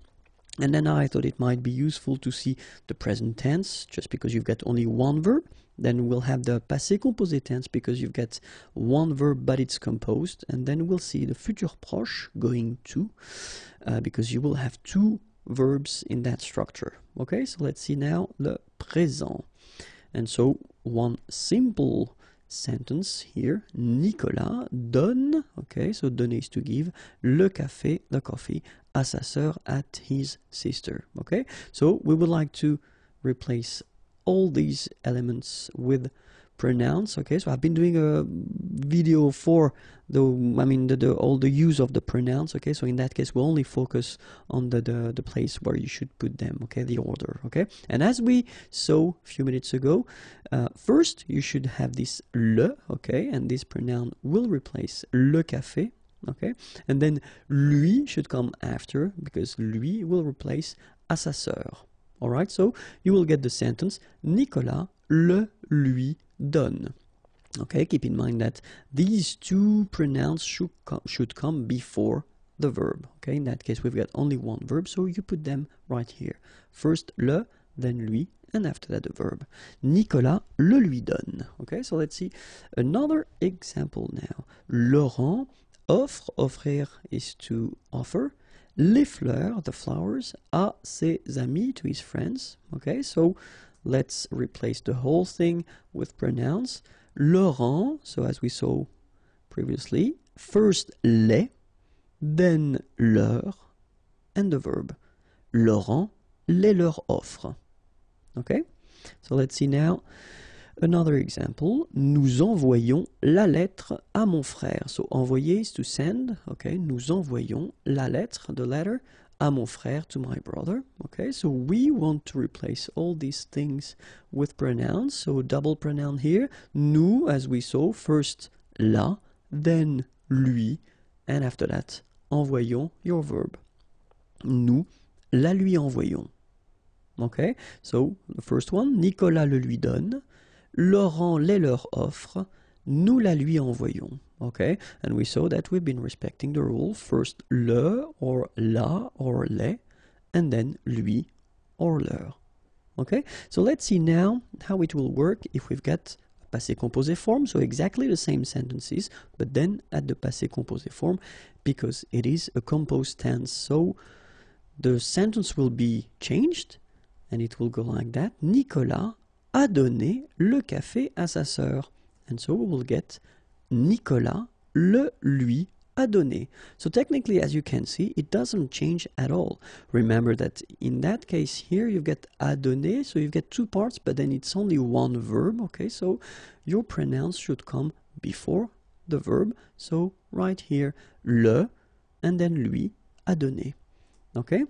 And then I thought it might be useful to see the present tense, just because you've got only one verb. Then we'll have the passé composé tense, because you've got one verb but it's composed. And then we'll see the futur proche, going to, uh, because you will have two verbs in that structure. Okay, so let's see now the présent. And so one simple sentence here, Nicolas donne, okay, so donner is to give, le café, the coffee, à sa sœur, at his sister, okay? So we would like to replace all these elements with Pronouns. okay so I've been doing a video for the I mean the, the all the use of the pronouns okay so in that case we'll only focus on the, the the place where you should put them okay the order okay and as we saw a few minutes ago uh, first you should have this le okay and this pronoun will replace le café okay and then lui should come after because lui will replace à sa sœur all right so you will get the sentence Nicolas le lui donne. Okay, keep in mind that these two pronouns should come, should come before the verb. Okay, in that case, we've got only one verb, so you put them right here. First le, then lui, and after that the verb. Nicolas le lui donne. Okay, so let's see another example now. Laurent offre, offrir is to offer. Les fleurs, the flowers, à ses amis, to his friends. Okay, so Let's replace the whole thing with pronouns. Laurent, so as we saw previously, first les, then leur, and the verb. Laurent les leur offre. Okay? So let's see now another example. Nous envoyons la lettre à mon frère. So envoyer is to send. Okay? Nous envoyons la lettre, the letter, à mon frère, to my brother. Okay, so we want to replace all these things with pronouns. So double pronoun here, nous, as we saw, first la, then lui, and after that, envoyons your verb. Nous, la lui envoyons. Okay, so the first one, Nicolas le lui donne, Laurent les leur offre, nous la lui envoyons. okay? And we saw that we've been respecting the rule first le or la or les, and then lui or leur. Okay, so let's see now how it will work if we've got a passé composé form, so exactly the same sentences, but then at the passé composé form, because it is a composed tense, so the sentence will be changed, and it will go like that. Nicolas a donné le café à sa sœur. And so we will get Nicolas le lui a donné. So technically, as you can see, it doesn't change at all. Remember that in that case here, you get a donné, so you've got two parts, but then it's only one verb, okay? So your pronoun should come before the verb. So right here, le, and then lui, a donné, okay?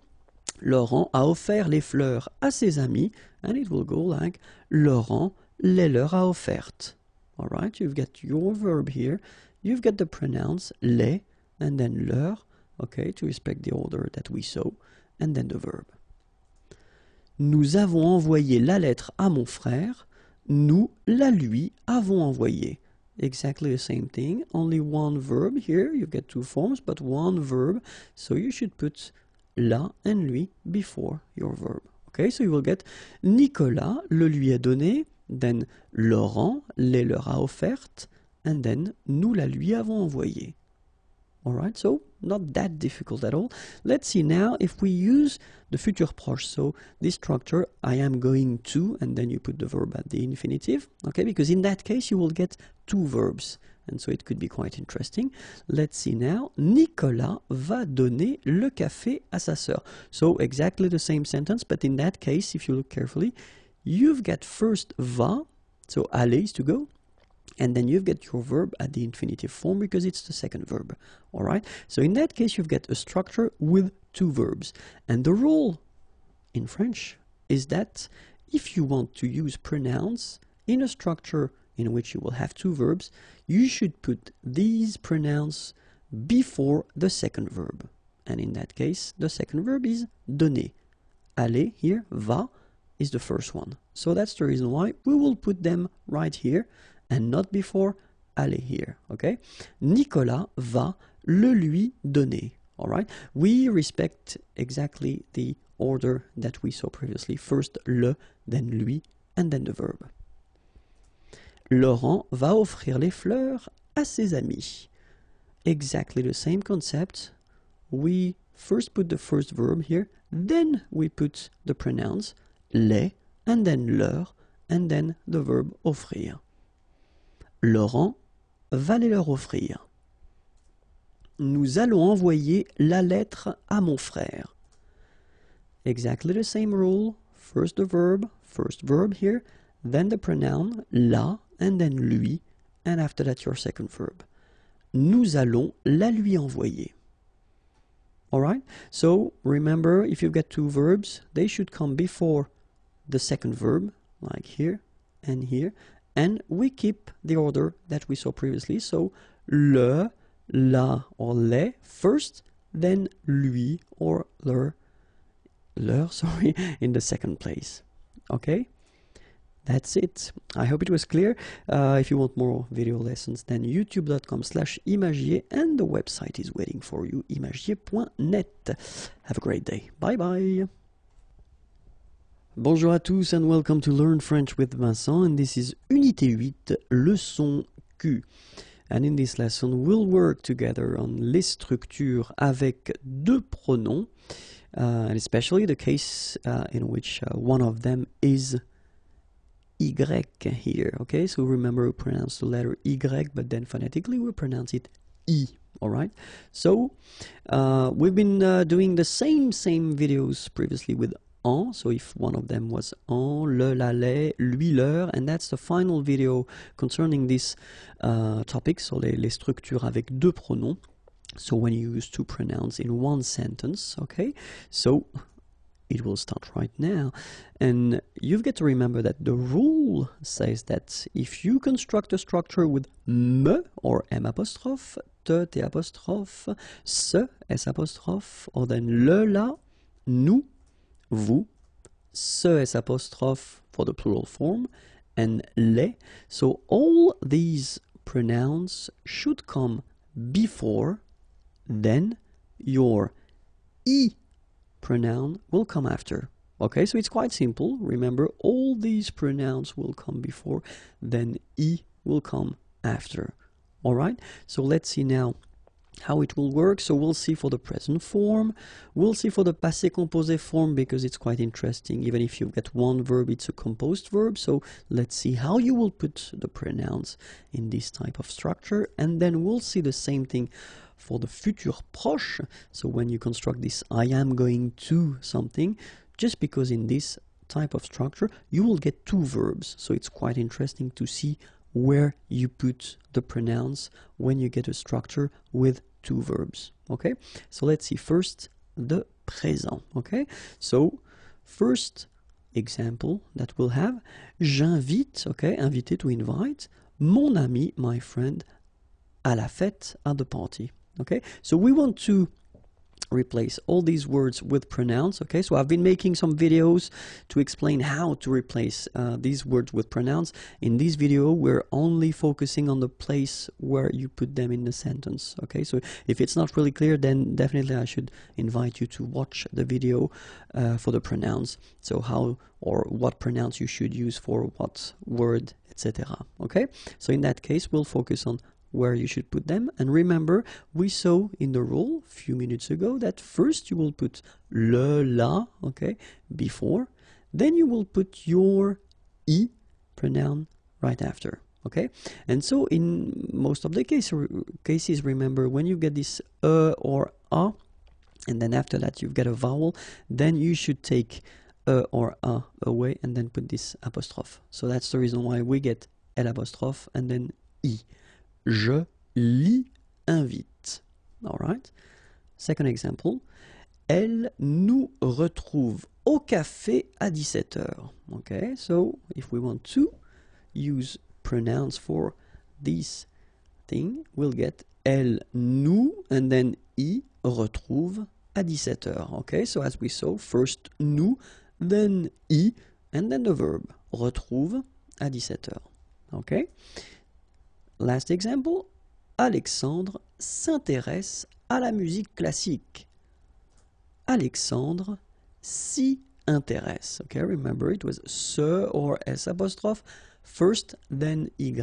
Laurent a offert les fleurs à ses amis, and it will go like Laurent les leur a offertes. All right, you've got your verb here. You've got the pronouns les and then leur, okay, to respect the order that we saw, and then the verb. Nous avons envoyé la lettre à mon frère. Nous la lui avons envoyée. Exactly the same thing, only one verb here. You've got two forms, but one verb. So you should put la and lui before your verb. Okay, so you will get Nicolas le lui a donné, Then, Laurent les leur a offerte, and then nous la lui avons envoyée. Alright, so not that difficult at all. Let's see now if we use the future proche, so this structure, I am going to, and then you put the verb at the infinitive, okay, because in that case you will get two verbs, and so it could be quite interesting. Let's see now, Nicolas va donner le café à sa sœur. So exactly the same sentence, but in that case, if you look carefully, You've got first va, so aller is to go, and then you've got your verb at the infinitive form because it's the second verb, all right? So in that case, you've got a structure with two verbs. And the rule in French is that if you want to use pronouns in a structure in which you will have two verbs, you should put these pronouns before the second verb. And in that case, the second verb is donner. Aller here, va, is the first one. So that's the reason why we will put them right here and not before aller here, okay? Nicolas va le lui donner, all right? We respect exactly the order that we saw previously. First le, then lui, and then the verb. Laurent va offrir les fleurs à ses amis. Exactly the same concept. We first put the first verb here, then we put the pronouns, les, and then leur, and then the verb offrir. Laurent va les leur offrir. Nous allons envoyer la lettre à mon frère. Exactly the same rule. First the verb, first verb here, then the pronoun la, and then lui, and after that your second verb. Nous allons la lui envoyer. Alright? So remember, if you've got two verbs, they should come before the second verb, like here and here, and we keep the order that we saw previously. So le, la, or les first, then lui or leur, leur, sorry, in the second place. Okay? That's it. I hope it was clear. Uh, if you want more video lessons, then youtube.com slash imagier and the website is waiting for you, imagier.net. Have a great day. Bye-bye. Bonjour à tous and welcome to Learn French with Vincent and this is Unité 8, leçon Q. And in this lesson we'll work together on les structures avec deux pronoms uh, and especially the case uh, in which uh, one of them is y here. Okay, so remember we pronounce the letter y but then phonetically we pronounce it i all right so uh, we've been uh, doing the same same videos previously with en, so if one of them was en, le, la, les, lui, leur, and that's the final video concerning this uh, topic, so les, les structures avec deux pronoms. So when you use two pronouns in one sentence, okay? So it will start right now. And you've got to remember that the rule says that if you construct a structure with me or m apostrophe, te, t apostrophe, se, s apostrophe, or then le, la, nous, vous, ce s apostrophe for the plural form, and le. So all these pronouns should come before, then your e pronoun will come after. Okay, so it's quite simple. Remember, all these pronouns will come before, then e will come after. All right, so let's see now how it will work. So we'll see for the present form. We'll see for the passé composé form because it's quite interesting. Even if you get one verb, it's a composed verb. So let's see how you will put the pronouns in this type of structure. And then we'll see the same thing for the futur proche. So when you construct this I am going to something, just because in this type of structure, you will get two verbs. So it's quite interesting to see where you put the pronouns when you get a structure with two verbs. Okay, so let's see first the présent. Okay, so first example that we'll have j'invite, okay, invité to invite mon ami, my friend, à la fête, at the party. Okay, so we want to replace all these words with pronouns okay so I've been making some videos to explain how to replace uh, these words with pronouns in this video we're only focusing on the place where you put them in the sentence okay so if it's not really clear then definitely I should invite you to watch the video uh, for the pronouns so how or what pronouns you should use for what word etc okay so in that case we'll focus on where you should put them. And remember, we saw in the rule a few minutes ago that first you will put le, la, okay, before. Then you will put your e, pronoun right after, okay? And so in most of the case, cases, remember, when you get this e or a, and then after that you've got a vowel, then you should take e or a away and then put this apostrophe. So that's the reason why we get l apostrophe and then e. Je l'invite. invite. All right. Second example. Elle nous retrouve au café à 17h. Okay, so if we want to use pronouns for this thing, we'll get elle nous and then y retrouve à 17 heures ». Okay, so as we saw, first nous, then y, and then the verb retrouve à 17 heures ». Okay? Last example, Alexandre s'intéresse à la musique classique. Alexandre s'y intéresse. Okay, remember it was se or s apostrophe, first, then y,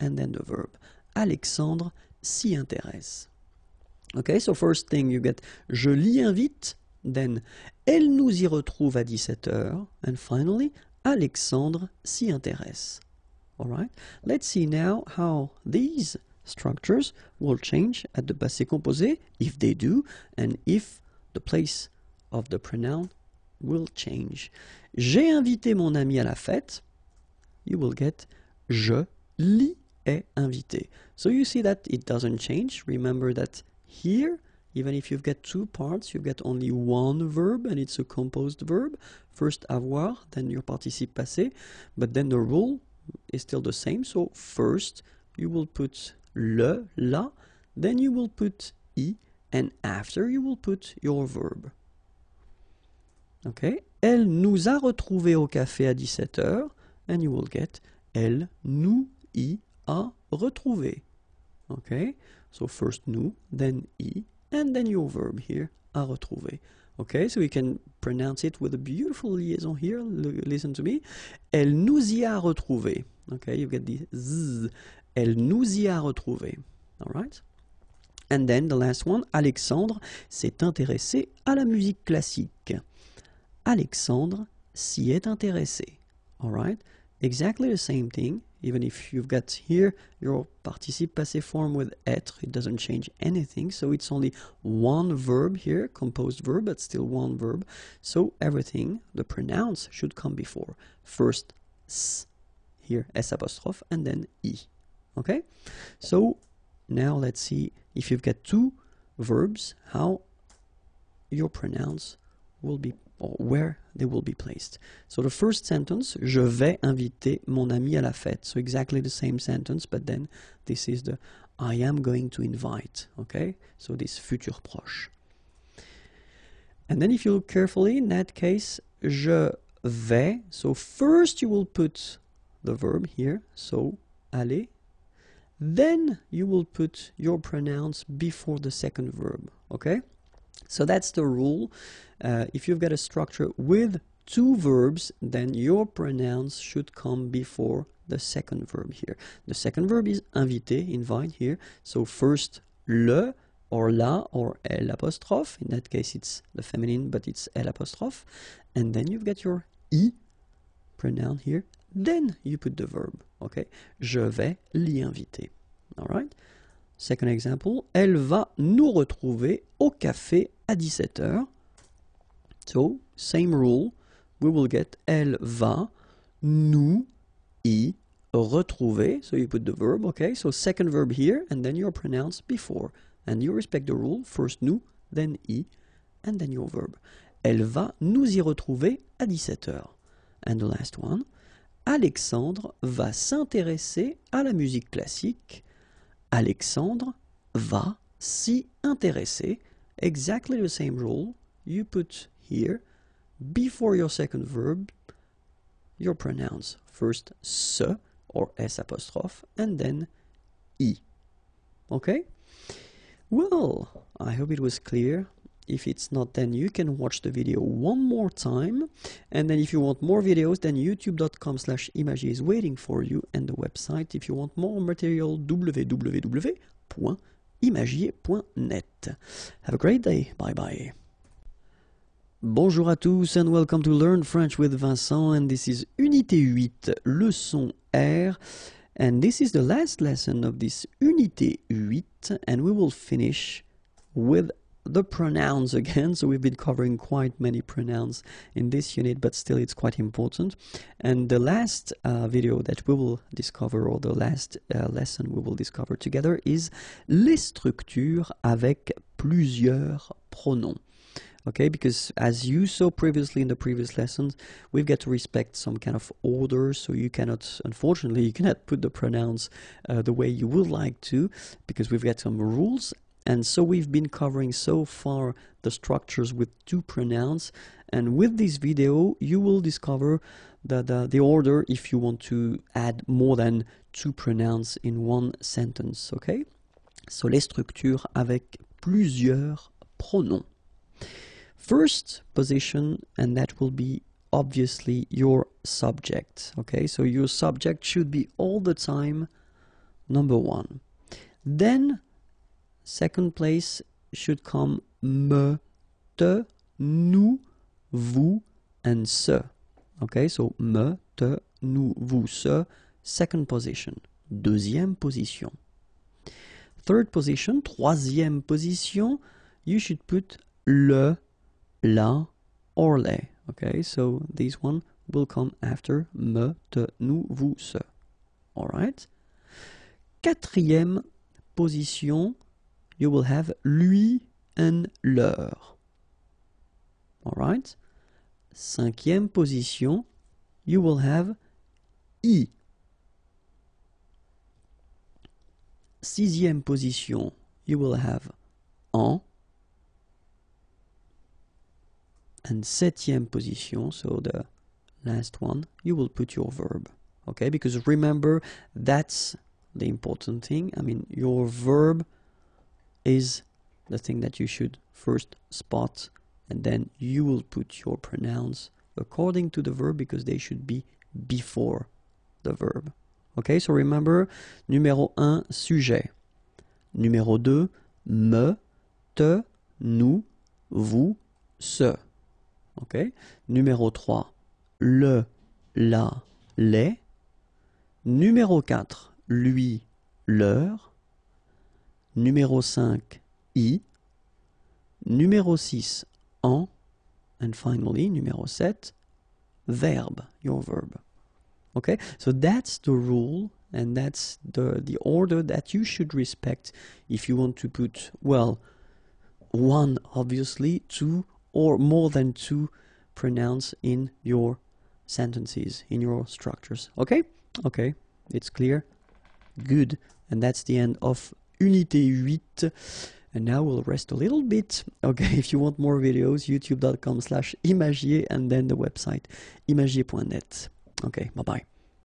and then the verb. Alexandre s'y intéresse. Okay, so first thing you get, je l'y invite, then elle nous y retrouve à 17h, and finally, Alexandre s'y intéresse. all right let's see now how these structures will change at the passé composé if they do and if the place of the pronoun will change j'ai invité mon ami à la fête you will get je l'y ai invité so you see that it doesn't change remember that here even if you've got two parts, you've got only one verb and it's a composed verb. First avoir, then your participe passé. But then the rule is still the same. So first you will put le, la, then you will put i, and after you will put your verb. Okay? Elle nous a retrouvés au café à 17h, and you will get elle nous y a retrouvé. Okay? So first nous, then i, and then your verb here, a retrouvé. Okay, so we can pronounce it with a beautiful liaison here. listen to me. Elle nous y a retrouvés. Okay, you get the z. Elle nous y a retrouvés. All right. And then the last one. Alexandre s'est intéressé à la musique classique. Alexandre s'y est intéressé. All right. Exactly the same thing. even if you've got here your participe passé form with être, it doesn't change anything, so it's only one verb here, composed verb, but still one verb, so everything, the pronouns, should come before. First, s, here, s apostrophe, and then e, okay? So, now let's see if you've got two verbs, how your pronouns will be or where they will be placed. So the first sentence, je vais inviter mon ami à la fête. So exactly the same sentence, but then this is the I am going to invite. Okay, so this futur proche. And then if you look carefully, in that case, je vais. So first you will put the verb here, so aller. Then you will put your pronouns before the second verb. Okay? So that's the rule. Uh, if you've got a structure with two verbs, then your pronouns should come before the second verb here. The second verb is inviter, invite here. So first le or la or l apostrophe. In that case, it's the feminine, but it's l apostrophe. And then you've got your i pronoun here. Then you put the verb. Okay, je vais l'y inviter. All right. Second example, elle va nous retrouver au café à 17h. So, same rule, we will get elle va, nous, y, retrouver. So you put the verb, okay? So second verb here, and then your pronounced before. And you respect the rule, first nous, then y, and then your verb. Elle va nous y retrouver à 17h. And the last one, Alexandre va s'intéresser à la musique classique. Alexandre va s'y intéresser. Exactly the same rule you put here before your second verb your pronouns first se or s apostrophe and then e. Okay? Well, I hope it was clear. If it's not, then you can watch the video one more time. And then if you want more videos, then youtube.com slash image is waiting for you and the website if you want more material www imagier.net. Have a great day. Bye bye. Bonjour à tous and welcome to Learn French with Vincent and this is Unité 8, leçon R. And this is the last lesson of this Unité 8 and we will finish with the pronouns again. So we've been covering quite many pronouns in this unit, but still it's quite important. And the last uh, video that we will discover, or the last uh, lesson we will discover together, is les structures avec plusieurs pronoms. Okay, because as you saw previously in the previous lessons, we've got to respect some kind of order, so you cannot, unfortunately, you cannot put the pronouns uh, the way you would like to, because we've got some rules, and so we've been covering so far the structures with two pronouns and with this video you will discover the, the order if you want to add more than two pronouns in one sentence, okay? So les structures avec plusieurs pronoms. First position and that will be obviously your subject, okay? So your subject should be all the time number one. Then Second place should come me, te, nous, vous, and ce. Okay, so me, te, nous, vous, ce. Second position. Deuxième position. Third position, troisième position, you should put le, la, or les. Okay, so this one will come after me, te, nous, vous, ce. Alright? Quatrième position, you will have lui and leur. Alright? Cinquième position, you will have i. Sixième position, you will have en. And septième position, so the last one, you will put your verb. Okay, because remember, that's the important thing. I mean, your verb is the thing that you should first spot and then you will put your pronouns according to the verb because they should be before the verb. Okay, so remember, numéro un sujet. Numéro deux me, te, nous, vous, ce. Okay? Numéro trois le, la, les. Numéro quatre lui, leur numéro 5 I, numéro 6 en, and finally, numéro 7, verb, your verb. Okay, so that's the rule and that's the, the order that you should respect if you want to put, well, one obviously, two or more than two pronouns in your sentences, in your structures. Okay? Okay, it's clear. Good. And that's the end of Unité 8. And now we'll rest a little bit. Okay, if you want more videos, youtube.com slash imagier and then the website imagier.net. Okay, bye-bye.